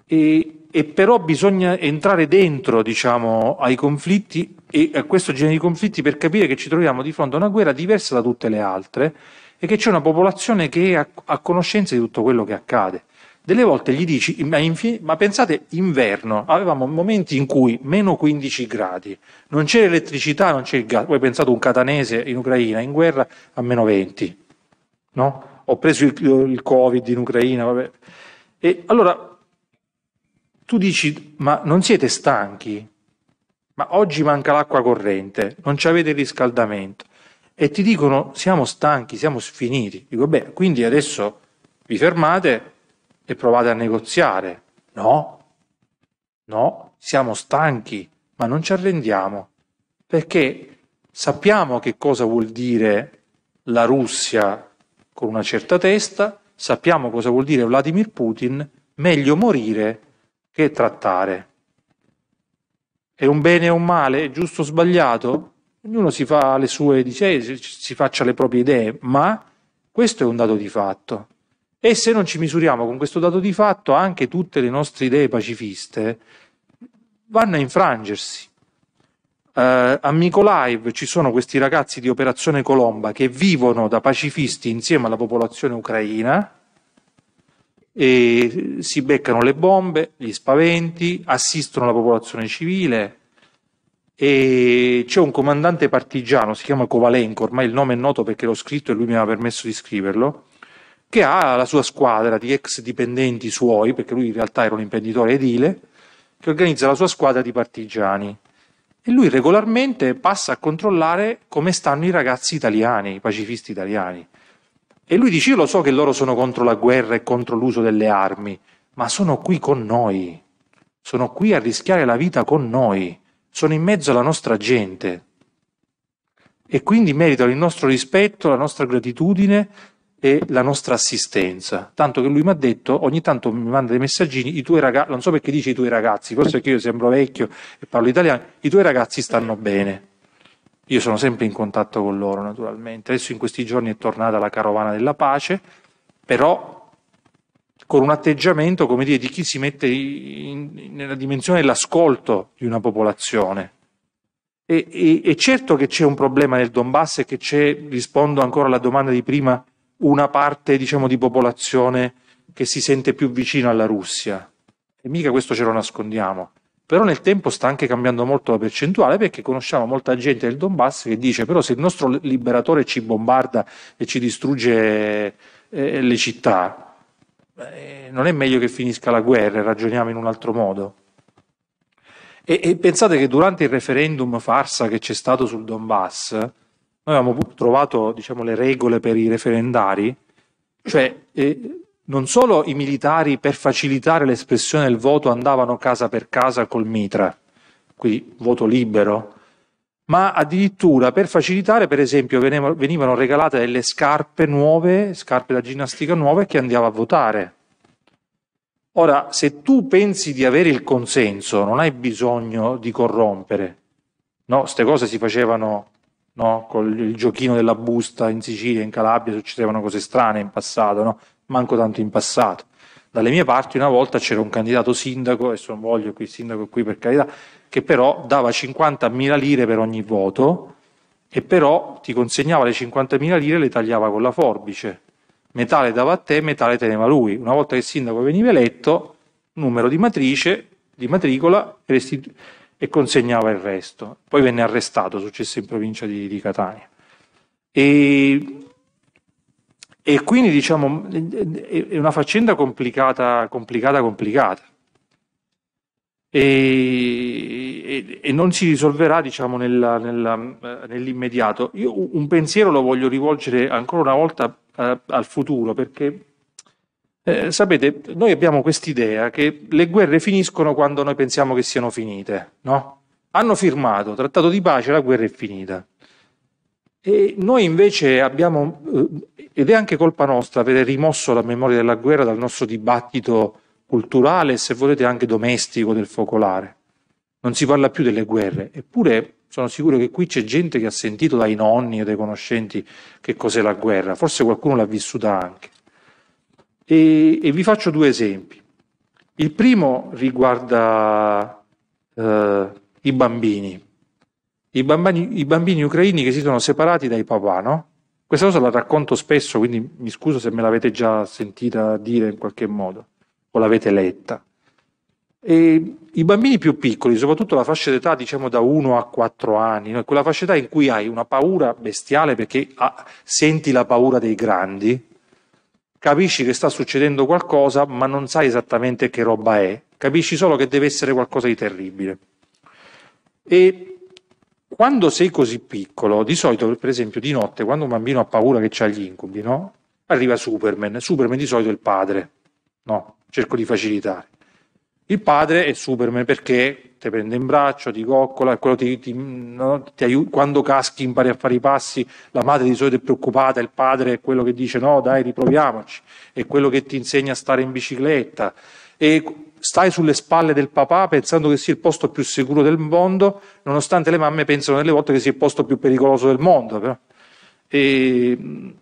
E, e però bisogna entrare dentro diciamo, ai conflitti e a questo genere di conflitti per capire che ci troviamo di fronte a una guerra diversa da tutte le altre e che c'è una popolazione che è a, a conoscenza di tutto quello che accade. Delle volte gli dici, ma, ma pensate inverno, avevamo momenti in cui meno 15 gradi, non c'è elettricità, non c'è il gas. Voi pensate un catanese in Ucraina in guerra a meno 20, no? Ho preso il, il Covid in Ucraina, vabbè. E allora tu dici, ma non siete stanchi? Ma oggi manca l'acqua corrente, non ci avete il riscaldamento. E ti dicono, siamo stanchi, siamo sfiniti. Dico, beh, quindi adesso vi fermate e provate a negoziare. No, no, siamo stanchi, ma non ci arrendiamo, perché sappiamo che cosa vuol dire la Russia con una certa testa, sappiamo cosa vuol dire Vladimir Putin, meglio morire che trattare. È un bene o un male, è giusto o sbagliato? Ognuno si fa le sue, dice, si faccia le proprie idee, ma questo è un dato di fatto. E se non ci misuriamo con questo dato di fatto, anche tutte le nostre idee pacifiste vanno a infrangersi. Uh, a Mykolaiv ci sono questi ragazzi di Operazione Colomba che vivono da pacifisti insieme alla popolazione ucraina e si beccano le bombe, gli spaventi, assistono la popolazione civile e c'è un comandante partigiano, si chiama Kovalenko, ormai il nome è noto perché l'ho scritto e lui mi ha permesso di scriverlo, che ha la sua squadra di ex dipendenti suoi, perché lui in realtà era un imprenditore edile, che organizza la sua squadra di partigiani. E lui regolarmente passa a controllare come stanno i ragazzi italiani, i pacifisti italiani. E lui dice, io lo so che loro sono contro la guerra e contro l'uso delle armi, ma sono qui con noi, sono qui a rischiare la vita con noi, sono in mezzo alla nostra gente. E quindi meritano il nostro rispetto, la nostra gratitudine e la nostra assistenza. Tanto che lui mi ha detto, ogni tanto mi manda dei messaggini, i tuoi ragazzi, non so perché dice i tuoi ragazzi, forse perché io sembro vecchio e parlo italiano, i tuoi ragazzi stanno bene. Io sono sempre in contatto con loro naturalmente. Adesso in questi giorni è tornata la carovana della pace, però con un atteggiamento, come dire, di chi si mette in, in, nella dimensione dell'ascolto di una popolazione. E, e, e certo che c'è un problema nel Donbass e che c'è, rispondo ancora alla domanda di prima, una parte diciamo, di popolazione che si sente più vicina alla Russia. E mica questo ce lo nascondiamo. Però nel tempo sta anche cambiando molto la percentuale perché conosciamo molta gente del Donbass che dice però se il nostro liberatore ci bombarda e ci distrugge eh, le città, eh, non è meglio che finisca la guerra, e ragioniamo in un altro modo. E, e pensate che durante il referendum farsa che c'è stato sul Donbass, noi avevamo trovato diciamo, le regole per i referendari, cioè eh, non solo i militari per facilitare l'espressione del voto andavano casa per casa col mitra, quindi voto libero, ma addirittura per facilitare, per esempio, venivano regalate delle scarpe nuove, scarpe da ginnastica nuove, che andava a votare. Ora, se tu pensi di avere il consenso, non hai bisogno di corrompere. No, queste cose si facevano no? con il giochino della busta in Sicilia, in Calabria, succedevano cose strane in passato, no? manco tanto in passato. Dalle mie parti una volta c'era un candidato sindaco, adesso non voglio qui sindaco qui per carità, che però dava 50.000 lire per ogni voto e però ti consegnava le 50.000 lire e le tagliava con la forbice. Metà le dava a te, metà le teneva lui. Una volta che il sindaco veniva eletto, numero di matrice, di matricola, restituiva e consegnava il resto. Poi venne arrestato, successo in provincia di, di Catania. E, e, quindi diciamo è una faccenda complicata, complicata, complicata. E, e, e non si risolverà diciamo, nella, nella, nell'immediato. Io un pensiero lo voglio rivolgere ancora una volta uh, al futuro perché eh, sapete, noi abbiamo quest'idea che le guerre finiscono quando noi pensiamo che siano finite, no? Hanno firmato trattato di pace, la guerra è finita. E noi invece abbiamo, eh, ed è anche colpa nostra, avere rimosso la memoria della guerra dal nostro dibattito culturale e se volete anche domestico del focolare. Non si parla più delle guerre, eppure sono sicuro che qui c'è gente che ha sentito dai nonni o dai conoscenti che cos'è la guerra, forse qualcuno l'ha vissuta anche. E, e vi faccio due esempi. Il primo riguarda eh, i bambini. I bambini, i bambini ucraini che si sono separati dai papà, no? Questa cosa la racconto spesso, quindi mi scuso se me l'avete già sentita dire in qualche modo o l'avete letta. E I bambini più piccoli, soprattutto la fascia d'età diciamo da 1 a 4 anni, no? quella fascia d'età in cui hai una paura bestiale perché ah, senti la paura dei grandi, capisci che sta succedendo qualcosa, ma non sai esattamente che roba è, capisci solo che deve essere qualcosa di terribile. E quando sei così piccolo, di solito, per esempio, di notte, quando un bambino ha paura che ha gli incubi, no? Arriva Superman, Superman di solito è il padre, no? Cerco di facilitare. Il padre è Superman perché te prende in braccio, ti coccola, ti, ti, no, aiuta, quando caschi impari a fare i passi, la madre di solito è preoccupata, il padre è quello che dice no dai riproviamoci, è quello che ti insegna a stare in bicicletta. E stai sulle spalle del papà pensando che sia il posto più sicuro del mondo, nonostante le mamme pensano delle volte che sia il posto più pericoloso del mondo. Però. E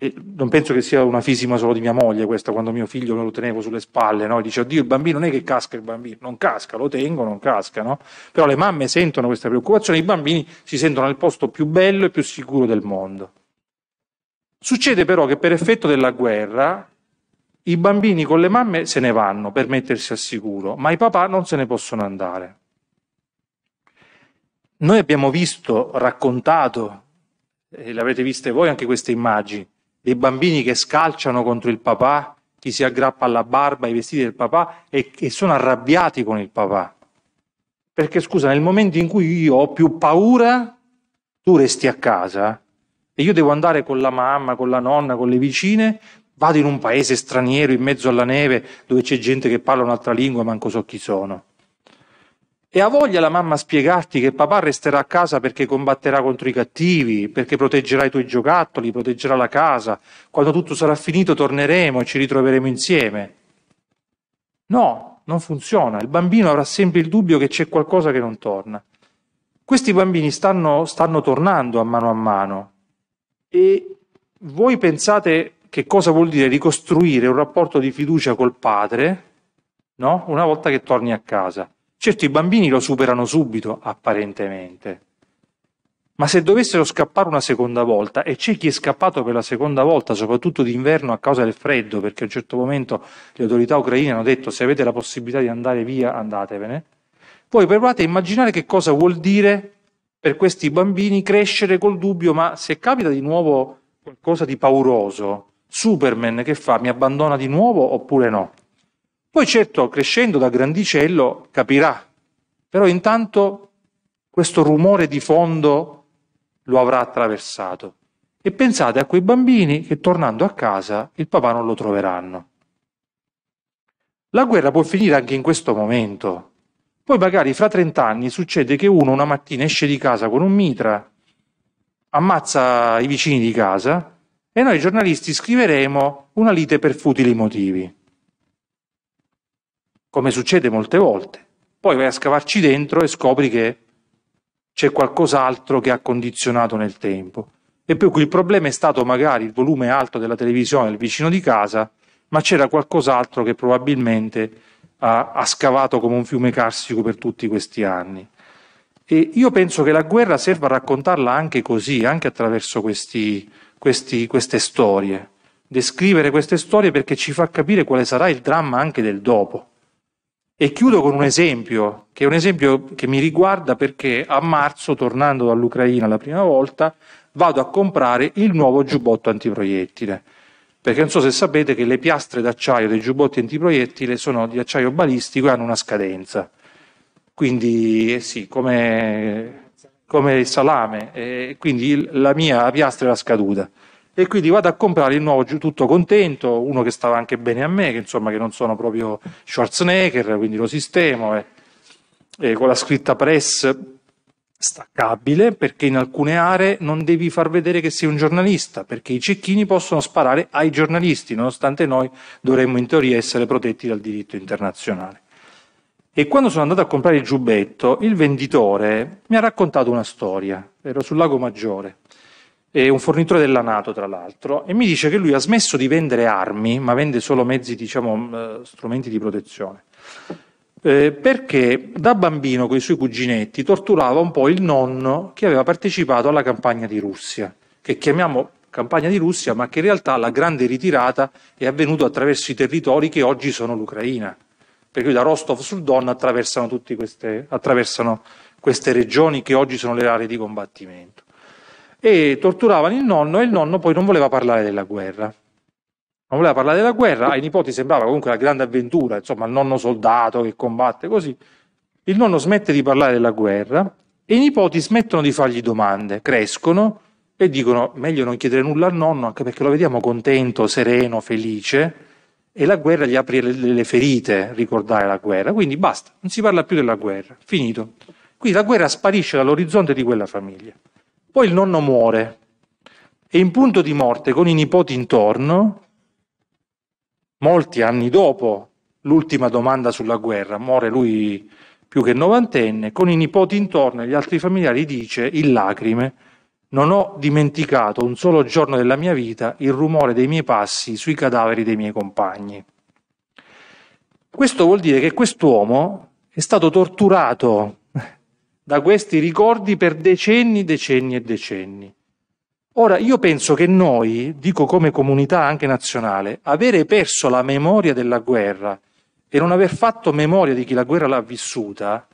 e non penso che sia una fisima solo di mia moglie questa, quando mio figlio me lo tenevo sulle spalle, no? dice oddio il bambino non è che casca il bambino, non casca, lo tengo, non casca, no? però le mamme sentono questa preoccupazione, i bambini si sentono nel posto più bello e più sicuro del mondo. Succede però che per effetto della guerra i bambini con le mamme se ne vanno per mettersi al sicuro, ma i papà non se ne possono andare. Noi abbiamo visto, raccontato, e l'avete viste voi anche queste immagini, dei bambini che scalciano contro il papà, chi si aggrappa alla barba, ai vestiti del papà e che sono arrabbiati con il papà. Perché scusa, nel momento in cui io ho più paura, tu resti a casa e io devo andare con la mamma, con la nonna, con le vicine, vado in un paese straniero in mezzo alla neve dove c'è gente che parla un'altra lingua, manco so chi sono. E ha voglia la mamma a spiegarti che papà resterà a casa perché combatterà contro i cattivi, perché proteggerà i tuoi giocattoli, proteggerà la casa. Quando tutto sarà finito torneremo e ci ritroveremo insieme. No, non funziona. Il bambino avrà sempre il dubbio che c'è qualcosa che non torna. Questi bambini stanno, stanno tornando a mano a mano. E voi pensate che cosa vuol dire ricostruire un rapporto di fiducia col padre, no? Una volta che torni a casa. Certo, i bambini lo superano subito, apparentemente. Ma se dovessero scappare una seconda volta, e c'è chi è scappato per la seconda volta, soprattutto d'inverno a causa del freddo, perché a un certo momento le autorità ucraine hanno detto se avete la possibilità di andare via, andatevene, voi provate a immaginare che cosa vuol dire per questi bambini crescere col dubbio, ma se capita di nuovo qualcosa di pauroso, Superman che fa? Mi abbandona di nuovo oppure no? Poi certo, crescendo da grandicello, capirà, però intanto questo rumore di fondo lo avrà attraversato. E pensate a quei bambini che tornando a casa il papà non lo troveranno. La guerra può finire anche in questo momento. Poi magari fra 30 anni succede che uno una mattina esce di casa con un mitra, ammazza i vicini di casa e noi giornalisti scriveremo una lite per futili motivi come succede molte volte. Poi vai a scavarci dentro e scopri che c'è qualcos'altro che ha condizionato nel tempo. E per cui il problema è stato magari il volume alto della televisione del vicino di casa, ma c'era qualcos'altro che probabilmente ha, ha scavato come un fiume carsico per tutti questi anni. E io penso che la guerra serva a raccontarla anche così, anche attraverso questi, questi, queste storie. Descrivere queste storie perché ci fa capire quale sarà il dramma anche del dopo. E chiudo con un esempio, che è un esempio che mi riguarda perché a marzo, tornando dall'Ucraina la prima volta, vado a comprare il nuovo giubbotto antiproiettile. Perché non so se sapete che le piastre d'acciaio dei giubbotti antiproiettile sono di acciaio balistico e hanno una scadenza. Quindi eh sì, come, come il salame. Eh, quindi la mia piastra era scaduta e quindi vado a comprare il nuovo tutto contento, uno che stava anche bene a me, che insomma che non sono proprio Schwarzenegger, quindi lo sistemo, eh, eh, con la scritta press staccabile, perché in alcune aree non devi far vedere che sei un giornalista, perché i cecchini possono sparare ai giornalisti, nonostante noi dovremmo in teoria essere protetti dal diritto internazionale. E quando sono andato a comprare il giubbetto, il venditore mi ha raccontato una storia, ero sul lago Maggiore, è un fornitore della Nato tra l'altro, e mi dice che lui ha smesso di vendere armi, ma vende solo mezzi, diciamo, eh, strumenti di protezione. Eh, perché da bambino con i suoi cuginetti torturava un po' il nonno che aveva partecipato alla campagna di Russia, che chiamiamo campagna di Russia, ma che in realtà la grande ritirata è avvenuta attraverso i territori che oggi sono l'Ucraina, perché da Rostov sul Don attraversano, queste, attraversano queste regioni che oggi sono le aree di combattimento e torturavano il nonno e il nonno poi non voleva parlare della guerra. Non voleva parlare della guerra, ai nipoti sembrava comunque la grande avventura, insomma il nonno soldato che combatte così. Il nonno smette di parlare della guerra e i nipoti smettono di fargli domande, crescono e dicono meglio non chiedere nulla al nonno anche perché lo vediamo contento, sereno, felice e la guerra gli apre le, le ferite, ricordare la guerra. Quindi basta, non si parla più della guerra, finito. Qui la guerra sparisce dall'orizzonte di quella famiglia. Poi il nonno muore e in punto di morte con i nipoti intorno, molti anni dopo l'ultima domanda sulla guerra, muore lui più che novantenne, con i nipoti intorno e gli altri familiari dice in lacrime non ho dimenticato un solo giorno della mia vita il rumore dei miei passi sui cadaveri dei miei compagni. Questo vuol dire che quest'uomo è stato torturato da questi ricordi per decenni, decenni e decenni. Ora, io penso che noi, dico come comunità anche nazionale, avere perso la memoria della guerra e non aver fatto memoria di chi la guerra l'ha vissuta,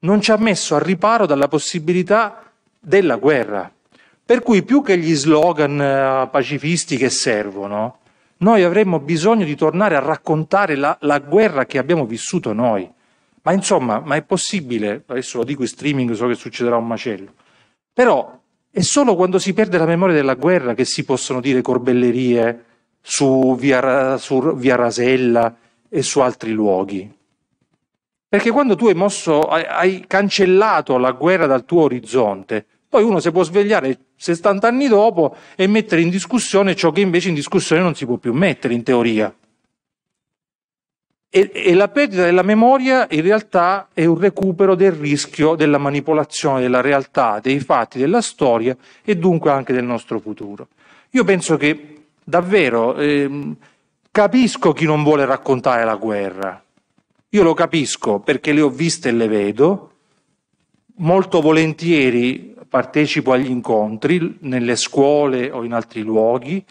non ci ha messo al riparo dalla possibilità della guerra. Per cui più che gli slogan eh, pacifisti che servono, noi avremmo bisogno di tornare a raccontare la, la guerra che abbiamo vissuto noi. Ma insomma, ma è possibile, adesso lo dico in streaming, so che succederà un macello, però è solo quando si perde la memoria della guerra che si possono dire corbellerie su via, su via Rasella e su altri luoghi. Perché quando tu hai, mosso, hai, hai cancellato la guerra dal tuo orizzonte, poi uno si può svegliare 60 anni dopo e mettere in discussione ciò che invece in discussione non si può più mettere in teoria. E, e la perdita della memoria in realtà è un recupero del rischio della manipolazione della realtà, dei fatti, della storia e dunque anche del nostro futuro. Io penso che davvero eh, capisco chi non vuole raccontare la guerra. Io lo capisco perché le ho viste e le vedo. Molto volentieri partecipo agli incontri nelle scuole o in altri luoghi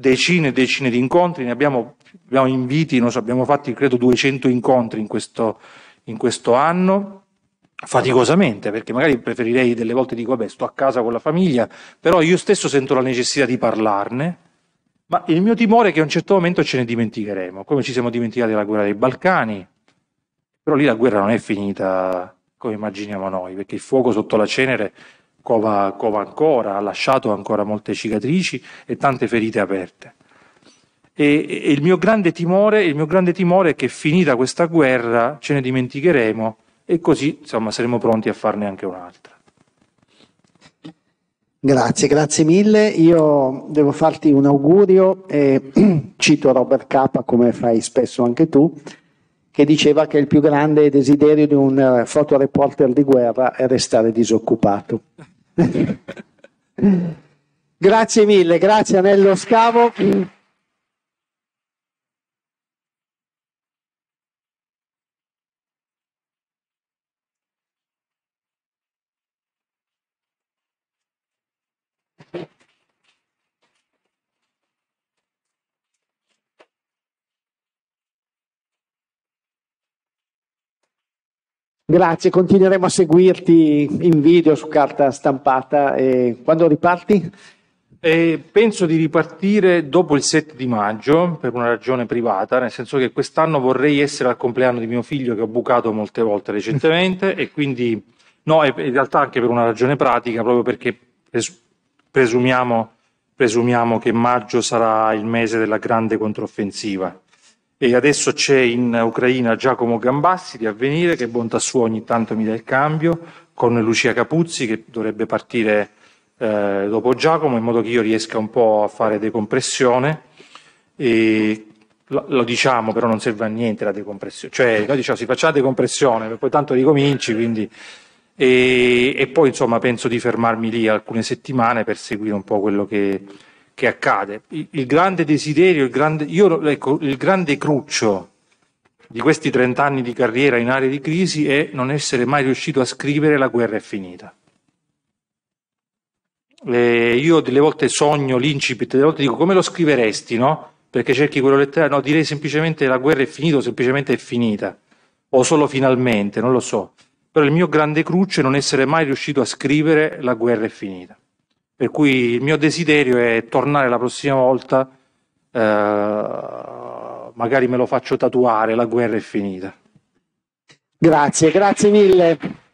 decine e decine di incontri, ne abbiamo, abbiamo inviti, so, abbiamo fatti credo 200 incontri in questo, in questo anno faticosamente, perché magari preferirei delle volte dico vabbè sto a casa con la famiglia, però io stesso sento la necessità di parlarne, ma il mio timore è che a un certo momento ce ne dimenticheremo, come ci siamo dimenticati della guerra dei Balcani, però lì la guerra non è finita come immaginiamo noi, perché il fuoco sotto la cenere cova, cova ancora, ha lasciato ancora molte cicatrici e tante ferite aperte. E, e il, mio timore, il, mio grande timore, è che finita questa guerra ce ne dimenticheremo e così insomma, saremo pronti a farne anche un'altra. Grazie, grazie mille. Io devo farti un augurio e cito Robert Capa come fai spesso anche tu, che diceva che il più grande desiderio di un eh, fotoreporter di guerra è restare disoccupato grazie mille, grazie Anello Scavo. Grazie, continueremo a seguirti in video su carta stampata. E quando riparti? E penso di ripartire dopo il 7 di maggio per una ragione privata, nel senso che quest'anno vorrei essere al compleanno di mio figlio che ho bucato molte volte recentemente e quindi no, in realtà anche per una ragione pratica, proprio perché presumiamo, presumiamo che maggio sarà il mese della grande controffensiva e adesso c'è in Ucraina Giacomo Gambassi di Avvenire, che bontà sua ogni tanto mi dà il cambio, con Lucia Capuzzi che dovrebbe partire eh, dopo Giacomo, in modo che io riesca un po' a fare decompressione. E lo, lo diciamo, però non serve a niente la decompressione. Cioè, noi diciamo si faccia la decompressione, poi tanto ricominci, quindi... E, e poi insomma penso di fermarmi lì alcune settimane per seguire un po' quello che, che accade. Il, il grande desiderio, il grande, io, ecco, il grande cruccio di questi 30 anni di carriera in aree di crisi è non essere mai riuscito a scrivere la guerra è finita. Eh, io delle volte sogno l'incipit, delle volte dico come lo scriveresti, no? Perché cerchi quello letterario, no, direi semplicemente la guerra è finita o semplicemente è finita, o solo finalmente, non lo so. Però il mio grande cruccio è non essere mai riuscito a scrivere la guerra è finita. Per cui il mio desiderio è tornare la prossima volta, eh, magari me lo faccio tatuare, la guerra è finita. Grazie, grazie mille.